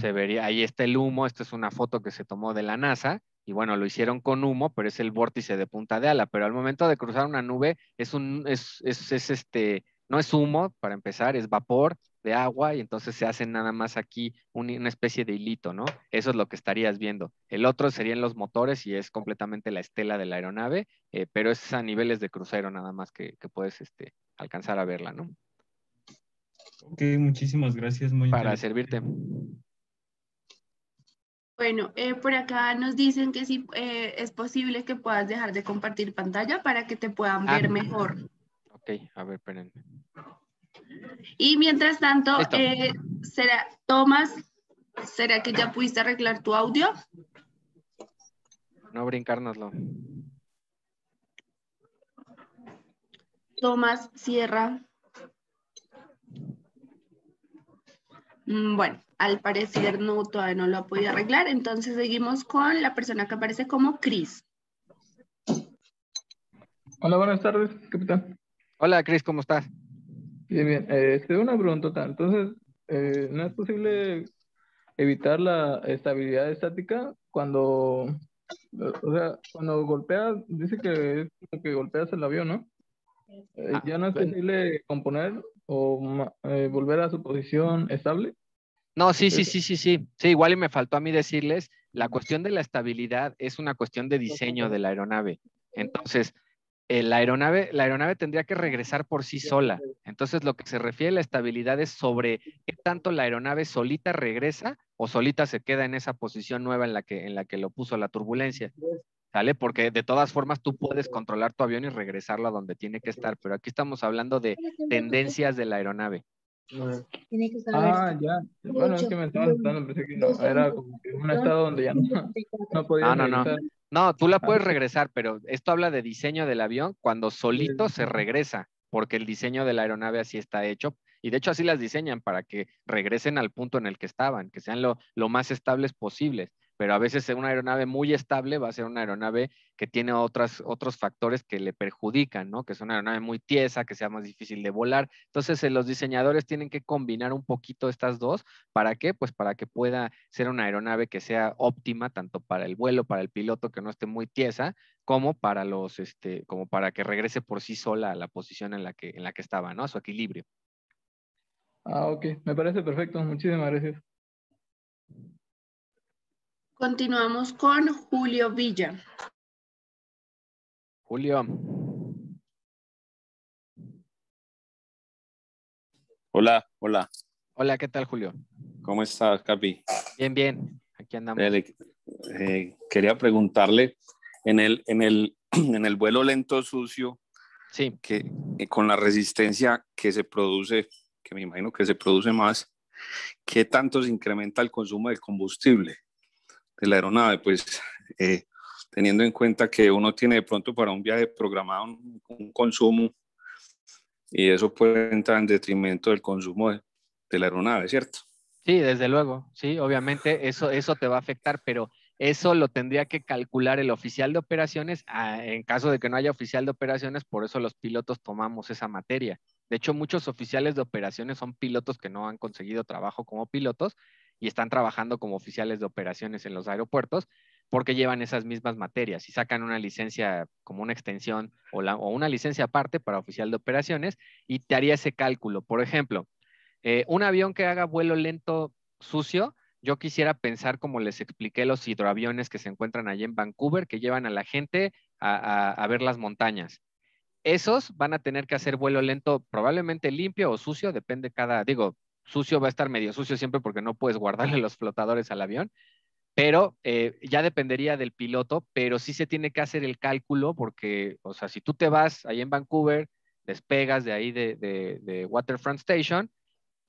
Se vería, ahí está el humo, esta es una foto que se tomó de la NASA, y bueno, lo hicieron con humo, pero es el vórtice de punta de ala, pero al momento de cruzar una nube es un, es, este, no es humo para empezar, es vapor de agua y entonces se hace nada más aquí una especie de hilito, ¿no? Eso es lo que estarías viendo. El otro serían los motores y es completamente la estela de la aeronave, eh, pero es a niveles de crucero nada más que, puedes este, alcanzar a verla, ¿no? Ok, muchísimas gracias. Muy Para servirte. Bueno, eh, por acá nos dicen que sí eh, es posible que puedas dejar de compartir pantalla para que te puedan ah, ver mejor. Ok, a ver, espérenme. Y mientras tanto, eh, será, Tomás, ¿será que ya pudiste arreglar tu audio? No brincárnoslo. Tomás, cierra. Mm, bueno, al parecer no, todavía no lo ha podido arreglar. Entonces seguimos con la persona que aparece como Cris. Hola, buenas tardes, capitán. Hola, Cris, ¿cómo estás? Bien, bien. Eh, este, una pregunta, entonces, eh, ¿no es posible evitar la estabilidad estática cuando, o sea, cuando golpeas, dice que es como que golpeas el avión, ¿no? Eh, ah, ¿Ya no es posible componer o eh, volver a su posición estable? No, sí, sí, sí, sí, sí. Sí, igual y me faltó a mí decirles, la cuestión de la estabilidad es una cuestión de diseño de la aeronave. Entonces, eh, la, aeronave, la aeronave tendría que regresar por sí sola. Entonces, lo que se refiere a la estabilidad es sobre qué tanto la aeronave solita regresa o solita se queda en esa posición nueva en la que, en la que lo puso la turbulencia. ¿Sale? Porque de todas formas tú puedes controlar tu avión y regresarlo a donde tiene que estar, pero aquí estamos hablando de tendencias de la aeronave. Tiene Ah, ya. Bueno, es que me que no. Era como que un estado donde ya no, podía. Ah, no, No, tú la puedes ah. regresar, pero esto habla de diseño del avión cuando solito se regresa, porque el diseño de la aeronave así está hecho. Y de hecho así las diseñan para que regresen al punto en el que estaban, que sean lo, lo más estables posibles pero a veces una aeronave muy estable va a ser una aeronave que tiene otras, otros factores que le perjudican, ¿no? Que es una aeronave muy tiesa, que sea más difícil de volar. Entonces, eh, los diseñadores tienen que combinar un poquito estas dos. ¿Para qué? Pues para que pueda ser una aeronave que sea óptima tanto para el vuelo, para el piloto que no esté muy tiesa, como para los, este, como para que regrese por sí sola a la posición en la que, en la que estaba, ¿no? A su equilibrio. Ah, ok. Me parece perfecto. Muchísimas gracias. Continuamos con Julio Villa. Julio. Hola, hola. Hola, ¿qué tal, Julio? ¿Cómo estás, Capi? Bien, bien. Aquí andamos. Eh, quería preguntarle en el, en el, en el vuelo lento sucio, sí. que eh, con la resistencia que se produce, que me imagino que se produce más, ¿qué tanto se incrementa el consumo de combustible? de la aeronave, pues eh, teniendo en cuenta que uno tiene de pronto para un viaje programado un, consumo y eso puede entrar en detrimento del consumo de, de, la aeronave, ¿cierto? Sí, desde luego, sí, obviamente eso, eso te va a afectar, pero eso lo tendría que calcular el oficial de operaciones. Ah, en caso de que no haya oficial de operaciones, por eso los pilotos tomamos esa materia. De hecho, muchos oficiales de operaciones son pilotos que no han conseguido trabajo como pilotos y están trabajando como oficiales de operaciones en los aeropuertos porque llevan esas mismas materias y sacan una licencia como una extensión o, una licencia aparte para oficial de operaciones y te haría ese cálculo. Por ejemplo, eh, un avión que haga vuelo lento sucio, yo quisiera pensar como les expliqué los hidroaviones que se encuentran allí en Vancouver, que llevan a la gente a ver las montañas esos van a tener que hacer vuelo lento, probablemente limpio o sucio, depende cada, digo, Sucio va a estar medio sucio siempre porque no puedes guardarle los flotadores al avión, pero eh, ya dependería del piloto, pero sí se tiene que hacer el cálculo porque, o sea, si tú te vas ahí en Vancouver, despegas de ahí de, de Waterfront Station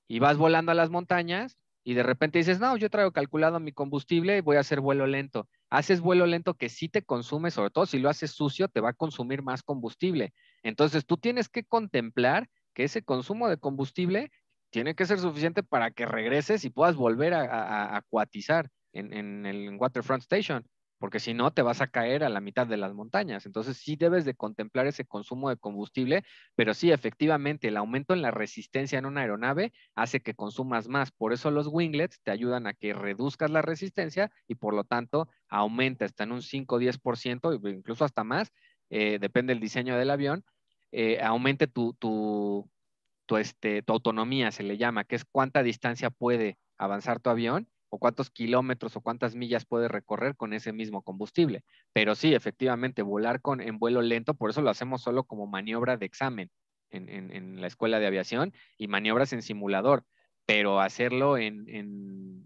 y vas volando a las montañas y de repente dices, no, yo traigo calculado mi combustible y voy a hacer vuelo lento. Haces vuelo lento que sí te consume, sobre todo si lo haces sucio, te va a consumir más combustible. Entonces tú tienes que contemplar que ese consumo de combustible tiene que ser suficiente para que regreses y puedas volver a, acuatizar en, el Waterfront Station, porque si no te vas a caer a la mitad de las montañas. Entonces sí debes de contemplar ese consumo de combustible, pero sí, efectivamente, el aumento en la resistencia en una aeronave hace que consumas más. Por eso los winglets te ayudan a que reduzcas la resistencia y por lo tanto aumenta hasta en un 5 o 10%, incluso hasta más, eh, depende del diseño del avión, eh, aumente tu este, tu, autonomía, se le llama, que es cuánta distancia puede avanzar tu avión o cuántos kilómetros o cuántas millas puede recorrer con ese mismo combustible. Pero sí, efectivamente, volar con, en vuelo lento, por eso lo hacemos solo como maniobra de examen en, la escuela de aviación y maniobras en simulador, pero hacerlo en,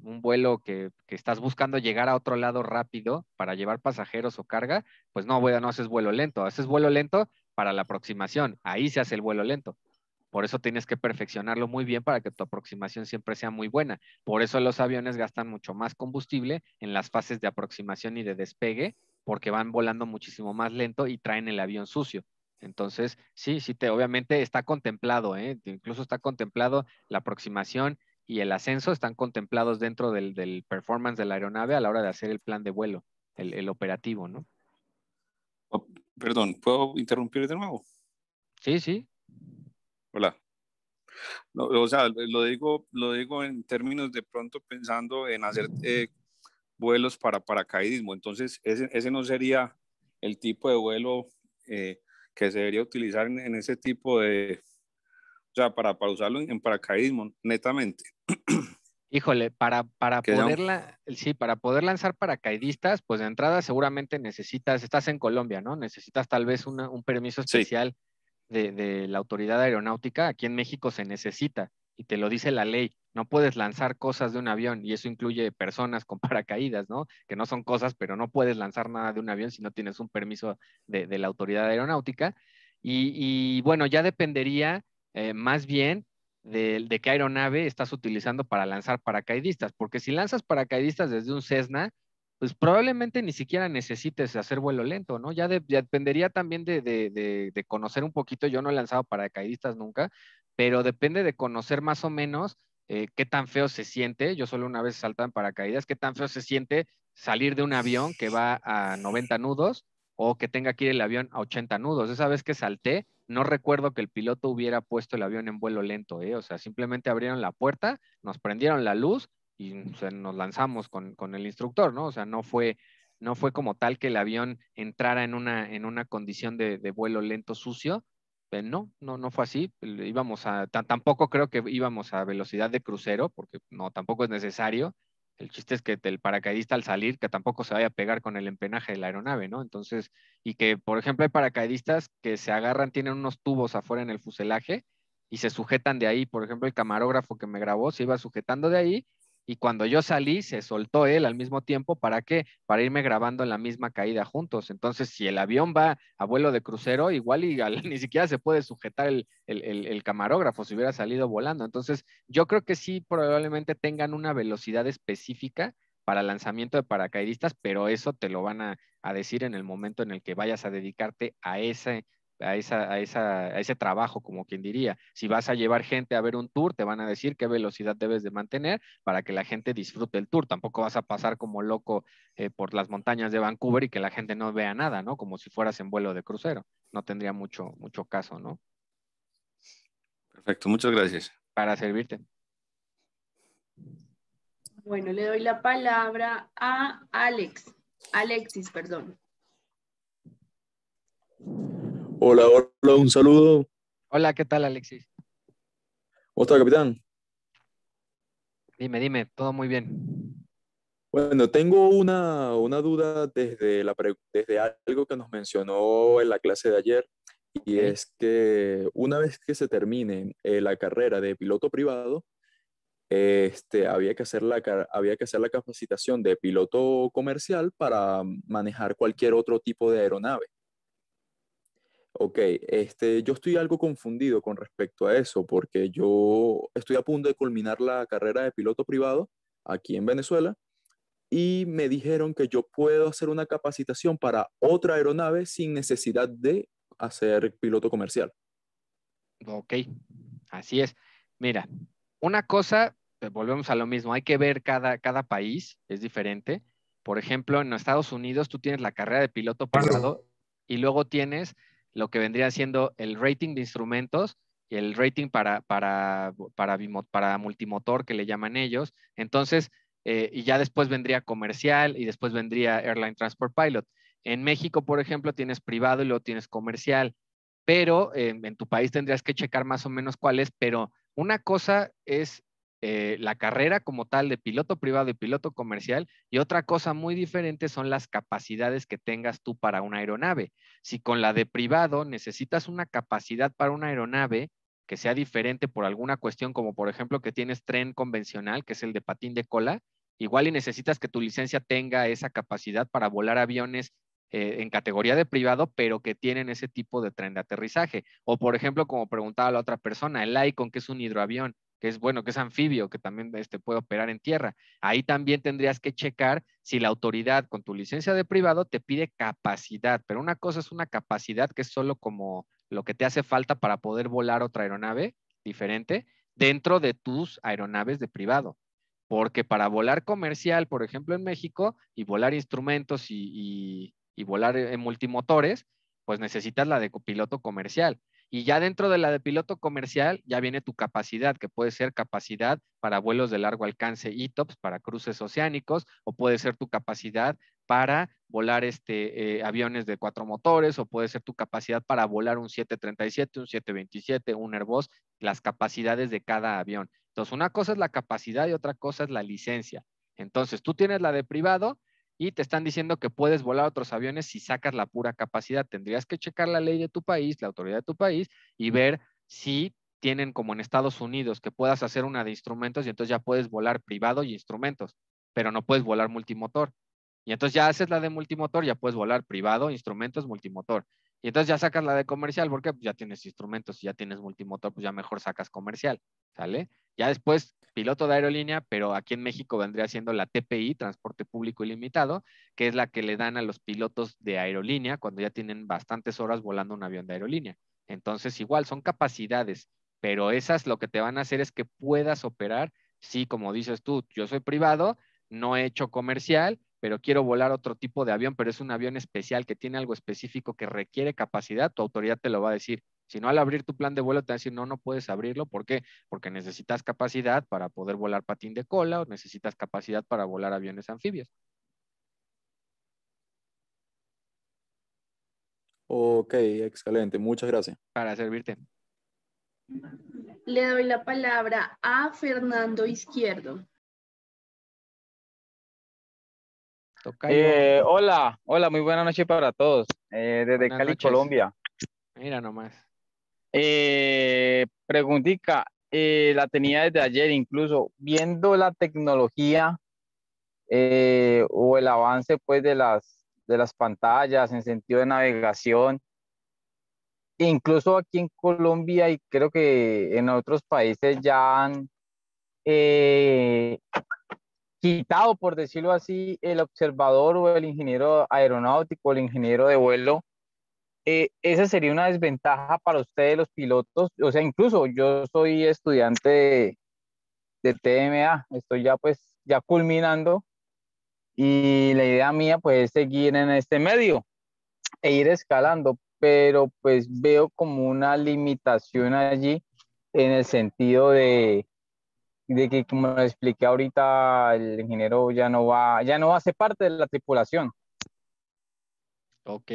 un vuelo que, que, estás buscando llegar a otro lado rápido para llevar pasajeros o carga, pues no, bueno, no haces vuelo lento, haces vuelo lento para la aproximación, ahí se hace el vuelo lento, por eso tienes que perfeccionarlo muy bien para que tu aproximación siempre sea muy buena. Por eso los aviones gastan mucho más combustible en las fases de aproximación y de despegue, porque van volando muchísimo más lento y traen el avión sucio. Entonces, sí, sí, te, obviamente está contemplado, ¿eh? incluso está contemplado la aproximación y el ascenso, están contemplados dentro del, performance de la aeronave a la hora de hacer el plan de vuelo, el, operativo, ¿no? Oh, perdón, ¿puedo interrumpir de nuevo? Sí, sí, Hola. o sea, lo digo, lo digo en términos de pronto pensando en hacer eh, vuelos para paracaidismo. Entonces, ese, no sería el tipo de vuelo eh, que se debería utilizar en, ese tipo de, o sea, para, usarlo en, paracaidismo, netamente. Híjole, para, para, sí, para poder lanzar paracaidistas, pues de entrada seguramente necesitas, estás en Colombia, ¿no? Necesitas tal vez un permiso especial de, la autoridad aeronáutica aquí en México se necesita y te lo dice la ley. No puedes lanzar cosas de un avión y eso incluye personas con paracaídas, ¿no? Que no son cosas, pero no puedes lanzar nada de un avión si no tienes un permiso de, la autoridad aeronáutica. Y, bueno, ya dependería eh, más bien de, qué aeronave estás utilizando para lanzar paracaidistas, porque si lanzas paracaidistas desde un Cessna, pues probablemente ni siquiera necesites hacer vuelo lento, ¿no? Ya, dependería también de, conocer un poquito, yo no he lanzado paracaidistas nunca, pero depende de conocer más o menos eh, qué tan feo se siente, yo solo una vez salté en paracaídas, qué tan feo se siente salir de un avión que va a 90 nudos o que tenga que ir el avión a 80 nudos. Esa vez que salté, no recuerdo que el piloto hubiera puesto el avión en vuelo lento, ¿eh? o sea, simplemente abrieron la puerta, nos prendieron la luz, y nos lanzamos con, con, el instructor, ¿no? O sea, no fue, no fue como tal que el avión entrara en una, en una condición de, vuelo lento sucio. pero eh, no, no, no fue así. Íbamos a, tampoco creo que íbamos a velocidad de crucero, porque no, tampoco es necesario. El chiste es que el paracaidista al salir, que tampoco se vaya a pegar con el empenaje de la aeronave, ¿no? Entonces, y que, por ejemplo, hay paracaidistas que se agarran, tienen unos tubos afuera en el fuselaje y se sujetan de ahí. Por ejemplo, el camarógrafo que me grabó se iba sujetando de ahí y cuando yo salí se soltó él al mismo tiempo, ¿para qué? Para irme grabando en la misma caída juntos. Entonces, si el avión va a vuelo de crucero, igual y ni siquiera se puede sujetar el, el, camarógrafo si hubiera salido volando. Entonces, yo creo que sí, probablemente tengan una velocidad específica para lanzamiento de paracaidistas, pero eso te lo van a, a decir en el momento en el que vayas a dedicarte a ese a, ese trabajo, como quien diría. Si vas a llevar gente a ver un tour, te van a decir qué velocidad debes de mantener para que la gente disfrute el tour. Tampoco vas a pasar como loco eh, por las montañas de Vancouver y que la gente no vea nada, ¿no? Como si fueras en vuelo de crucero. No tendría mucho, mucho caso, ¿no? Perfecto, muchas gracias. Para servirte. Bueno, le doy la palabra a Alex. Alexis, perdón. Hola, hola, un saludo. Hola, ¿qué tal, Alexis? ¿Cómo está, capitán? Dime, dime, todo muy bien. Bueno, tengo una, duda desde, la desde algo que nos mencionó en la clase de ayer, y es que una vez que se termine eh, la carrera de piloto privado, este, había, que hacer la, había que hacer la capacitación de piloto comercial para manejar cualquier otro tipo de aeronave. Ok, este, yo estoy algo confundido con respecto a eso, porque yo estoy a punto de culminar la carrera de piloto privado aquí en Venezuela y me dijeron que yo puedo hacer una capacitación para otra aeronave sin necesidad de hacer piloto comercial. Ok, así es. Mira, una cosa, eh, volvemos a lo mismo, hay que ver cada, cada país, es diferente. Por ejemplo, en Estados Unidos tú tienes la carrera de piloto privado y luego tienes lo que vendría siendo el rating de instrumentos y el rating para, para, para, para multimotor que le llaman ellos. Entonces, eh, y ya después vendría comercial y después vendría Airline Transport Pilot. En México, por ejemplo, tienes privado y luego tienes comercial, pero eh, en tu país tendrías que checar más o menos cuál es, pero una cosa es eh, la carrera como tal de piloto privado y piloto comercial y otra cosa muy diferente son las capacidades que tengas tú para una aeronave. Si con la de privado necesitas una capacidad para una aeronave que sea diferente por alguna cuestión, como por ejemplo que tienes tren convencional, que es el de patín de cola, igual y necesitas que tu licencia tenga esa capacidad para volar aviones eh, en categoría de privado, pero que tienen ese tipo de tren de aterrizaje. O por ejemplo, como preguntaba la otra persona, el Icon, que es un hidroavión, que es bueno, que es anfibio, que también este, puede operar en tierra. Ahí también tendrías que checar si la autoridad con tu licencia de privado te pide capacidad, pero una cosa es una capacidad que es solo como lo que te hace falta para poder volar otra aeronave diferente dentro de tus aeronaves de privado. Porque para volar comercial, por ejemplo, en México, y volar instrumentos y, volar en eh, multimotores, pues necesitas la de copiloto comercial y ya dentro de la de piloto comercial, ya viene tu capacidad, que puede ser capacidad para vuelos de largo alcance, ETOPS, para cruces oceánicos, o puede ser tu capacidad para volar este, eh, aviones de cuatro motores, o puede ser tu capacidad para volar un 737, un 727, un Airbus, las capacidades de cada avión. Entonces, una cosa es la capacidad y otra cosa es la licencia. Entonces, tú tienes la de privado y te están diciendo que puedes volar otros aviones si sacas la pura capacidad. Tendrías que checar la ley de tu país, la autoridad de tu país y ver si tienen como en Estados Unidos que puedas hacer una de instrumentos y entonces ya puedes volar privado y instrumentos, pero no puedes volar multimotor. Y entonces ya haces la de multimotor, ya puedes volar privado, instrumentos, multimotor. Y entonces ya sacas la de comercial, porque pues ya tienes instrumentos, ya tienes multimotor, pues ya mejor sacas comercial, ¿sale? Ya después, piloto de aerolínea, pero aquí en México vendría siendo la TPI, Transporte Público Ilimitado, que es la que le dan a los pilotos de aerolínea cuando ya tienen bastantes horas volando un avión de aerolínea. Entonces, igual, son capacidades, pero esas lo que te van a hacer es que puedas operar, sí, como dices tú, yo soy privado, no he hecho comercial, pero quiero volar otro tipo de avión, pero es un avión especial que tiene algo específico que requiere capacidad, tu autoridad te lo va a decir. Si no, al abrir tu plan de vuelo te va a decir, no, no puedes abrirlo. ¿Por qué? Porque necesitas capacidad para poder volar patín de cola o necesitas capacidad para volar aviones anfibios. Ok, excelente. Muchas gracias. Para servirte. Le doy la palabra a Fernando Izquierdo. Eh, hola, hola, muy buena noche para todos. Eh, desde Cali, Colombia. Mira nomás. Eh, preguntica, eh, la tenía desde ayer incluso, viendo la tecnología o el avance pues de las, de las pantallas en sentido de navegación, incluso aquí en Colombia y creo que en otros países ya han quitado, por decirlo así, el observador o el ingeniero aeronáutico, el ingeniero de vuelo, eh, esa sería una desventaja para ustedes los pilotos. O sea, incluso yo soy estudiante de, de, TMA, estoy ya pues ya culminando y la idea mía pues es seguir en este medio e ir escalando, pero pues veo como una limitación allí en el sentido de de que como expliqué ahorita, el ingeniero ya no va, ya no hace parte de la tripulación. Ok.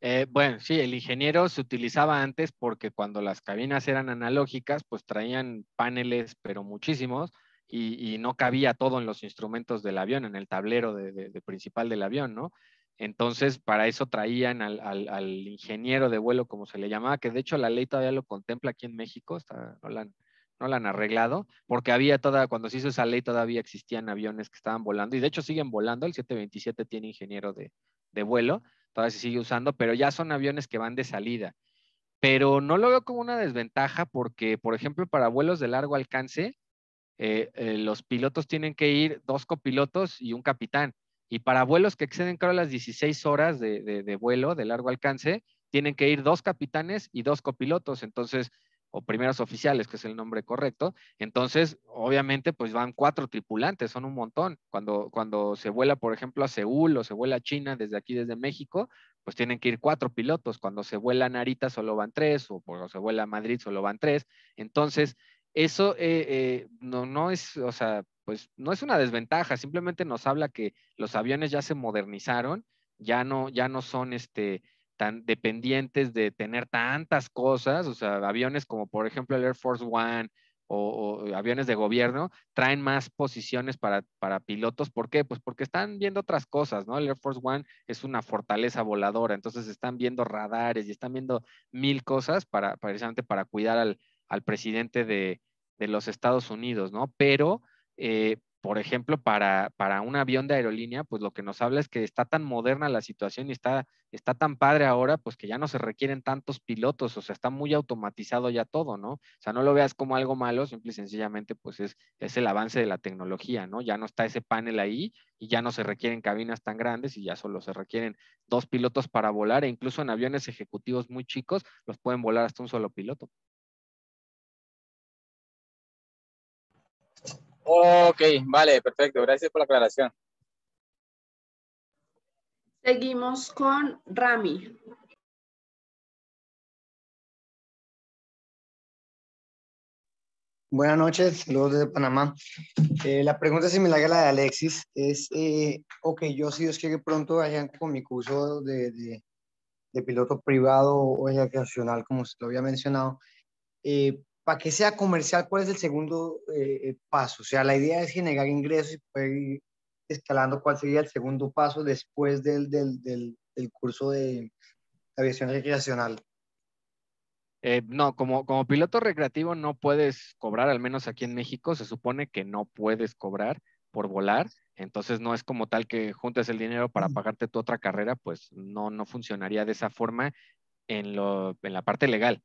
Eh, bueno, sí, el ingeniero se utilizaba antes porque cuando las cabinas eran analógicas, pues traían paneles, pero muchísimos, y, no cabía todo en los instrumentos del avión, en el tablero de, principal del avión, ¿no? Entonces, para eso traían al, ingeniero de vuelo, como se le llamaba, que de hecho la ley todavía lo contempla aquí en México, está, no no la han arreglado, porque había toda, cuando se hizo esa ley todavía existían aviones que estaban volando y de hecho siguen volando, el 727 tiene ingeniero de, vuelo, todavía se sigue usando, pero ya son aviones que van de salida. Pero no lo veo como una desventaja porque, por ejemplo, para vuelos de largo alcance, eh, eh, los pilotos tienen que ir dos copilotos y un capitán. Y para vuelos que exceden, creo, las 16 horas de vuelo de largo alcance, tienen que ir dos capitanes y dos copilotos. Entonces, o primeros oficiales, que es el nombre correcto. Entonces, obviamente, pues van cuatro tripulantes, son un montón. Cuando, cuando se vuela, por ejemplo, a Seúl o se vuela a China desde aquí, desde México, pues tienen que ir cuatro pilotos. Cuando se vuela a Narita solo van tres, o cuando se vuela a Madrid solo van tres. Entonces, eso eh, eh, no, no es, o sea, pues no es una desventaja, simplemente nos habla que los aviones ya se modernizaron, ya no, ya no son este, tan dependientes de tener tantas cosas, o sea, aviones como por ejemplo el Air Force One o, aviones de gobierno, traen más posiciones para, pilotos. ¿Por qué? Pues porque están viendo otras cosas, ¿no? El Air Force One es una fortaleza voladora, entonces están viendo radares y están viendo mil cosas para, precisamente para cuidar al, presidente de, de los Estados Unidos, ¿no? Pero eh, por ejemplo, para, un avión de aerolínea, pues lo que nos habla es que está tan moderna la situación y está, está tan padre ahora, pues que ya no se requieren tantos pilotos, o sea, está muy automatizado ya todo, ¿no? O sea, no lo veas como algo malo, simple y sencillamente, pues es, es el avance de la tecnología, ¿no? Ya no está ese panel ahí y ya no se requieren cabinas tan grandes y ya solo se requieren dos pilotos para volar e incluso en aviones ejecutivos muy chicos los pueden volar hasta un solo piloto. Ok, vale, perfecto. Gracias por la aclaración. Seguimos con Rami. Buenas noches, saludos desde Panamá. Eh, la pregunta similar a la de Alexis es, eh, ok, yo si Dios quiere pronto vayan con mi curso de, piloto privado o educacional, como se lo había mencionado, eh, para que sea comercial, ¿cuál es el segundo eh, eh, paso? O sea, la idea es generar ingresos y poder ir escalando cuál sería el segundo paso después del, curso de aviación recreacional. Eh, no, como, como piloto recreativo no puedes cobrar, al menos aquí en México se supone que no puedes cobrar por volar, entonces no es como tal que juntes el dinero para pagarte tu otra carrera, pues no, no funcionaría de esa forma en, lo, en la parte legal.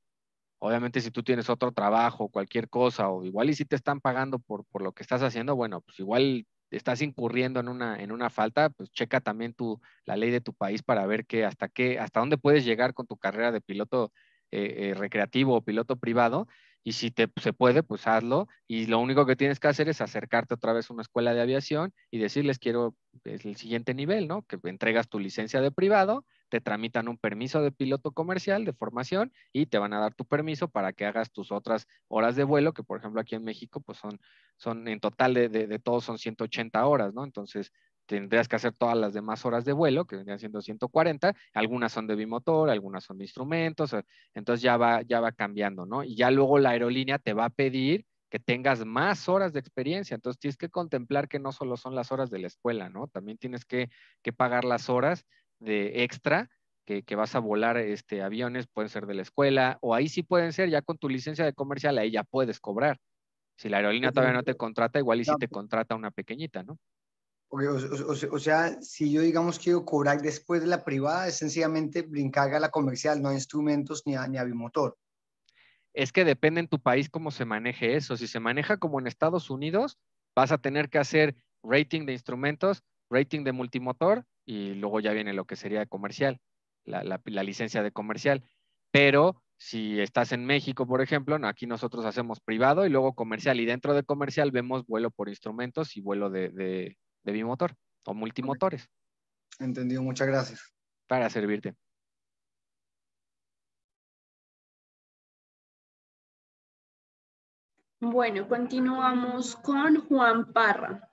Obviamente si tú tienes otro trabajo, cualquier cosa, o igual y si te están pagando por, lo que estás haciendo, bueno, pues igual estás incurriendo en una, en una falta, pues checa también tu, la ley de tu país para ver que hasta, qué, hasta dónde puedes llegar con tu carrera de piloto eh, eh, recreativo o piloto privado y si te, se puede, pues hazlo. Y lo único que tienes que hacer es acercarte otra vez a una escuela de aviación y decirles quiero es el siguiente nivel, ¿no? Que entregas tu licencia de privado, te tramitan un permiso de piloto comercial de formación y te van a dar tu permiso para que hagas tus otras horas de vuelo, que por ejemplo aquí en México, pues son, son en total de, de, todos son 180 horas, ¿no? Entonces, tendrías que hacer todas las demás horas de vuelo, que vendrían siendo 140, algunas son de bimotor, algunas son de instrumentos, eh, entonces ya va, ya va cambiando, ¿no? Y ya luego la aerolínea te va a pedir que tengas más horas de experiencia. Entonces tienes que contemplar que no solo son las horas de la escuela, ¿no? También tienes que, que pagar las horas de extra que, vas a volar este, aviones, pueden ser de la escuela, o ahí sí pueden ser, ya con tu licencia de comercial, ahí ya puedes cobrar. Si la aerolínea todavía no te contrata, igual y si te contrata una pequeñita, ¿no? O, sea, si yo digamos quiero cobrar después de la privada, es sencillamente brincar a la comercial, no a instrumentos ni a, Es que depende en tu país cómo se maneje eso. Si se maneja como en Estados Unidos, vas a tener que hacer rating de instrumentos, rating de multimotor y luego ya viene lo que sería de comercial, la, licencia de comercial. Pero si estás en México, por ejemplo, aquí nosotros hacemos privado y luego comercial y dentro de comercial vemos vuelo por instrumentos y vuelo de de bimotor o multimotores. Entendido, muchas gracias. Para servirte. Bueno, continuamos con Juan Parra.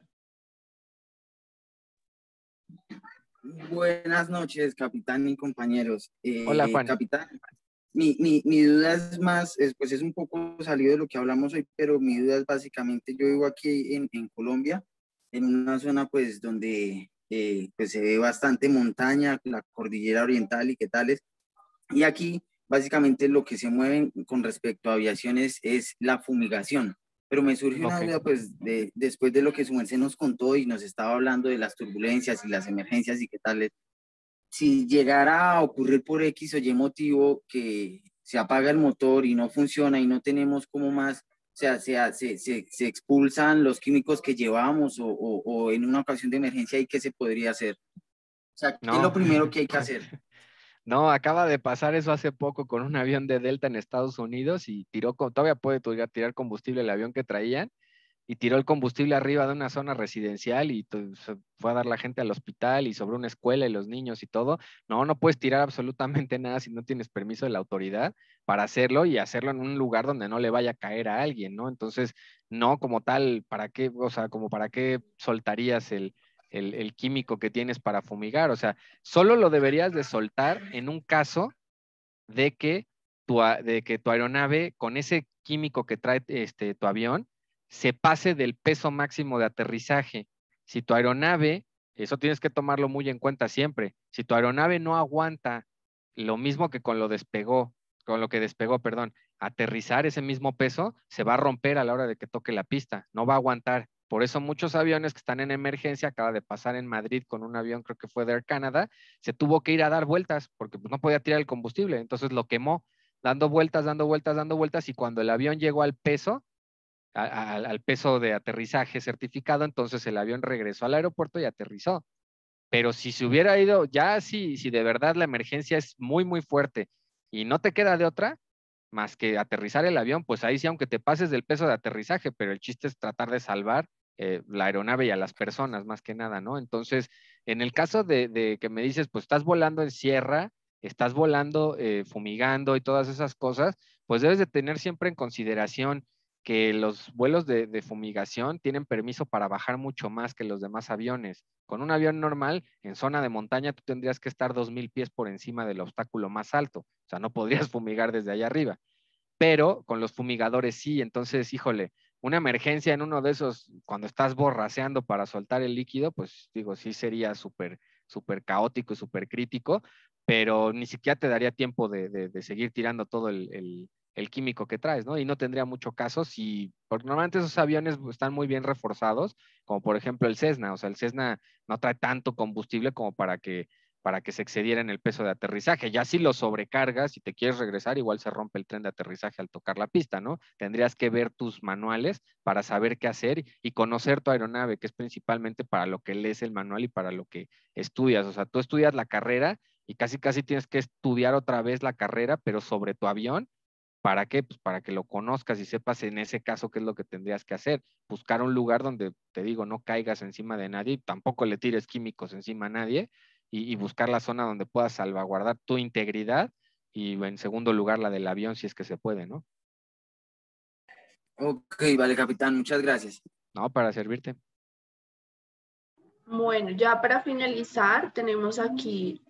Buenas noches, capitán y compañeros. Eh, Hola, Juan. Capitán, mi, duda es más, pues es un poco salido de lo que hablamos hoy, pero mi duda es básicamente, yo vivo aquí en, en Colombia en una zona pues donde eh, pues, se ve bastante montaña, la cordillera oriental y qué tales. Y aquí básicamente lo que se mueven con respecto a aviaciones es la fumigación. Pero me surge una duda, pues, después de lo que su merced nos contó y nos estaba hablando de las turbulencias y las emergencias y qué tales, si llegara a ocurrir por X o Y motivo que se apaga el motor y no funciona y no tenemos como más o sea se, ah, expulsan los químicos que llevamos o, en una ocasión de emergencia y qué se podría hacer? O sea, ¿qué es lo primero que hay que hacer? No, acaba de pasar eso hace poco con un avión de Delta en Estados Unidos y tiró, todavía puede tirar combustible el avión que traían y tiró el combustible arriba de una zona residencial y fue a dar la gente al hospital y sobre una escuela y los niños y todo. No, no puedes tirar absolutamente nada si no tienes permiso de la autoridad para hacerlo y hacerlo en un lugar donde no le vaya a caer a alguien, ¿no? Entonces, no, como tal, ¿para qué, o sea, como para qué soltarías el, químico que tienes para fumigar? O sea, solo lo deberías de soltar en un caso de que tu, de que tu aeronave con ese químico que trae este, tu avión se pase del peso máximo de aterrizaje. Si tu aeronave, eso tienes que tomarlo muy en cuenta siempre, si tu aeronave no aguanta lo mismo que con lo despegó, con lo que despegó, perdón, aterrizar ese mismo peso, se va a romper a la hora de que toque la pista, no va a aguantar. Por eso muchos aviones que están en emergencia, acaba de pasar en Madrid con un avión, creo que fue de Air Canada, se tuvo que ir a dar vueltas porque pues, no podía tirar el combustible, entonces lo quemó dando vueltas, dando vueltas, dando vueltas y cuando el avión llegó al peso, al peso de aterrizaje certificado, entonces el avión regresó al aeropuerto y aterrizó. Pero si se hubiera ido, ya si, si de verdad la emergencia es muy, muy fuerte y no te queda de otra más que aterrizar el avión, pues ahí sí, aunque te pases del peso de aterrizaje, pero el chiste es tratar de salvar eh, la aeronave y a las personas más que nada, ¿no? Entonces, en el caso de, que me dices, pues estás volando en sierra, estás volando, eh, fumigando y todas esas cosas, pues debes de tener siempre en consideración que los vuelos de, fumigación tienen permiso para bajar mucho más que los demás aviones. Con un avión normal, en zona de montaña, tú tendrías que estar 2.000 pies por encima del obstáculo más alto. O sea, no podrías fumigar desde allá arriba. Pero con los fumigadores sí. Entonces, híjole, una emergencia en uno de esos, cuando estás borraseando para soltar el líquido, pues digo, sí sería súper, súper caótico y súper crítico, pero ni siquiera te daría tiempo de, seguir tirando todo el el químico que traes, ¿no? Y no tendría mucho caso si, porque normalmente esos aviones están muy bien reforzados, como por ejemplo el Cessna, o sea, el Cessna no trae tanto combustible como para que, para que se excediera en el peso de aterrizaje. Ya si lo sobrecargas y te quieres regresar, igual se rompe el tren de aterrizaje al tocar la pista, ¿no? Tendrías que ver tus manuales para saber qué hacer y conocer tu aeronave, que es principalmente para lo que lees el manual y para lo que estudias. O sea, tú estudias la carrera y casi casi tienes que estudiar otra vez la carrera, pero sobre tu avión ¿Para qué? Pues para que lo conozcas y sepas en ese caso qué es lo que tendrías que hacer. Buscar un lugar donde, te digo, no caigas encima de nadie, tampoco le tires químicos encima a nadie y, buscar la zona donde puedas salvaguardar tu integridad y en segundo lugar la del avión si es que se puede, ¿no? Ok, vale, capitán, muchas gracias. No, para servirte. Bueno, ya para finalizar, tenemos aquí,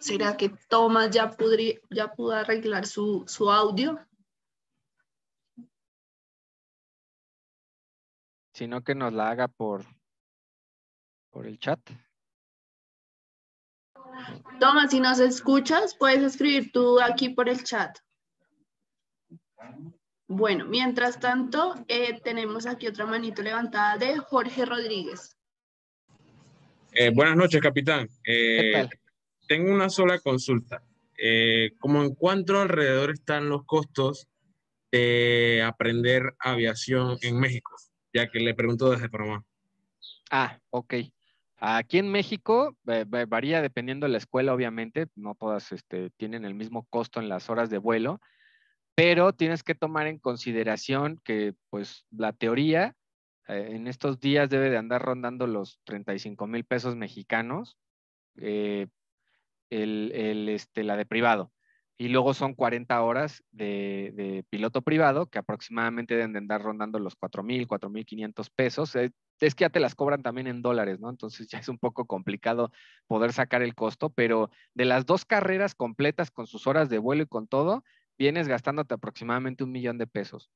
¿será que Tomás ya, podría ya pudo arreglar su, su audio? sino que nos la haga por, el chat. Toma, si nos escuchas, puedes escribir tú aquí por el chat. Bueno, mientras tanto, eh, tenemos aquí otra manito levantada de Jorge Rodríguez. Eh, buenas noches, capitán. Eh, tengo una sola consulta. ¿Cómo en cuánto alrededor están los costos de aprender aviación en México? ya que le pregunto desde Panamá. Ah, ok. Aquí en México varía dependiendo de la escuela, obviamente, no todas este, tienen el mismo costo en las horas de vuelo, pero tienes que tomar en consideración que pues la teoría eh, en estos días debe de andar rondando los 35 mil pesos mexicanos, eh, el, el, este, la de privado y luego son 40 horas de, piloto privado, que aproximadamente deben de andar rondando los 4.000, 4.500 pesos. Eh, es que ya te las cobran también en dólares, ¿no? Entonces ya es un poco complicado poder sacar el costo, pero de las dos carreras completas con sus horas de vuelo y con todo, vienes gastándote aproximadamente un millón de pesos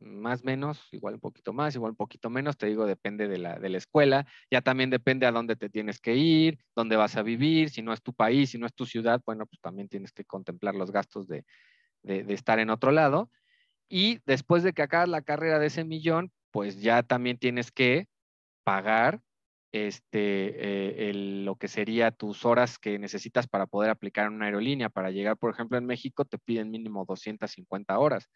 más menos, igual un poquito más, igual un poquito menos, te digo, depende de la, escuela, ya también depende a dónde te tienes que ir, dónde vas a vivir, si no es tu país, si no es tu ciudad, bueno, pues también tienes que contemplar los gastos de, de, estar en otro lado. Y después de que acabas la carrera de ese millón, pues ya también tienes que pagar este, eh, lo que sería tus horas que necesitas para poder aplicar en una aerolínea. Para llegar, por ejemplo, en México te piden mínimo 250 horas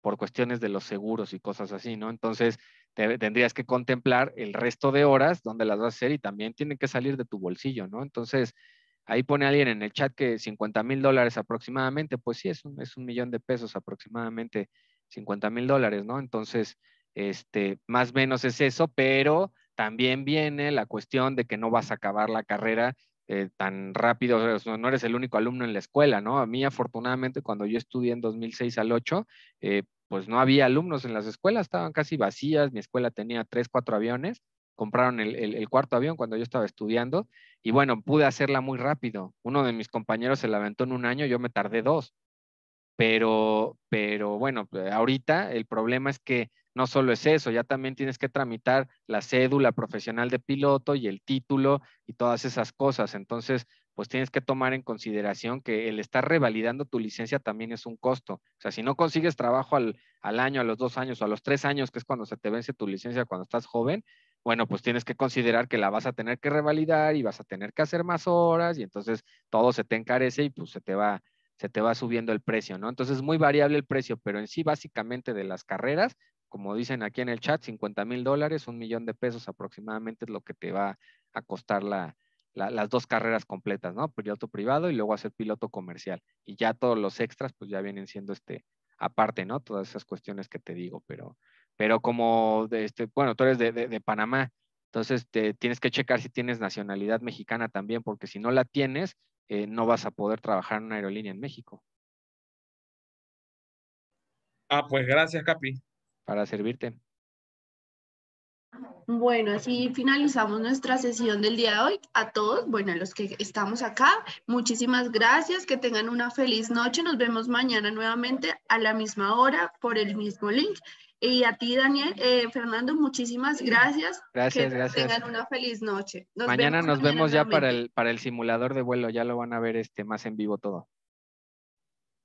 por cuestiones de los seguros y cosas así, ¿no? Entonces, tendrías que contemplar el resto de horas donde las vas a hacer y también tienen que salir de tu bolsillo, ¿no? Entonces, ahí pone alguien en el chat que 50 mil dólares aproximadamente, pues sí, es un, es millón de pesos aproximadamente, 50 mil dólares, ¿no? Entonces, este, más o menos es eso, pero también viene la cuestión de que no vas a acabar la carrera eh, tan rápido, no eres el único alumno en la escuela, ¿no? A mí afortunadamente cuando yo estudié en 2006 al 8, eh, pues no había alumnos en las escuelas, estaban casi vacías, mi escuela tenía tres, cuatro aviones, compraron el, el, cuarto avión cuando yo estaba estudiando y bueno, pude hacerla muy rápido. Uno de mis compañeros se la aventó en un año, yo me tardé dos. Pero, pero bueno, ahorita el problema es que no solo es eso, ya también tienes que tramitar la cédula profesional de piloto y el título y todas esas cosas. Entonces, pues tienes que tomar en consideración que el estar revalidando tu licencia también es un costo. O sea, si no consigues trabajo al, año, a los dos años o a los tres años, que es cuando se te vence tu licencia cuando estás joven, bueno, pues tienes que considerar que la vas a tener que revalidar y vas a tener que hacer más horas y entonces todo se te encarece y pues se te va, se te va subiendo el precio, ¿no? Entonces es muy variable el precio, pero en sí básicamente de las carreras, como dicen aquí en el chat, 50 mil dólares, un millón de pesos aproximadamente es lo que te va a costar las dos carreras completas, ¿no? Piloto pues, privado y luego hacer piloto comercial. Y ya todos los extras, pues ya vienen siendo este, aparte, ¿no? Todas esas cuestiones que te digo, pero, pero como, de este, bueno, tú eres de, Panamá, entonces te, tienes que checar si tienes nacionalidad mexicana también, porque si no la tienes, eh, no vas a poder trabajar en una aerolínea en México. Ah, pues gracias, Capi para servirte. Bueno, así finalizamos nuestra sesión del día de hoy. A todos, bueno, a los que estamos acá, muchísimas gracias, que tengan una feliz noche. Nos vemos mañana nuevamente a la misma hora por el mismo link. Y a ti, Daniel, eh, Fernando, muchísimas gracias. Gracias, que Tengan una feliz noche. mañana nos vemos ya para el, para el simulador de vuelo, ya lo van a ver este, más en vivo todo.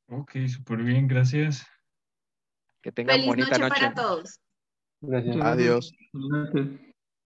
Ok, súper bien, gracias. Que tengan bonita noche. noche. para todos. Gracias. Adiós.